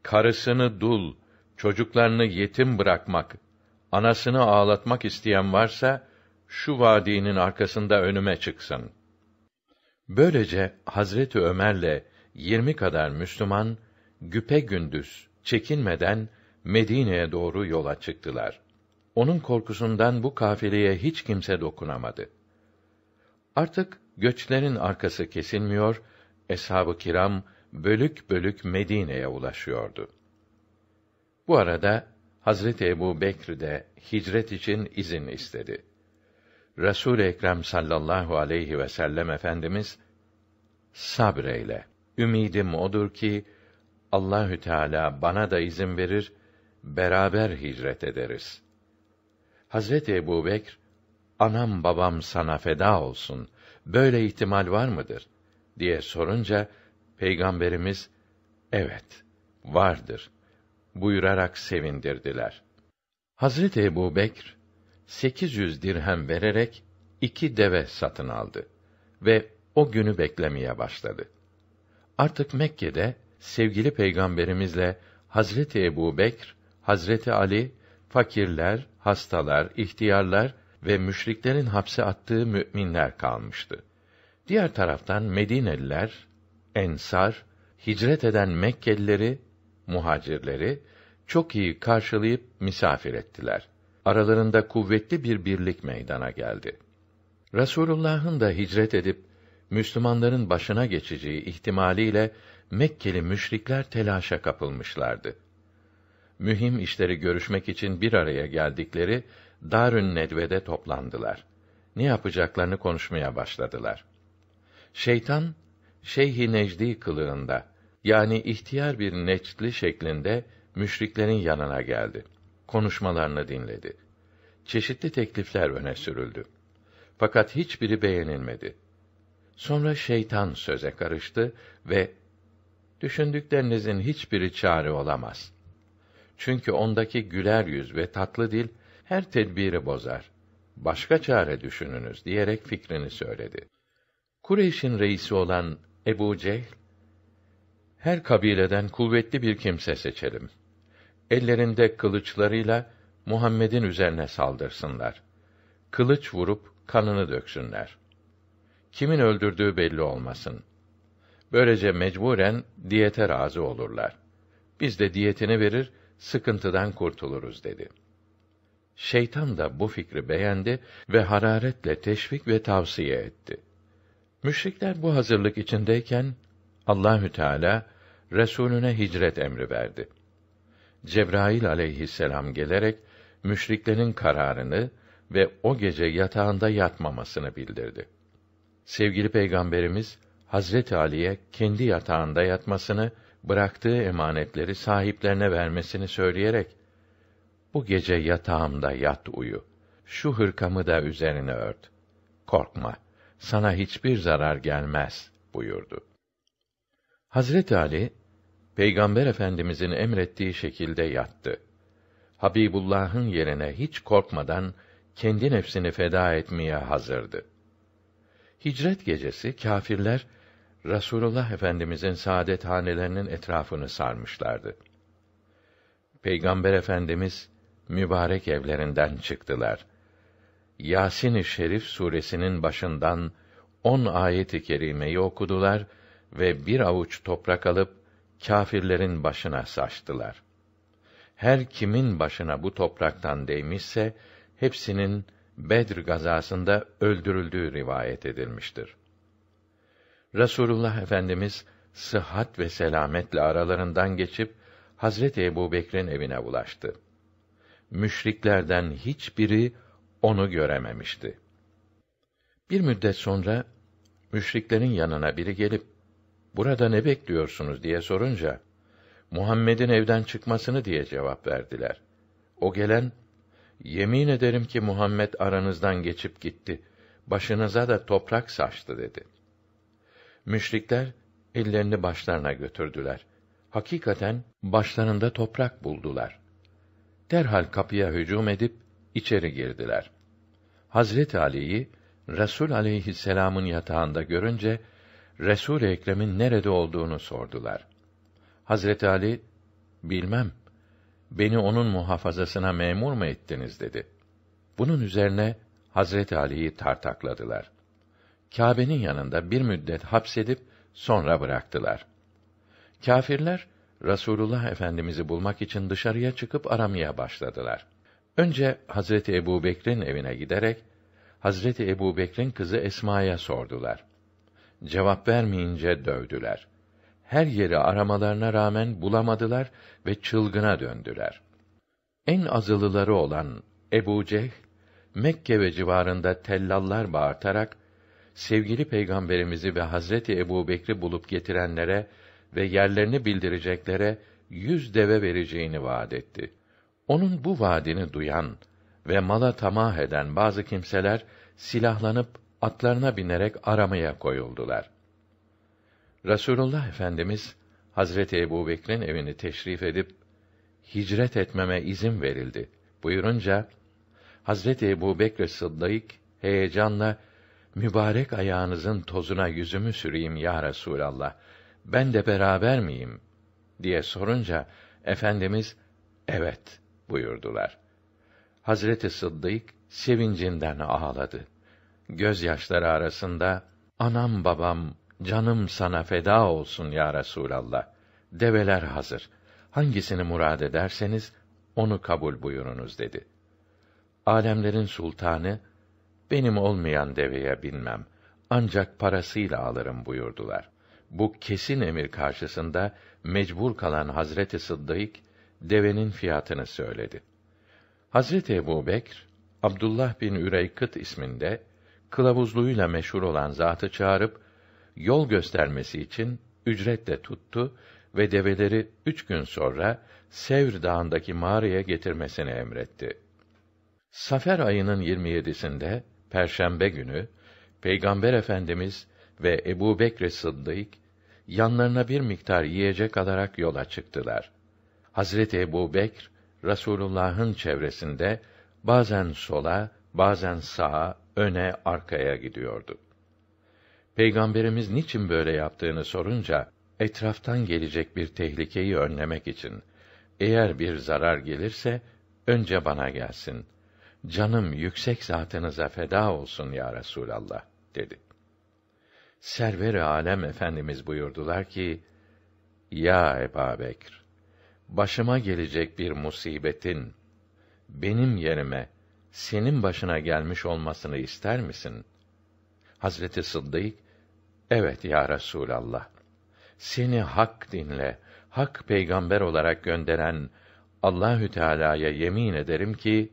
Karısını dul, çocuklarını yetim bırakmak, anasını ağlatmak isteyen varsa şu vadinin arkasında önüme çıksın. Böylece Hazreti Ömer'le yirmi kadar Müslüman güpe gündüz çekinmeden Medine'ye doğru yola çıktılar. Onun korkusundan bu kafileye hiç kimse dokunamadı. Artık göçlerin arkası kesilmiyor, eshab-ı kiram bölük bölük Medine'ye ulaşıyordu. Bu arada Hazreti Ebu Bekr de hicret için izin istedi. Resul Ekrem sallallahu aleyhi ve sellem efendimiz sabreyle. Ümidim odur ki Allahü Teala bana da izin verir, beraber hicret ederiz. Hazreti Ebubekr anam babam sana feda olsun, böyle ihtimal var mıdır? diye sorunca, Peygamberimiz, evet, vardır, buyurarak sevindirdiler. Hazreti Ebubekr 800 dirhem vererek iki deve satın aldı ve o günü beklemeye başladı. Artık Mekke'de sevgili peygamberimizle Hazreti Ebu Bekr, Hazreti Ali, fakirler, hastalar, ihtiyarlar ve müşriklerin hapse attığı müminler kalmıştı. Diğer taraftan Medineliler, Ensar, hicret eden Mekkelileri, muhacirleri çok iyi karşılayıp misafir ettiler aralarında kuvvetli bir birlik meydana geldi. Rasulullah'ın da hicret edip Müslümanların başına geçeceği ihtimaliyle Mekkeli müşrikler telaşa kapılmışlardı. Mühim işleri görüşmek için bir araya geldikleri Darün Nedve'de toplandılar. Ne yapacaklarını konuşmaya başladılar. Şeytan Şeyhi Necdi kılığında yani ihtiyar bir neçtli şeklinde müşriklerin yanına geldi konuşmalarını dinledi. Çeşitli teklifler öne sürüldü. Fakat hiçbiri beğenilmedi. Sonra şeytan söze karıştı ve düşündüklerinizin hiçbiri çare olamaz. Çünkü ondaki güler yüz ve tatlı dil her tedbiri bozar. Başka çare düşününüz diyerek fikrini söyledi. Kureyş'in reisi olan Ebu Cehl, her kabileden kuvvetli bir kimse seçelim ellerinde kılıçlarıyla Muhammed'in üzerine saldırsınlar. Kılıç vurup kanını döksünler. Kimin öldürdüğü belli olmasın. Böylece mecburen diyete razı olurlar. Biz de diyetini verir, sıkıntıdan kurtuluruz dedi. Şeytan da bu fikri beğendi ve hararetle teşvik ve tavsiye etti. Müşrikler bu hazırlık içindeyken Allahü Teala Resulüne hicret emri verdi. Cebrail aleyhisselam gelerek müşriklerin kararını ve o gece yatağında yatmamasını bildirdi. Sevgili Peygamberimiz Hazreti Ali'ye kendi yatağında yatmasını, bıraktığı emanetleri sahiplerine vermesini söyleyerek bu gece yatağımda yat uyu. Şu hırkamı da üzerine ört. Korkma. Sana hiçbir zarar gelmez buyurdu. Hazret Ali Peygamber Efendimizin emrettiği şekilde yattı. Habibullah'ın yerine hiç korkmadan kendi nefsini feda etmeye hazırdı. Hicret gecesi kâfirler Rasulullah Efendimizin saadet hanelerinin etrafını sarmışlardı. Peygamber Efendimiz mübarek evlerinden çıktılar. Yasin-i Şerif suresinin başından on ayet-i kerimeyi okudular ve bir avuç toprak alıp kâfirlerin başına saçtılar. Her kimin başına bu topraktan değmişse hepsinin Bedr gazasında öldürüldüğü rivayet edilmiştir. Resulullah Efendimiz sıhhat ve selametle aralarından geçip Hazreti Ebubekir'in evine ulaştı. Müşriklerden hiçbiri onu görememişti. Bir müddet sonra müşriklerin yanına biri gelip burada ne bekliyorsunuz diye sorunca, Muhammed'in evden çıkmasını diye cevap verdiler. O gelen, yemin ederim ki Muhammed aranızdan geçip gitti, başınıza da toprak saçtı dedi. Müşrikler, ellerini başlarına götürdüler. Hakikaten, başlarında toprak buldular. Derhal kapıya hücum edip, içeri girdiler. Hazret Ali'yi, Resul aleyhisselamın yatağında görünce Resul Ekrem'in nerede olduğunu sordular. Hazreti Ali bilmem beni onun muhafazasına memur mu ettiniz dedi. Bunun üzerine Hazreti Ali'yi tartakladılar. Kâbe'nin yanında bir müddet hapsedip sonra bıraktılar. Kâfirler Rasulullah Efendimizi bulmak için dışarıya çıkıp aramaya başladılar. Önce Hazreti Ebu Bekir'in evine giderek Hazreti Ebu Bekir'in kızı Esma'ya sordular. Cevap vermeyince dövdüler. Her yeri aramalarına rağmen bulamadılar ve çılgına döndüler. En azılıları olan Ebu Ceh, Mekke ve civarında tellallar bağırtarak, sevgili peygamberimizi ve Hazreti Ebu Bekri bulup getirenlere ve yerlerini bildireceklere yüz deve vereceğini vaad etti. Onun bu vaadini duyan ve mala tamah eden bazı kimseler silahlanıp atlarına binerek aramaya koyuldular. Rasulullah Efendimiz Hazreti Ebubekir'in evini teşrif edip hicret etmeme izin verildi buyurunca Hazreti Ebubekir Sıddık heyecanla mübarek ayağınızın tozuna yüzümü süreyim ya Resulallah. Ben de beraber miyim?'' diye sorunca efendimiz evet buyurdular. Hazreti Sıddık sevincinden ağladı gözyaşları arasında anam babam canım sana feda olsun ya Resulallah. Develer hazır. Hangisini murad ederseniz onu kabul buyurunuz dedi. Alemlerin sultanı benim olmayan deveye binmem. Ancak parasıyla alırım buyurdular. Bu kesin emir karşısında mecbur kalan Hazreti Sıddık devenin fiyatını söyledi. Hazreti Ebubekr Abdullah bin Üreykıt isminde kılavuzluğuyla meşhur olan zatı çağırıp yol göstermesi için ücret de tuttu ve develeri üç gün sonra Sevr Dağı'ndaki mağaraya getirmesini emretti. Safer ayının 27'sinde Perşembe günü Peygamber Efendimiz ve Ebu Bekr Sıddık yanlarına bir miktar yiyecek alarak yola çıktılar. Hazreti Ebu Bekr Rasulullah'ın çevresinde bazen sola, bazen sağa, öne arkaya gidiyordu. Peygamberimiz niçin böyle yaptığını sorunca etraftan gelecek bir tehlikeyi önlemek için eğer bir zarar gelirse önce bana gelsin. Canım yüksek zatınıza feda olsun ya Resulallah dedi. Server-i Alem Efendimiz buyurdular ki: Ya Ebu Bekr, başıma gelecek bir musibetin benim yerime senin başına gelmiş olmasını ister misin? Hazreti Sıddık, evet ya Resûlallah, seni hak dinle, hak peygamber olarak gönderen Allahü Teala'ya yemin ederim ki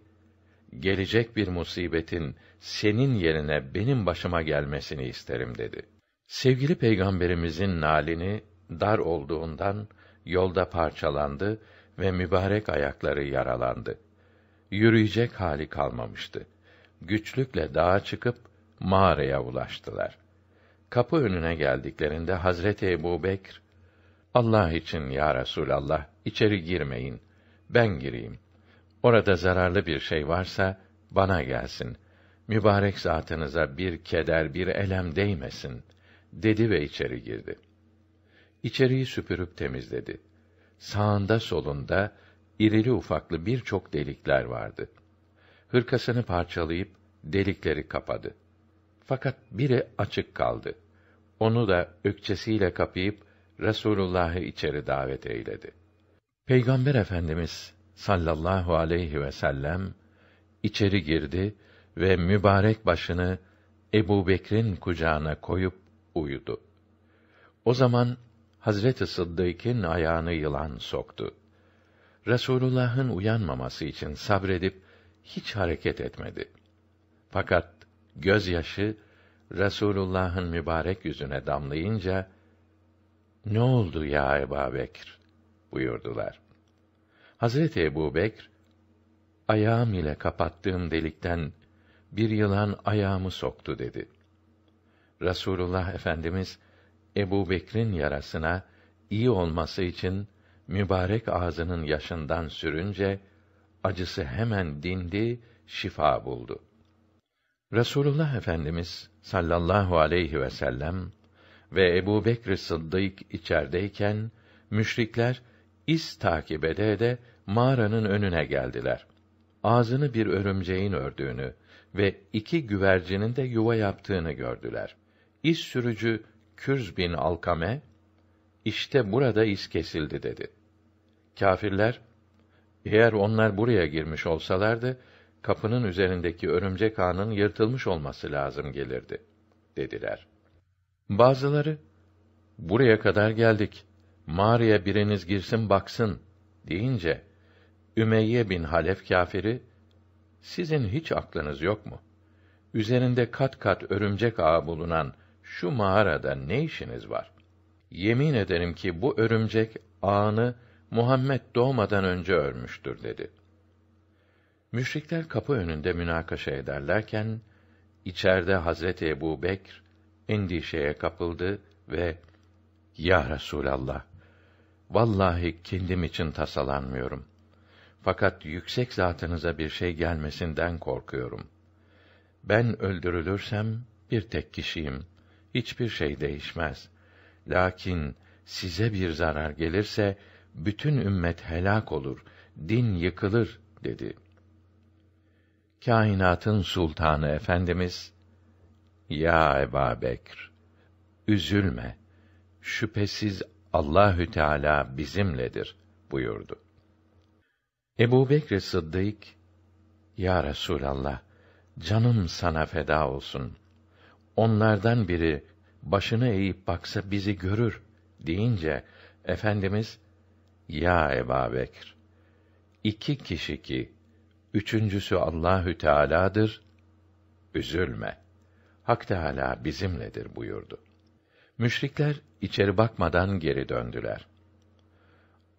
gelecek bir musibetin senin yerine benim başıma gelmesini isterim dedi. Sevgili peygamberimizin nalini dar olduğundan yolda parçalandı ve mübarek ayakları yaralandı yürüyecek hali kalmamıştı. Güçlükle dağa çıkıp mağaraya ulaştılar. Kapı önüne geldiklerinde Hazreti Ebu Bekr, Allah için ya Resûlallah, içeri girmeyin, ben gireyim. Orada zararlı bir şey varsa, bana gelsin. Mübarek zatınıza bir keder, bir elem değmesin, dedi ve içeri girdi. İçeriyi süpürüp temizledi. Sağında solunda, irili ufaklı birçok delikler vardı. Hırkasını parçalayıp delikleri kapadı. Fakat biri açık kaldı. Onu da ökçesiyle kapayıp Resulullah'ı içeri davet eyledi. Peygamber Efendimiz sallallahu aleyhi ve sellem içeri girdi ve mübarek başını Ebu Bekir'in kucağına koyup uyudu. O zaman Hazreti Sıddık'ın ayağını yılan soktu. Resulullah'ın uyanmaması için sabredip hiç hareket etmedi. Fakat gözyaşı Resulullah'ın mübarek yüzüne damlayınca "Ne oldu ya Ebu Bekir?" buyurdular. Hazreti Ebu Bekir ayağım ile kapattığım delikten bir yılan ayağımı soktu dedi. Rasulullah Efendimiz Ebu Bekir'in yarasına iyi olması için mübarek ağzının yaşından sürünce acısı hemen dindi, şifa buldu. Resulullah Efendimiz sallallahu aleyhi ve sellem ve Ebu Bekr Sıddık içerideyken müşrikler iz takip ede ede mağaranın önüne geldiler. Ağzını bir örümceğin ördüğünü ve iki güvercinin de yuva yaptığını gördüler. İz sürücü Kürz bin Alkame işte burada iz kesildi dedi. Kafirler, eğer onlar buraya girmiş olsalardı, kapının üzerindeki örümcek ağının yırtılmış olması lazım gelirdi, dediler. Bazıları, buraya kadar geldik, mağaraya biriniz girsin baksın, deyince, Ümeyye bin Halef kâfiri, sizin hiç aklınız yok mu? Üzerinde kat kat örümcek ağı bulunan şu mağarada ne işiniz var? yemin ederim ki bu örümcek ağını Muhammed doğmadan önce örmüştür dedi. Müşrikler kapı önünde münakaşa ederlerken içeride Hazreti Ebu Bekr endişeye kapıldı ve Ya Resulallah vallahi kendim için tasalanmıyorum. Fakat yüksek zatınıza bir şey gelmesinden korkuyorum. Ben öldürülürsem bir tek kişiyim. Hiçbir şey değişmez. Lakin size bir zarar gelirse bütün ümmet helak olur, din yıkılır dedi. Kainatın sultanı efendimiz Ya Eba Bekr üzülme. Şüphesiz Allahü Teala bizimledir buyurdu. Ebu Bekr Sıddık, Ya Resûlallah, canım sana feda olsun. Onlardan biri başını eğip baksa bizi görür deyince efendimiz ya Eba Bekir iki kişi ki üçüncüsü Allahü Teala'dır üzülme Hak Teala bizimledir buyurdu. Müşrikler içeri bakmadan geri döndüler.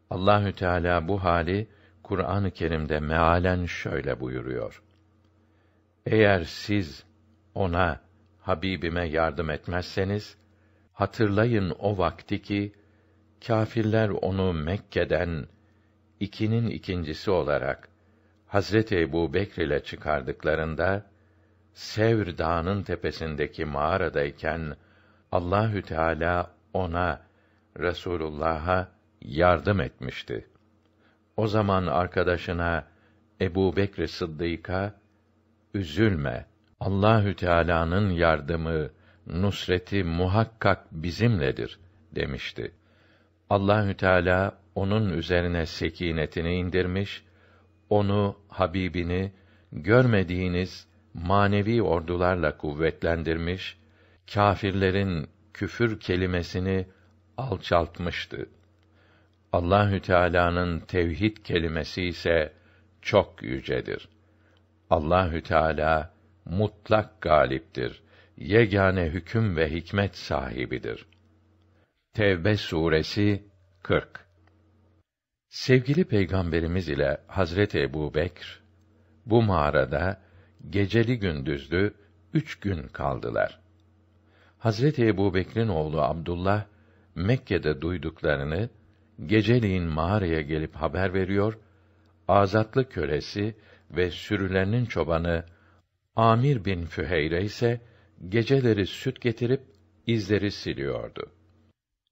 Allahü Teala bu hali Kur'an-ı Kerim'de mealen şöyle buyuruyor. Eğer siz ona Habibime yardım etmezseniz hatırlayın o vakti ki kâfirler onu Mekke'den ikinin ikincisi olarak Hazreti Ebu Bekr ile çıkardıklarında Sevr Dağı'nın tepesindeki mağaradayken Allahü Teala ona Resulullah'a yardım etmişti. O zaman arkadaşına Ebu Bekr Sıddık'a üzülme.'' Allahü Teala'nın yardımı, nusreti muhakkak bizimledir demişti. Allahü Teala onun üzerine sekinetini indirmiş, onu Habibini görmediğiniz manevi ordularla kuvvetlendirmiş, kâfirlerin küfür kelimesini alçaltmıştı. Allahü Teala'nın tevhid kelimesi ise çok yücedir. Allahü Teala mutlak galiptir. Yegane hüküm ve hikmet sahibidir. Tevbe suresi 40 Sevgili Peygamberimiz ile Hazreti Ebu Bekr, bu mağarada geceli gündüzlü üç gün kaldılar. Hazreti Ebu Bekr'in oğlu Abdullah, Mekke'de duyduklarını, geceliğin mağaraya gelip haber veriyor, azatlı kölesi ve sürülerinin çobanı Amir bin Füheyre ise geceleri süt getirip izleri siliyordu.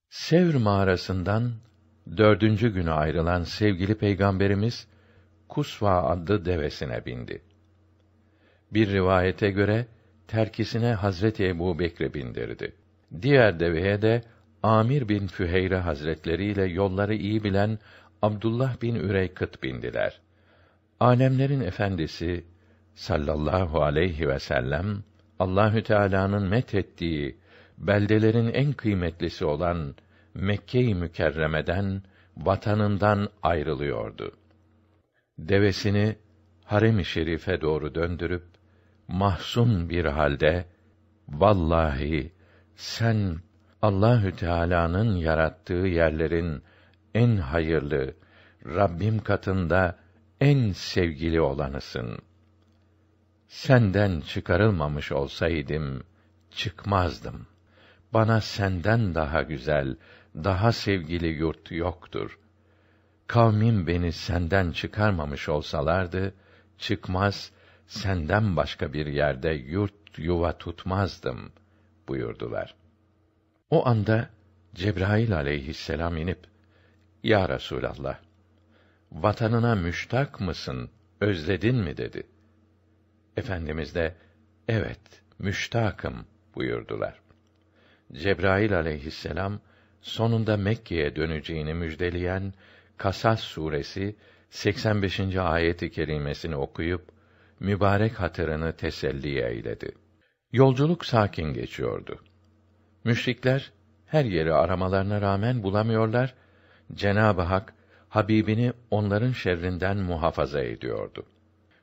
Sevr mağarasından dördüncü günü ayrılan sevgili peygamberimiz Kusva adlı devesine bindi. Bir rivayete göre terkisine Hazreti Ebu Bekre bindirdi. Diğer deveye de Amir bin Füheyre Hazretleri ile yolları iyi bilen Abdullah bin Üreykıt bindiler. Alemlerin efendisi sallallahu aleyhi ve sellem Allahü Teala'nın methettiği beldelerin en kıymetlisi olan Mekke-i Mükerreme'den vatanından ayrılıyordu. Devesini harem-i şerife doğru döndürüp mahzun bir halde vallahi sen Allahü Teala'nın yarattığı yerlerin en hayırlı Rabbim katında en sevgili olanısın senden çıkarılmamış olsaydım çıkmazdım. Bana senden daha güzel, daha sevgili yurt yoktur. Kavmim beni senden çıkarmamış olsalardı, çıkmaz, senden başka bir yerde yurt yuva tutmazdım buyurdular. O anda Cebrail aleyhisselam inip, Ya Resûlallah, vatanına müştak mısın, özledin mi dedi.'' Efendimiz de evet müştakım buyurdular. Cebrail aleyhisselam sonunda Mekke'ye döneceğini müjdeleyen Kasas suresi 85. ayeti kerimesini okuyup mübarek hatırını teselli eyledi. Yolculuk sakin geçiyordu. Müşrikler her yeri aramalarına rağmen bulamıyorlar. Cenab-ı Hak Habibini onların şerrinden muhafaza ediyordu.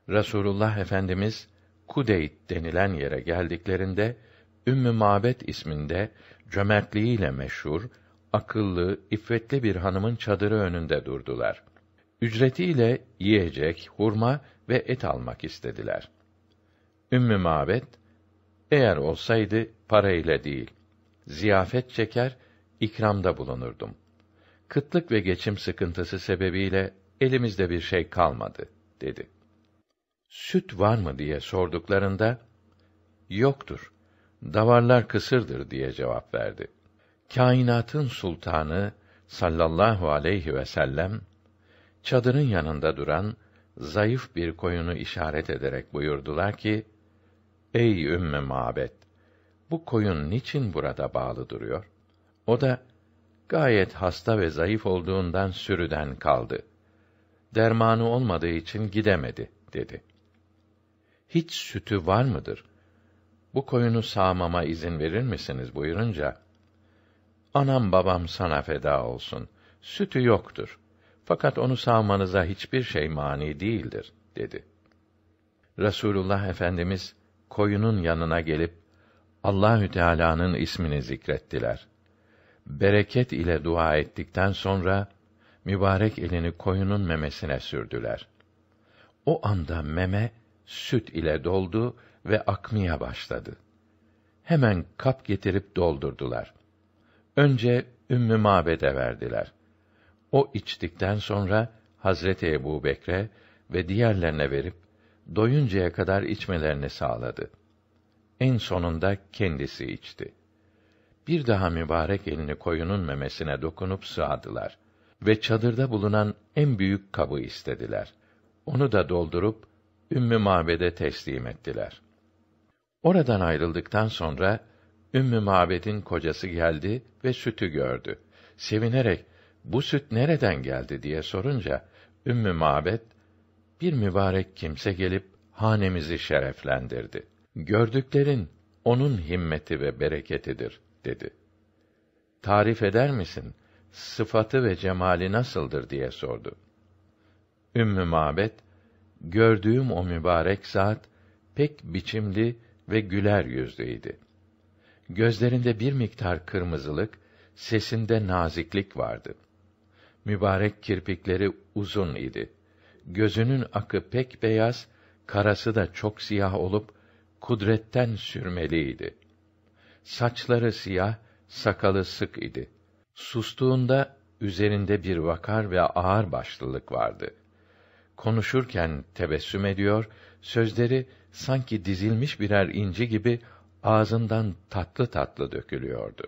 Resulullah Efendimiz Kudeyt denilen yere geldiklerinde Ümmü Mabet isminde cömertliğiyle meşhur, akıllı, iffetli bir hanımın çadırı önünde durdular. Ücretiyle yiyecek, hurma ve et almak istediler. Ümmü Mabet, eğer olsaydı parayla değil, ziyafet çeker, ikramda bulunurdum. Kıtlık ve geçim sıkıntısı sebebiyle elimizde bir şey kalmadı, dedi süt var mı diye sorduklarında, yoktur, davarlar kısırdır diye cevap verdi. Kainatın sultanı sallallahu aleyhi ve sellem, çadırın yanında duran zayıf bir koyunu işaret ederek buyurdular ki, Ey ümmü mabet! Bu koyun niçin burada bağlı duruyor? O da, gayet hasta ve zayıf olduğundan sürüden kaldı. Dermanı olmadığı için gidemedi, dedi.'' hiç sütü var mıdır? Bu koyunu sağmama izin verir misiniz buyurunca, anam babam sana feda olsun, sütü yoktur. Fakat onu sağmanıza hiçbir şey mani değildir, dedi. Resulullah Efendimiz koyunun yanına gelip Allahü Teala'nın ismini zikrettiler. Bereket ile dua ettikten sonra mübarek elini koyunun memesine sürdüler. O anda meme süt ile doldu ve akmaya başladı. Hemen kap getirip doldurdular. Önce Ümmü Mabed'e verdiler. O içtikten sonra Hazreti Ebu Bekre ve diğerlerine verip doyuncaya kadar içmelerini sağladı. En sonunda kendisi içti. Bir daha mübarek elini koyunun memesine dokunup sığadılar ve çadırda bulunan en büyük kabı istediler. Onu da doldurup Ümmü Mabed'e teslim ettiler. Oradan ayrıldıktan sonra Ümmü Mabed'in kocası geldi ve sütü gördü. Sevinerek bu süt nereden geldi diye sorunca Ümmü Mabed bir mübarek kimse gelip hanemizi şereflendirdi. Gördüklerin onun himmeti ve bereketidir dedi. Tarif eder misin? Sıfatı ve cemali nasıldır diye sordu. Ümmü Ma'bed gördüğüm o mübarek zat pek biçimli ve güler yüzlüydi. Gözlerinde bir miktar kırmızılık, sesinde naziklik vardı. Mübarek kirpikleri uzun idi. Gözünün akı pek beyaz, karası da çok siyah olup kudretten sürmeliydi. Saçları siyah, sakalı sık idi. Sustuğunda üzerinde bir vakar ve ağır başlılık vardı.'' konuşurken tebessüm ediyor, sözleri sanki dizilmiş birer inci gibi ağzından tatlı tatlı dökülüyordu.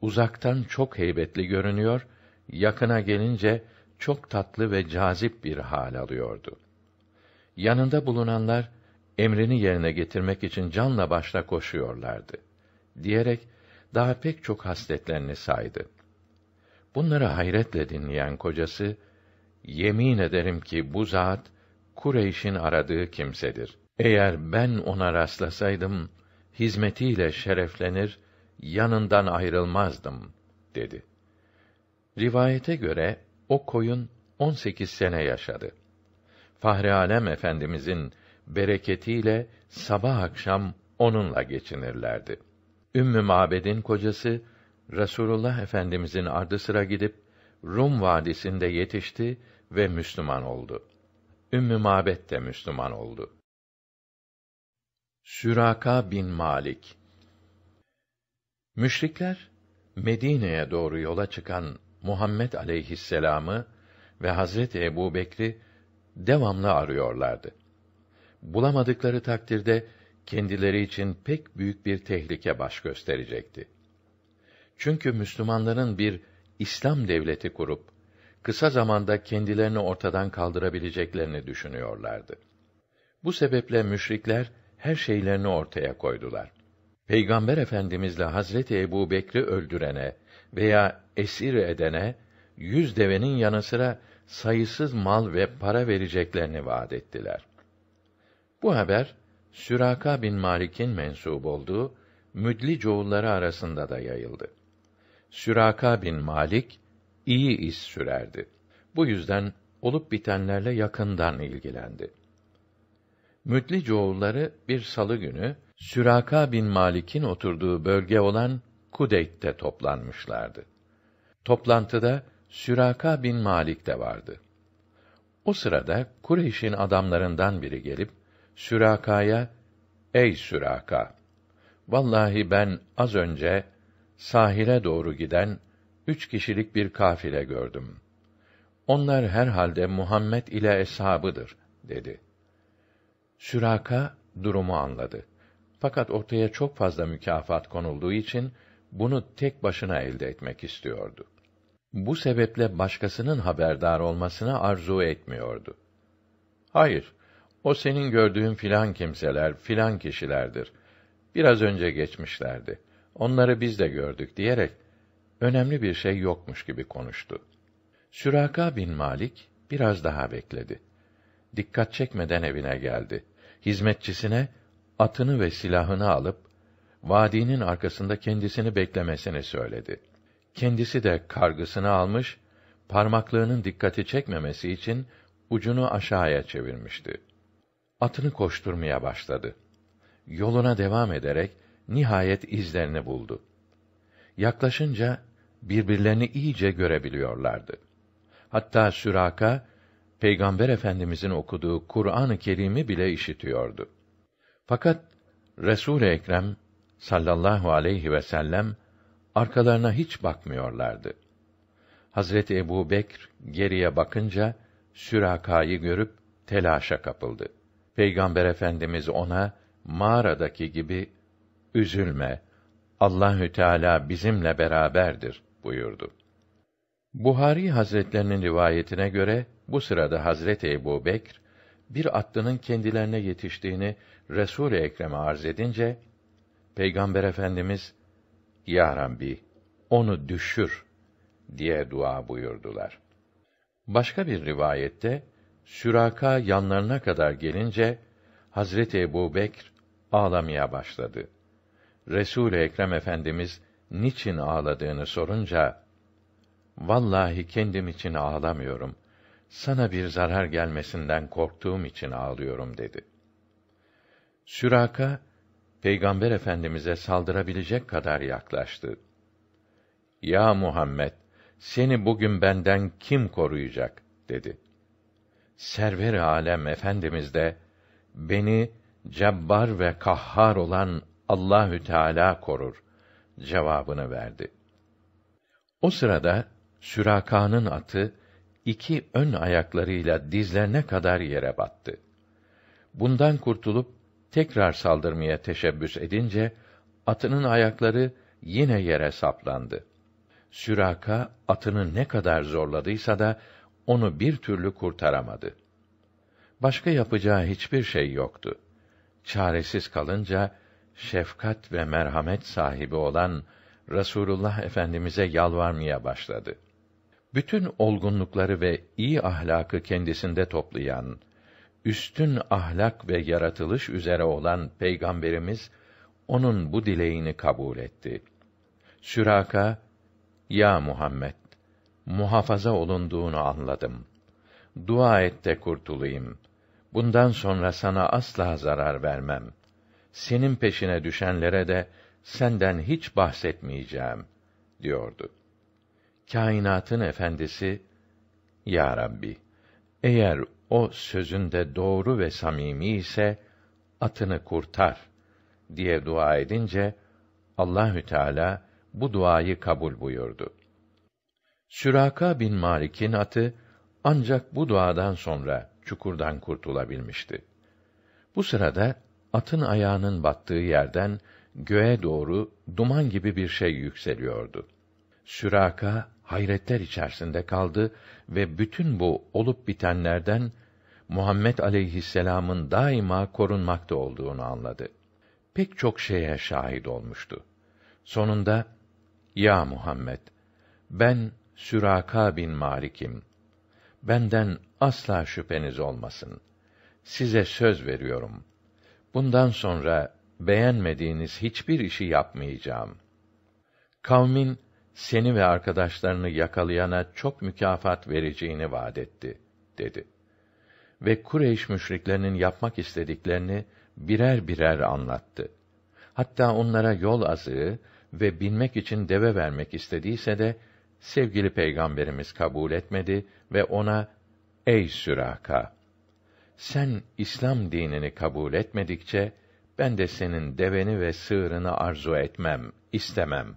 Uzaktan çok heybetli görünüyor, yakına gelince çok tatlı ve cazip bir hal alıyordu. Yanında bulunanlar emrini yerine getirmek için canla başla koşuyorlardı diyerek daha pek çok hasletlerini saydı. Bunları hayretle dinleyen kocası Yemin ederim ki bu zat Kureyş'in aradığı kimsedir. Eğer ben ona rastlasaydım hizmetiyle şereflenir, yanından ayrılmazdım dedi. Rivayete göre o koyun 18 sene yaşadı. Fahri Alem Efendimizin bereketiyle sabah akşam onunla geçinirlerdi. Ümmü Mabed'in kocası Resulullah Efendimizin ardı sıra gidip Rum vadisinde yetişti ve Müslüman oldu. Ümmü Mabet de Müslüman oldu. Süraka bin Malik Müşrikler Medine'ye doğru yola çıkan Muhammed aleyhisselamı ve Hazreti Ebu Bekri devamlı arıyorlardı. Bulamadıkları takdirde kendileri için pek büyük bir tehlike baş gösterecekti. Çünkü Müslümanların bir İslam devleti kurup kısa zamanda kendilerini ortadan kaldırabileceklerini düşünüyorlardı. Bu sebeple müşrikler her şeylerini ortaya koydular. Peygamber Efendimizle Hazreti Ebu Bekri öldürene veya esir edene yüz devenin yanı sıra sayısız mal ve para vereceklerini vaat ettiler. Bu haber Süraka bin Malik'in mensup olduğu müdlic coğulları arasında da yayıldı. Süraka bin Malik iyi iz sürerdi. Bu yüzden olup bitenlerle yakından ilgilendi. Müdlicoğulları bir salı günü Süraka bin Malik'in oturduğu bölge olan Kudeyt'te toplanmışlardı. Toplantıda Süraka bin Malik de vardı. O sırada Kureyş'in adamlarından biri gelip Süraka'ya "Ey Süraka, vallahi ben az önce sahile doğru giden üç kişilik bir kafile gördüm. Onlar herhalde Muhammed ile eshabıdır, dedi. Süraka durumu anladı. Fakat ortaya çok fazla mükafat konulduğu için bunu tek başına elde etmek istiyordu. Bu sebeple başkasının haberdar olmasını arzu etmiyordu. Hayır, o senin gördüğün filan kimseler, filan kişilerdir. Biraz önce geçmişlerdi. Onları biz de gördük diyerek önemli bir şey yokmuş gibi konuştu. Süraka bin Malik biraz daha bekledi. Dikkat çekmeden evine geldi. Hizmetçisine atını ve silahını alıp vadinin arkasında kendisini beklemesini söyledi. Kendisi de kargısını almış, parmaklığının dikkati çekmemesi için ucunu aşağıya çevirmişti. Atını koşturmaya başladı. Yoluna devam ederek nihayet izlerini buldu. Yaklaşınca birbirlerini iyice görebiliyorlardı. Hatta Süraka Peygamber Efendimizin okuduğu Kur'an-ı Kerim'i bile işitiyordu. Fakat Resul-i Ekrem sallallahu aleyhi ve sellem arkalarına hiç bakmıyorlardı. Hazreti Ebu Bekr geriye bakınca Süraka'yı görüp telaşa kapıldı. Peygamber Efendimiz ona mağaradaki gibi üzülme, Allahü Teala bizimle beraberdir buyurdu. Buhari Hazretlerinin rivayetine göre bu sırada Hazreti Ebu Bekr bir atlının kendilerine yetiştiğini Resul-i Ekrem'e arz edince Peygamber Efendimiz "Ya Rabbi, onu düşür." diye dua buyurdular. Başka bir rivayette Süraka yanlarına kadar gelince Hazreti Ebu Bekr ağlamaya başladı. Resul-i Ekrem Efendimiz niçin ağladığını sorunca vallahi kendim için ağlamıyorum. Sana bir zarar gelmesinden korktuğum için ağlıyorum dedi. Süraka Peygamber Efendimize saldırabilecek kadar yaklaştı. Ya Muhammed, seni bugün benden kim koruyacak? dedi. Server-i alem efendimiz de beni cebbar ve kahhar olan Allahü Teala korur cevabını verdi. O sırada Süraka'nın atı iki ön ayaklarıyla dizlerine kadar yere battı. Bundan kurtulup tekrar saldırmaya teşebbüs edince atının ayakları yine yere saplandı. Süraka atını ne kadar zorladıysa da onu bir türlü kurtaramadı. Başka yapacağı hiçbir şey yoktu. Çaresiz kalınca şefkat ve merhamet sahibi olan Rasulullah Efendimize yalvarmaya başladı. Bütün olgunlukları ve iyi ahlakı kendisinde toplayan, üstün ahlak ve yaratılış üzere olan peygamberimiz onun bu dileğini kabul etti. Süraka, ya Muhammed, muhafaza olunduğunu anladım. Dua et de kurtulayım. Bundan sonra sana asla zarar vermem.'' senin peşine düşenlere de senden hiç bahsetmeyeceğim diyordu. Kainatın efendisi Ya Rabbi eğer o sözünde doğru ve samimi ise atını kurtar diye dua edince Allahü Teala bu duayı kabul buyurdu. Süraka bin Malik'in atı ancak bu duadan sonra çukurdan kurtulabilmişti. Bu sırada atın ayağının battığı yerden göğe doğru duman gibi bir şey yükseliyordu. Süraka hayretler içerisinde kaldı ve bütün bu olup bitenlerden Muhammed aleyhisselamın daima korunmakta olduğunu anladı. Pek çok şeye şahit olmuştu. Sonunda ya Muhammed ben Süraka bin Malik'im. Benden asla şüpheniz olmasın. Size söz veriyorum. Bundan sonra beğenmediğiniz hiçbir işi yapmayacağım. Kavmin seni ve arkadaşlarını yakalayana çok mükafat vereceğini vaad etti, dedi. Ve Kureyş müşriklerinin yapmak istediklerini birer birer anlattı. Hatta onlara yol azığı ve binmek için deve vermek istediyse de, sevgili peygamberimiz kabul etmedi ve ona, ey Süraka! sen İslam dinini kabul etmedikçe ben de senin deveni ve sığırını arzu etmem, istemem.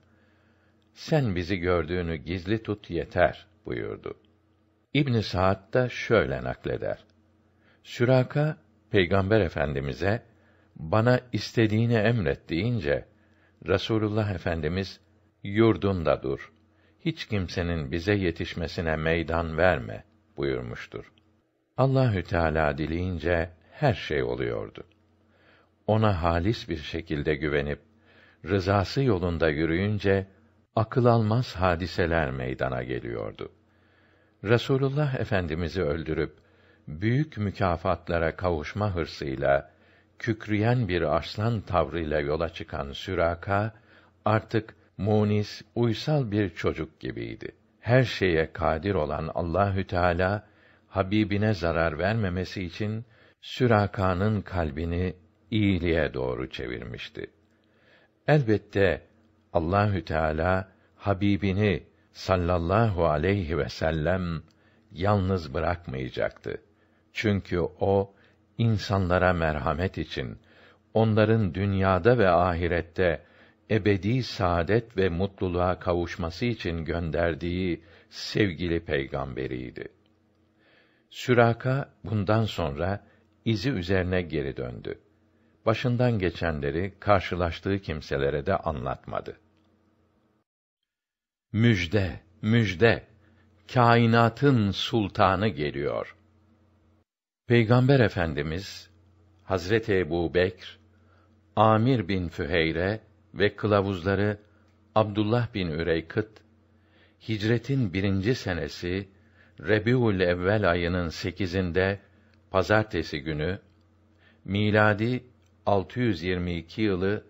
Sen bizi gördüğünü gizli tut yeter buyurdu. İbn Saad da şöyle nakleder. Süraka Peygamber Efendimize bana istediğini emret deyince Rasulullah Efendimiz yurdunda dur. Hiç kimsenin bize yetişmesine meydan verme buyurmuştur. Allahü Teala dileyince her şey oluyordu. Ona halis bir şekilde güvenip rızası yolunda yürüyünce akıl almaz hadiseler meydana geliyordu. Resulullah Efendimizi öldürüp büyük mükafatlara kavuşma hırsıyla kükreyen bir aslan tavrıyla yola çıkan Süraka artık munis, uysal bir çocuk gibiydi. Her şeye kadir olan Allahü Teala Habibine zarar vermemesi için Süraka'nın kalbini iyiliğe doğru çevirmişti. Elbette Allahü Teala Habibini sallallahu aleyhi ve sellem yalnız bırakmayacaktı. Çünkü o insanlara merhamet için onların dünyada ve ahirette ebedi saadet ve mutluluğa kavuşması için gönderdiği sevgili peygamberiydi. Süraka bundan sonra izi üzerine geri döndü. Başından geçenleri karşılaştığı kimselere de anlatmadı. Müjde, müjde. Kainatın sultanı geliyor. Peygamber Efendimiz Hazreti Ebu Bekr, Amir bin Füheyre ve kılavuzları Abdullah bin Üreykıt, hicretin birinci senesi Rebiul Evvel ayının sekizinde pazartesi günü miladi 622 yılı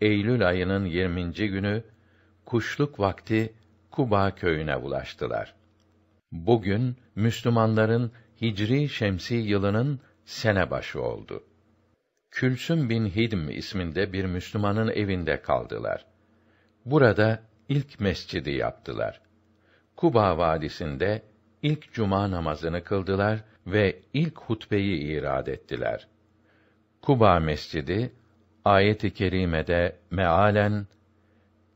Eylül ayının 20. günü kuşluk vakti Kuba köyüne ulaştılar. Bugün Müslümanların Hicri Şemsi yılının sene başı oldu. Külsüm bin Hidm isminde bir Müslümanın evinde kaldılar. Burada ilk mescidi yaptılar. Kuba vadisinde ilk cuma namazını kıldılar ve ilk hutbeyi irad ettiler. Kuba Mescidi ayet-i kerimede mealen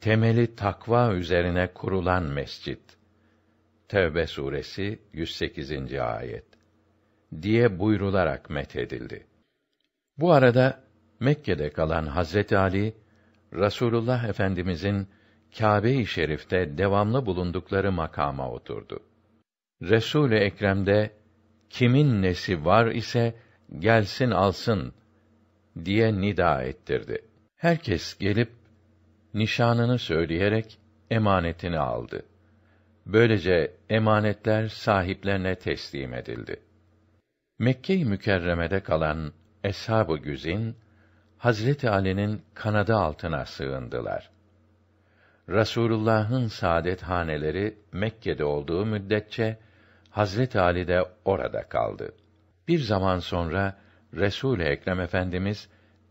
temeli takva üzerine kurulan mescit. Tevbe suresi 108. ayet diye buyrularak methedildi. Bu arada Mekke'de kalan Hazreti Ali Rasulullah Efendimizin Kâbe-i Şerif'te devamlı bulundukları makama oturdu. Resul-i Ekrem'de kimin nesi var ise gelsin alsın diye nida ettirdi. Herkes gelip nişanını söyleyerek emanetini aldı. Böylece emanetler sahiplerine teslim edildi. Mekke-i Mükerreme'de kalan eshab-ı güzin Hazreti Ali'nin kanadı altına sığındılar. Rasulullah'ın saadet haneleri Mekke'de olduğu müddetçe Hazret Ali de orada kaldı. Bir zaman sonra resul Ekrem Efendimiz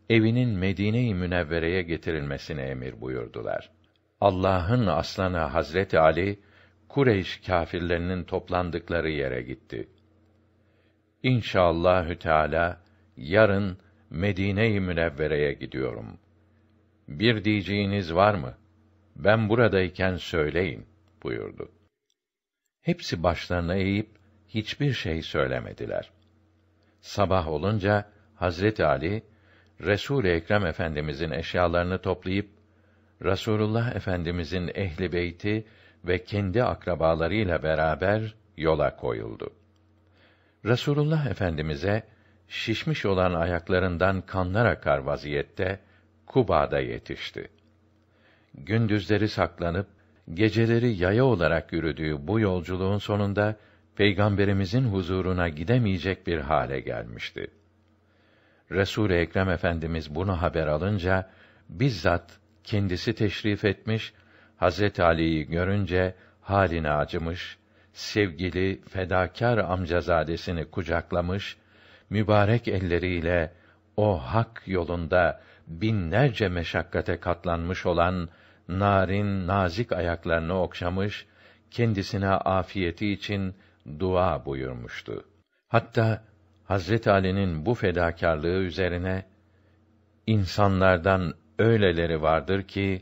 evinin Medine-i Münevvere'ye getirilmesine emir buyurdular. Allah'ın aslanı Hazret Ali Kureyş kâfirlerinin toplandıkları yere gitti. İnşallahü Teala yarın Medine-i Münevvere'ye gidiyorum. Bir diyeceğiniz var mı? Ben buradayken söyleyin buyurdu. Hepsi başlarını eğip hiçbir şey söylemediler. Sabah olunca Hazret Ali Resul Ekrem Efendimizin eşyalarını toplayıp Resulullah Efendimizin ehli beyti ve kendi akrabalarıyla beraber yola koyuldu. Resulullah Efendimize şişmiş olan ayaklarından kanlar akar vaziyette Kuba'da yetişti. Gündüzleri saklanıp geceleri yaya olarak yürüdüğü bu yolculuğun sonunda Peygamberimizin huzuruna gidemeyecek bir hale gelmişti. Resul-i Ekrem Efendimiz bunu haber alınca bizzat kendisi teşrif etmiş, Hazret Ali'yi görünce haline acımış, sevgili fedakar amcazadesini kucaklamış, mübarek elleriyle o hak yolunda binlerce meşakkate katlanmış olan narin nazik ayaklarını okşamış, kendisine afiyeti için dua buyurmuştu. Hatta Hazret Ali'nin bu fedakarlığı üzerine insanlardan öyleleri vardır ki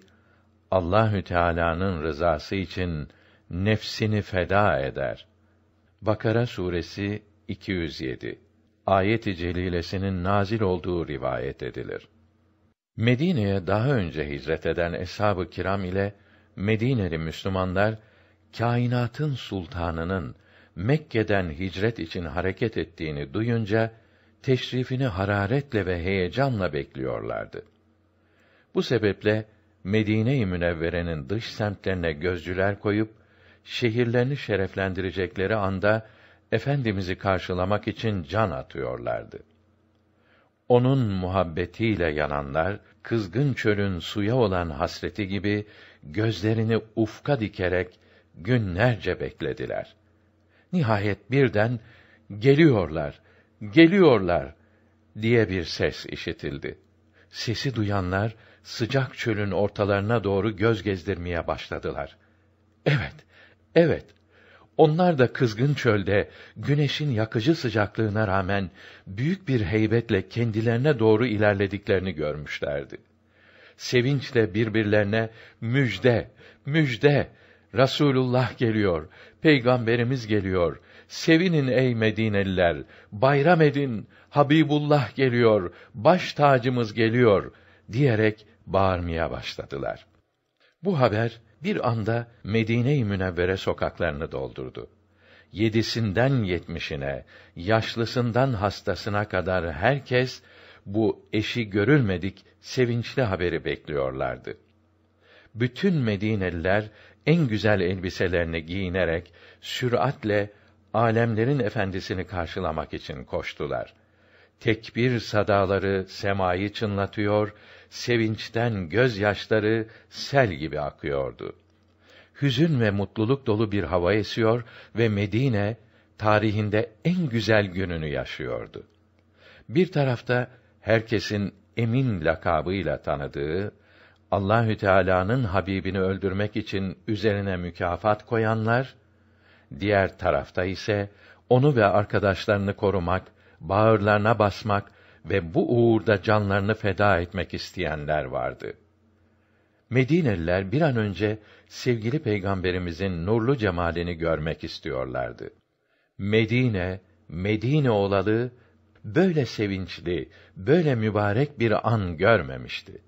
Allahü Teala'nın rızası için nefsini feda eder. Bakara suresi 207 ayet-i celilesinin nazil olduğu rivayet edilir. Medine'ye daha önce hicret eden eshab-ı kiram ile Medineli Müslümanlar kainatın sultanının Mekke'den hicret için hareket ettiğini duyunca teşrifini hararetle ve heyecanla bekliyorlardı. Bu sebeple Medine-i Münevvere'nin dış semtlerine gözcüler koyup şehirlerini şereflendirecekleri anda efendimizi karşılamak için can atıyorlardı. Onun muhabbetiyle yananlar kızgın çölün suya olan hasreti gibi gözlerini ufka dikerek günlerce beklediler. Nihayet birden geliyorlar, geliyorlar diye bir ses işitildi. Sesi duyanlar sıcak çölün ortalarına doğru göz gezdirmeye başladılar. Evet, evet, onlar da kızgın çölde güneşin yakıcı sıcaklığına rağmen büyük bir heybetle kendilerine doğru ilerlediklerini görmüşlerdi. Sevinçle birbirlerine müjde, müjde, Rasulullah geliyor, peygamberimiz geliyor. Sevinin ey Medineliler, bayram edin, Habibullah geliyor, baş tacımız geliyor diyerek bağırmaya başladılar. Bu haber bir anda Medine-i Münevvere sokaklarını doldurdu. Yedisinden yetmişine, yaşlısından hastasına kadar herkes bu eşi görülmedik sevinçli haberi bekliyorlardı. Bütün Medineliler en güzel elbiselerini giyinerek süratle alemlerin efendisini karşılamak için koştular. Tekbir sadaları semayı çınlatıyor, sevinçten gözyaşları sel gibi akıyordu. Hüzün ve mutluluk dolu bir hava esiyor ve Medine tarihinde en güzel gününü yaşıyordu. Bir tarafta herkesin Emin lakabıyla tanıdığı Allahü Teala'nın Habibini öldürmek için üzerine mükafat koyanlar, diğer tarafta ise onu ve arkadaşlarını korumak, bağırlarına basmak ve bu uğurda canlarını feda etmek isteyenler vardı. Medineliler bir an önce sevgili peygamberimizin nurlu cemalini görmek istiyorlardı. Medine, Medine olalı böyle sevinçli, böyle mübarek bir an görmemişti.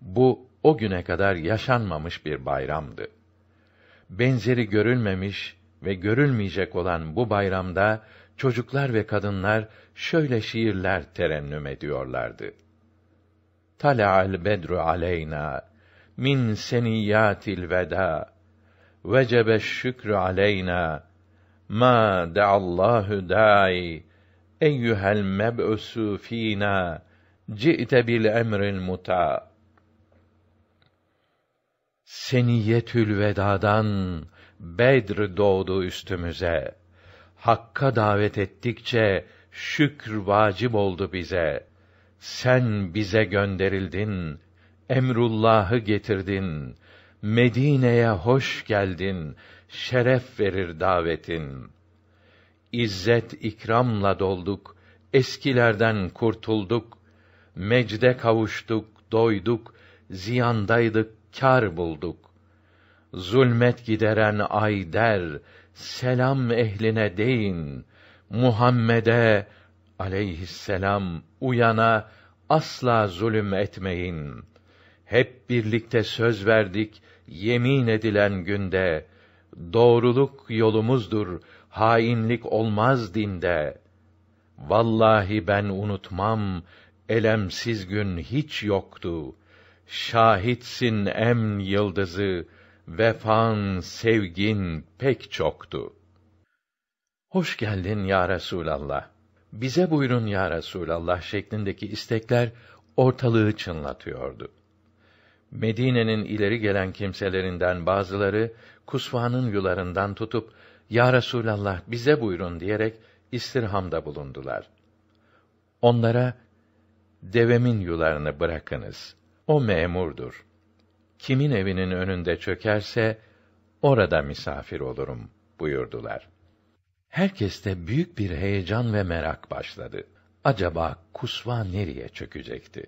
Bu o güne kadar yaşanmamış bir bayramdı. Benzeri görülmemiş ve görülmeyecek olan bu bayramda çocuklar ve kadınlar şöyle şiirler terennüm ediyorlardı. Tala'al bedru aleyna min seniyatil veda vecebe şükrü aleyna ma Allahu da'i eyyuhel meb'usu fina ci'te bil emril muta seniyetül vedadan Bedr doğdu üstümüze.'' Hakka davet ettikçe şükr vacib oldu bize. Sen bize gönderildin, emrullahı getirdin. Medine'ye hoş geldin, şeref verir davetin. İzzet ikramla dolduk, eskilerden kurtulduk, mecde kavuştuk, doyduk, ziyandaydık, kar bulduk. Zulmet gideren ay der, selam ehline deyin. Muhammed'e aleyhisselam uyana asla zulüm etmeyin. Hep birlikte söz verdik, yemin edilen günde, doğruluk yolumuzdur, hainlik olmaz dinde. Vallahi ben unutmam, elemsiz gün hiç yoktu. Şahitsin em yıldızı, vefan, sevgin pek çoktu. Hoş geldin ya Resûlallah. Bize buyurun ya Resûlallah şeklindeki istekler ortalığı çınlatıyordu. Medine'nin ileri gelen kimselerinden bazıları Kusva'nın yularından tutup ya Resûlallah bize buyurun diyerek istirhamda bulundular. Onlara devemin yularını bırakınız. O memurdur kimin evinin önünde çökerse orada misafir olurum buyurdular. Herkeste büyük bir heyecan ve merak başladı. Acaba Kusva nereye çökecekti?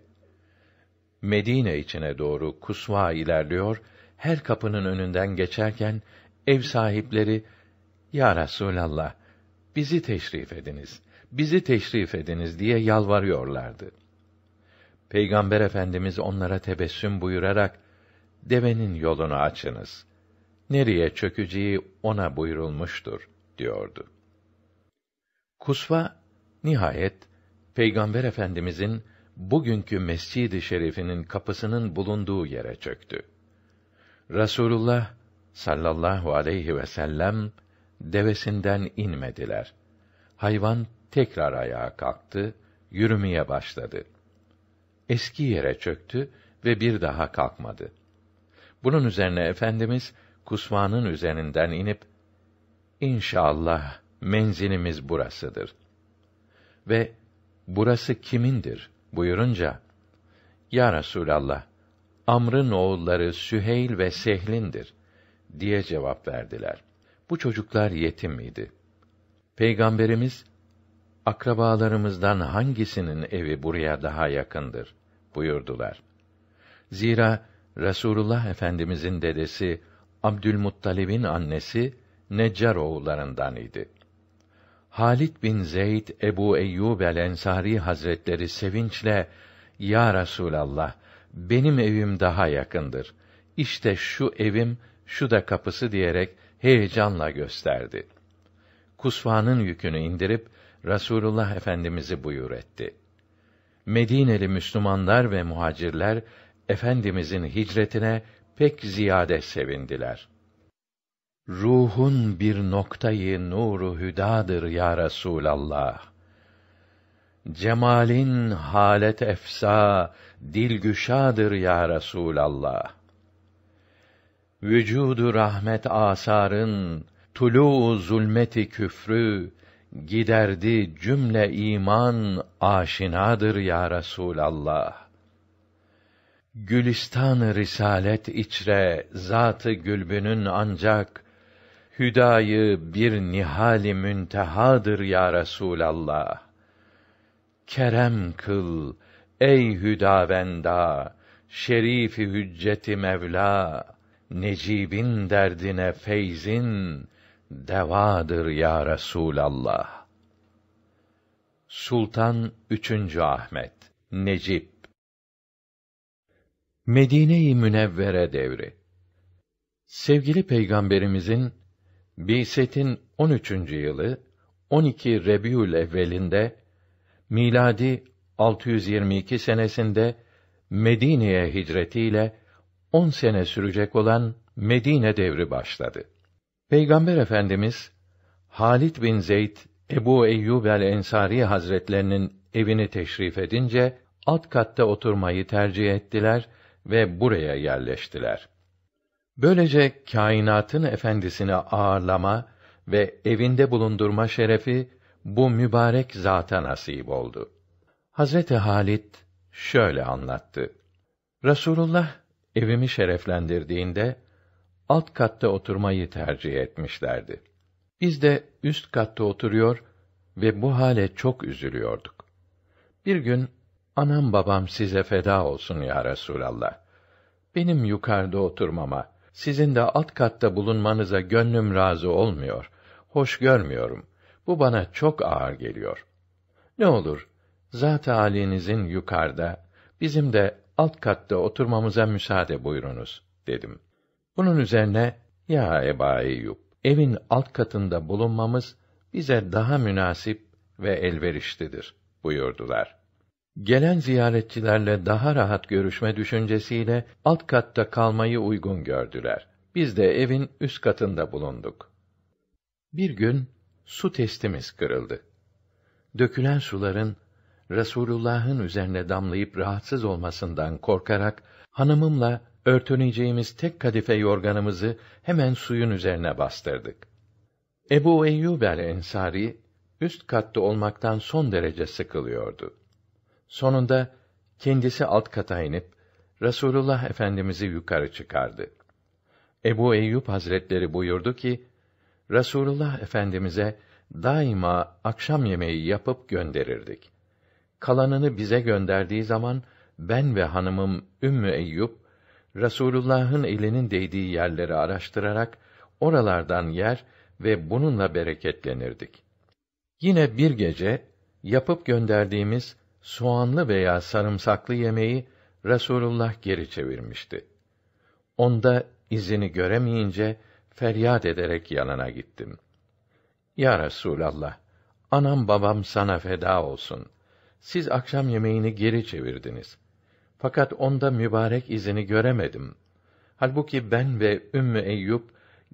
Medine içine doğru Kusva ilerliyor, her kapının önünden geçerken ev sahipleri "Ya Resulallah, bizi teşrif ediniz, bizi teşrif ediniz." diye yalvarıyorlardı. Peygamber Efendimiz onlara tebessüm buyurarak devenin yolunu açınız. Nereye çökeceği ona buyurulmuştur, diyordu. Kusva, nihayet, Peygamber Efendimizin bugünkü Mescid-i Şerif'inin kapısının bulunduğu yere çöktü. Rasulullah sallallahu aleyhi ve sellem devesinden inmediler. Hayvan tekrar ayağa kalktı, yürümeye başladı. Eski yere çöktü ve bir daha kalkmadı.'' Bunun üzerine efendimiz kusvanın üzerinden inip İnşallah menzilimiz burasıdır. Ve burası kimindir buyurunca Ya Resulallah Amr'ın oğulları Süheyl ve Sehl'indir diye cevap verdiler. Bu çocuklar yetim miydi? Peygamberimiz akrabalarımızdan hangisinin evi buraya daha yakındır buyurdular. Zira Resulullah Efendimizin dedesi Abdülmuttalib'in annesi Neccar oğullarından idi. Halit bin Zeyd Ebu Eyyub el Ensari Hazretleri sevinçle "Ya Resulallah, benim evim daha yakındır. İşte şu evim, şu da kapısı." diyerek heyecanla gösterdi. Kusvanın yükünü indirip Rasulullah Efendimizi buyur etti. Medineli Müslümanlar ve muhacirler Efendimizin hicretine pek ziyade sevindiler. Ruhun bir noktayı nuru hüdadır ya Resulallah. Cemalin halet efsa, dilgüşadır ya Resulallah. Vücudu rahmet asarın, tulu zulmeti küfrü, giderdi cümle iman aşinadır ya Resulallah. Gülistan-ı risalet içre zatı gülbünün ancak hüdayı bir nihali müntehadır ya Resulallah. Kerem kıl ey hüdavenda şerifi hücceti Mevla necibin derdine feyzin devadır ya Resulallah. Sultan 3. Ahmet Necip Medine-i Münevvere devri. Sevgili Peygamberimizin Biset'in 13. yılı 12 Rebiül evvelinde miladi 622 senesinde Medine'ye hicretiyle 10 sene sürecek olan Medine devri başladı. Peygamber Efendimiz Halit bin Zeyd Ebu Eyyub el-Ensari Hazretlerinin evini teşrif edince alt katta oturmayı tercih ettiler ve buraya yerleştiler. Böylece kainatın efendisini ağırlama ve evinde bulundurma şerefi bu mübarek zata nasip oldu. Hazreti Halit şöyle anlattı. Resulullah evimi şereflendirdiğinde alt katta oturmayı tercih etmişlerdi. Biz de üst katta oturuyor ve bu hale çok üzülüyorduk. Bir gün Anam babam size feda olsun ya Resûlallah. Benim yukarıda oturmama, sizin de alt katta bulunmanıza gönlüm razı olmuyor. Hoş görmüyorum. Bu bana çok ağır geliyor. Ne olur, zat halinizin yukarıda, bizim de alt katta oturmamıza müsaade buyurunuz, dedim. Bunun üzerine, ya Eba Eyyub, evin alt katında bulunmamız, bize daha münasip ve elverişlidir, buyurdular.'' Gelen ziyaretçilerle daha rahat görüşme düşüncesiyle alt katta kalmayı uygun gördüler. Biz de evin üst katında bulunduk. Bir gün su testimiz kırıldı. Dökülen suların Resulullah'ın üzerine damlayıp rahatsız olmasından korkarak hanımımla örtüneceğimiz tek kadife yorganımızı hemen suyun üzerine bastırdık. Ebu Eyyub el-Ensari üst katta olmaktan son derece sıkılıyordu. Sonunda kendisi alt kata inip Resulullah Efendimizi yukarı çıkardı. Ebu Eyyub Hazretleri buyurdu ki: Resulullah Efendimize daima akşam yemeği yapıp gönderirdik. Kalanını bize gönderdiği zaman ben ve hanımım Ümmü Eyyub Resulullah'ın elinin değdiği yerleri araştırarak oralardan yer ve bununla bereketlenirdik. Yine bir gece yapıp gönderdiğimiz soğanlı veya sarımsaklı yemeği Resulullah geri çevirmişti. Onda izini göremeyince feryat ederek yanına gittim. Ya Resulallah, anam babam sana feda olsun. Siz akşam yemeğini geri çevirdiniz. Fakat onda mübarek izini göremedim. Halbuki ben ve Ümmü Eyyub,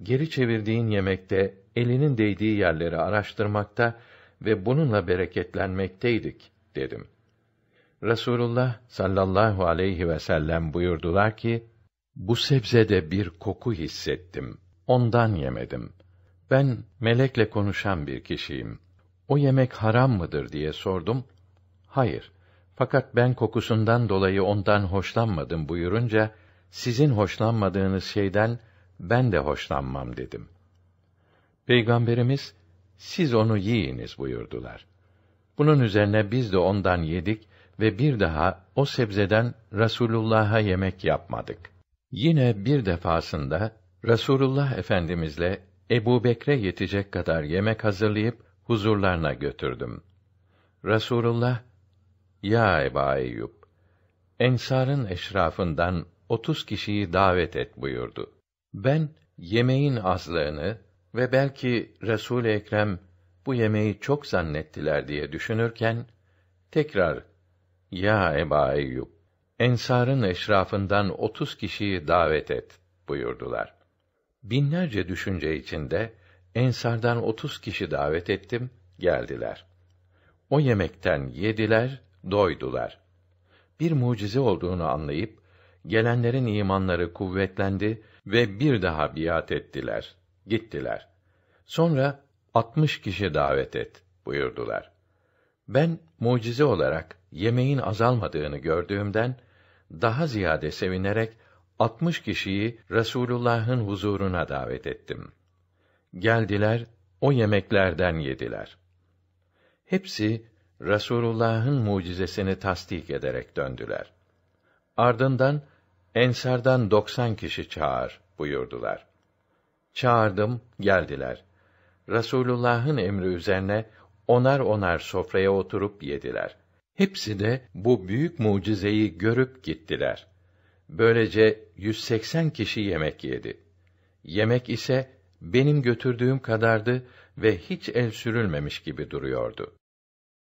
geri çevirdiğin yemekte elinin değdiği yerleri araştırmakta ve bununla bereketlenmekteydik, dedim. Resulullah sallallahu aleyhi ve sellem buyurdular ki, bu sebzede bir koku hissettim. Ondan yemedim. Ben melekle konuşan bir kişiyim. O yemek haram mıdır diye sordum. Hayır. Fakat ben kokusundan dolayı ondan hoşlanmadım buyurunca, sizin hoşlanmadığınız şeyden ben de hoşlanmam dedim. Peygamberimiz, siz onu yiyiniz buyurdular. Bunun üzerine biz de ondan yedik ve bir daha o sebzeden Rasulullah'a yemek yapmadık. Yine bir defasında Rasulullah Efendimizle Ebu Bekre yetecek kadar yemek hazırlayıp huzurlarına götürdüm. Rasulullah, Ya Ebu Eyyub, Ensar'ın eşrafından otuz kişiyi davet et buyurdu. Ben, yemeğin azlığını ve belki Resul-i Ekrem bu yemeği çok zannettiler diye düşünürken, tekrar ya Eba Eyyub, Ensar'ın eşrafından otuz kişiyi davet et buyurdular. Binlerce düşünce içinde Ensar'dan otuz kişi davet ettim, geldiler. O yemekten yediler, doydular. Bir mucize olduğunu anlayıp gelenlerin imanları kuvvetlendi ve bir daha biat ettiler. Gittiler. Sonra altmış kişi davet et buyurdular. Ben mucize olarak yemeğin azalmadığını gördüğümden daha ziyade sevinerek 60 kişiyi Resulullah'ın huzuruna davet ettim. Geldiler, o yemeklerden yediler. Hepsi Resulullah'ın mucizesini tasdik ederek döndüler. Ardından Ensardan 90 kişi çağır buyurdular. Çağırdım, geldiler. Resulullah'ın emri üzerine onar onar sofraya oturup yediler. Hepsi de bu büyük mucizeyi görüp gittiler. Böylece 180 kişi yemek yedi. Yemek ise benim götürdüğüm kadardı ve hiç el sürülmemiş gibi duruyordu.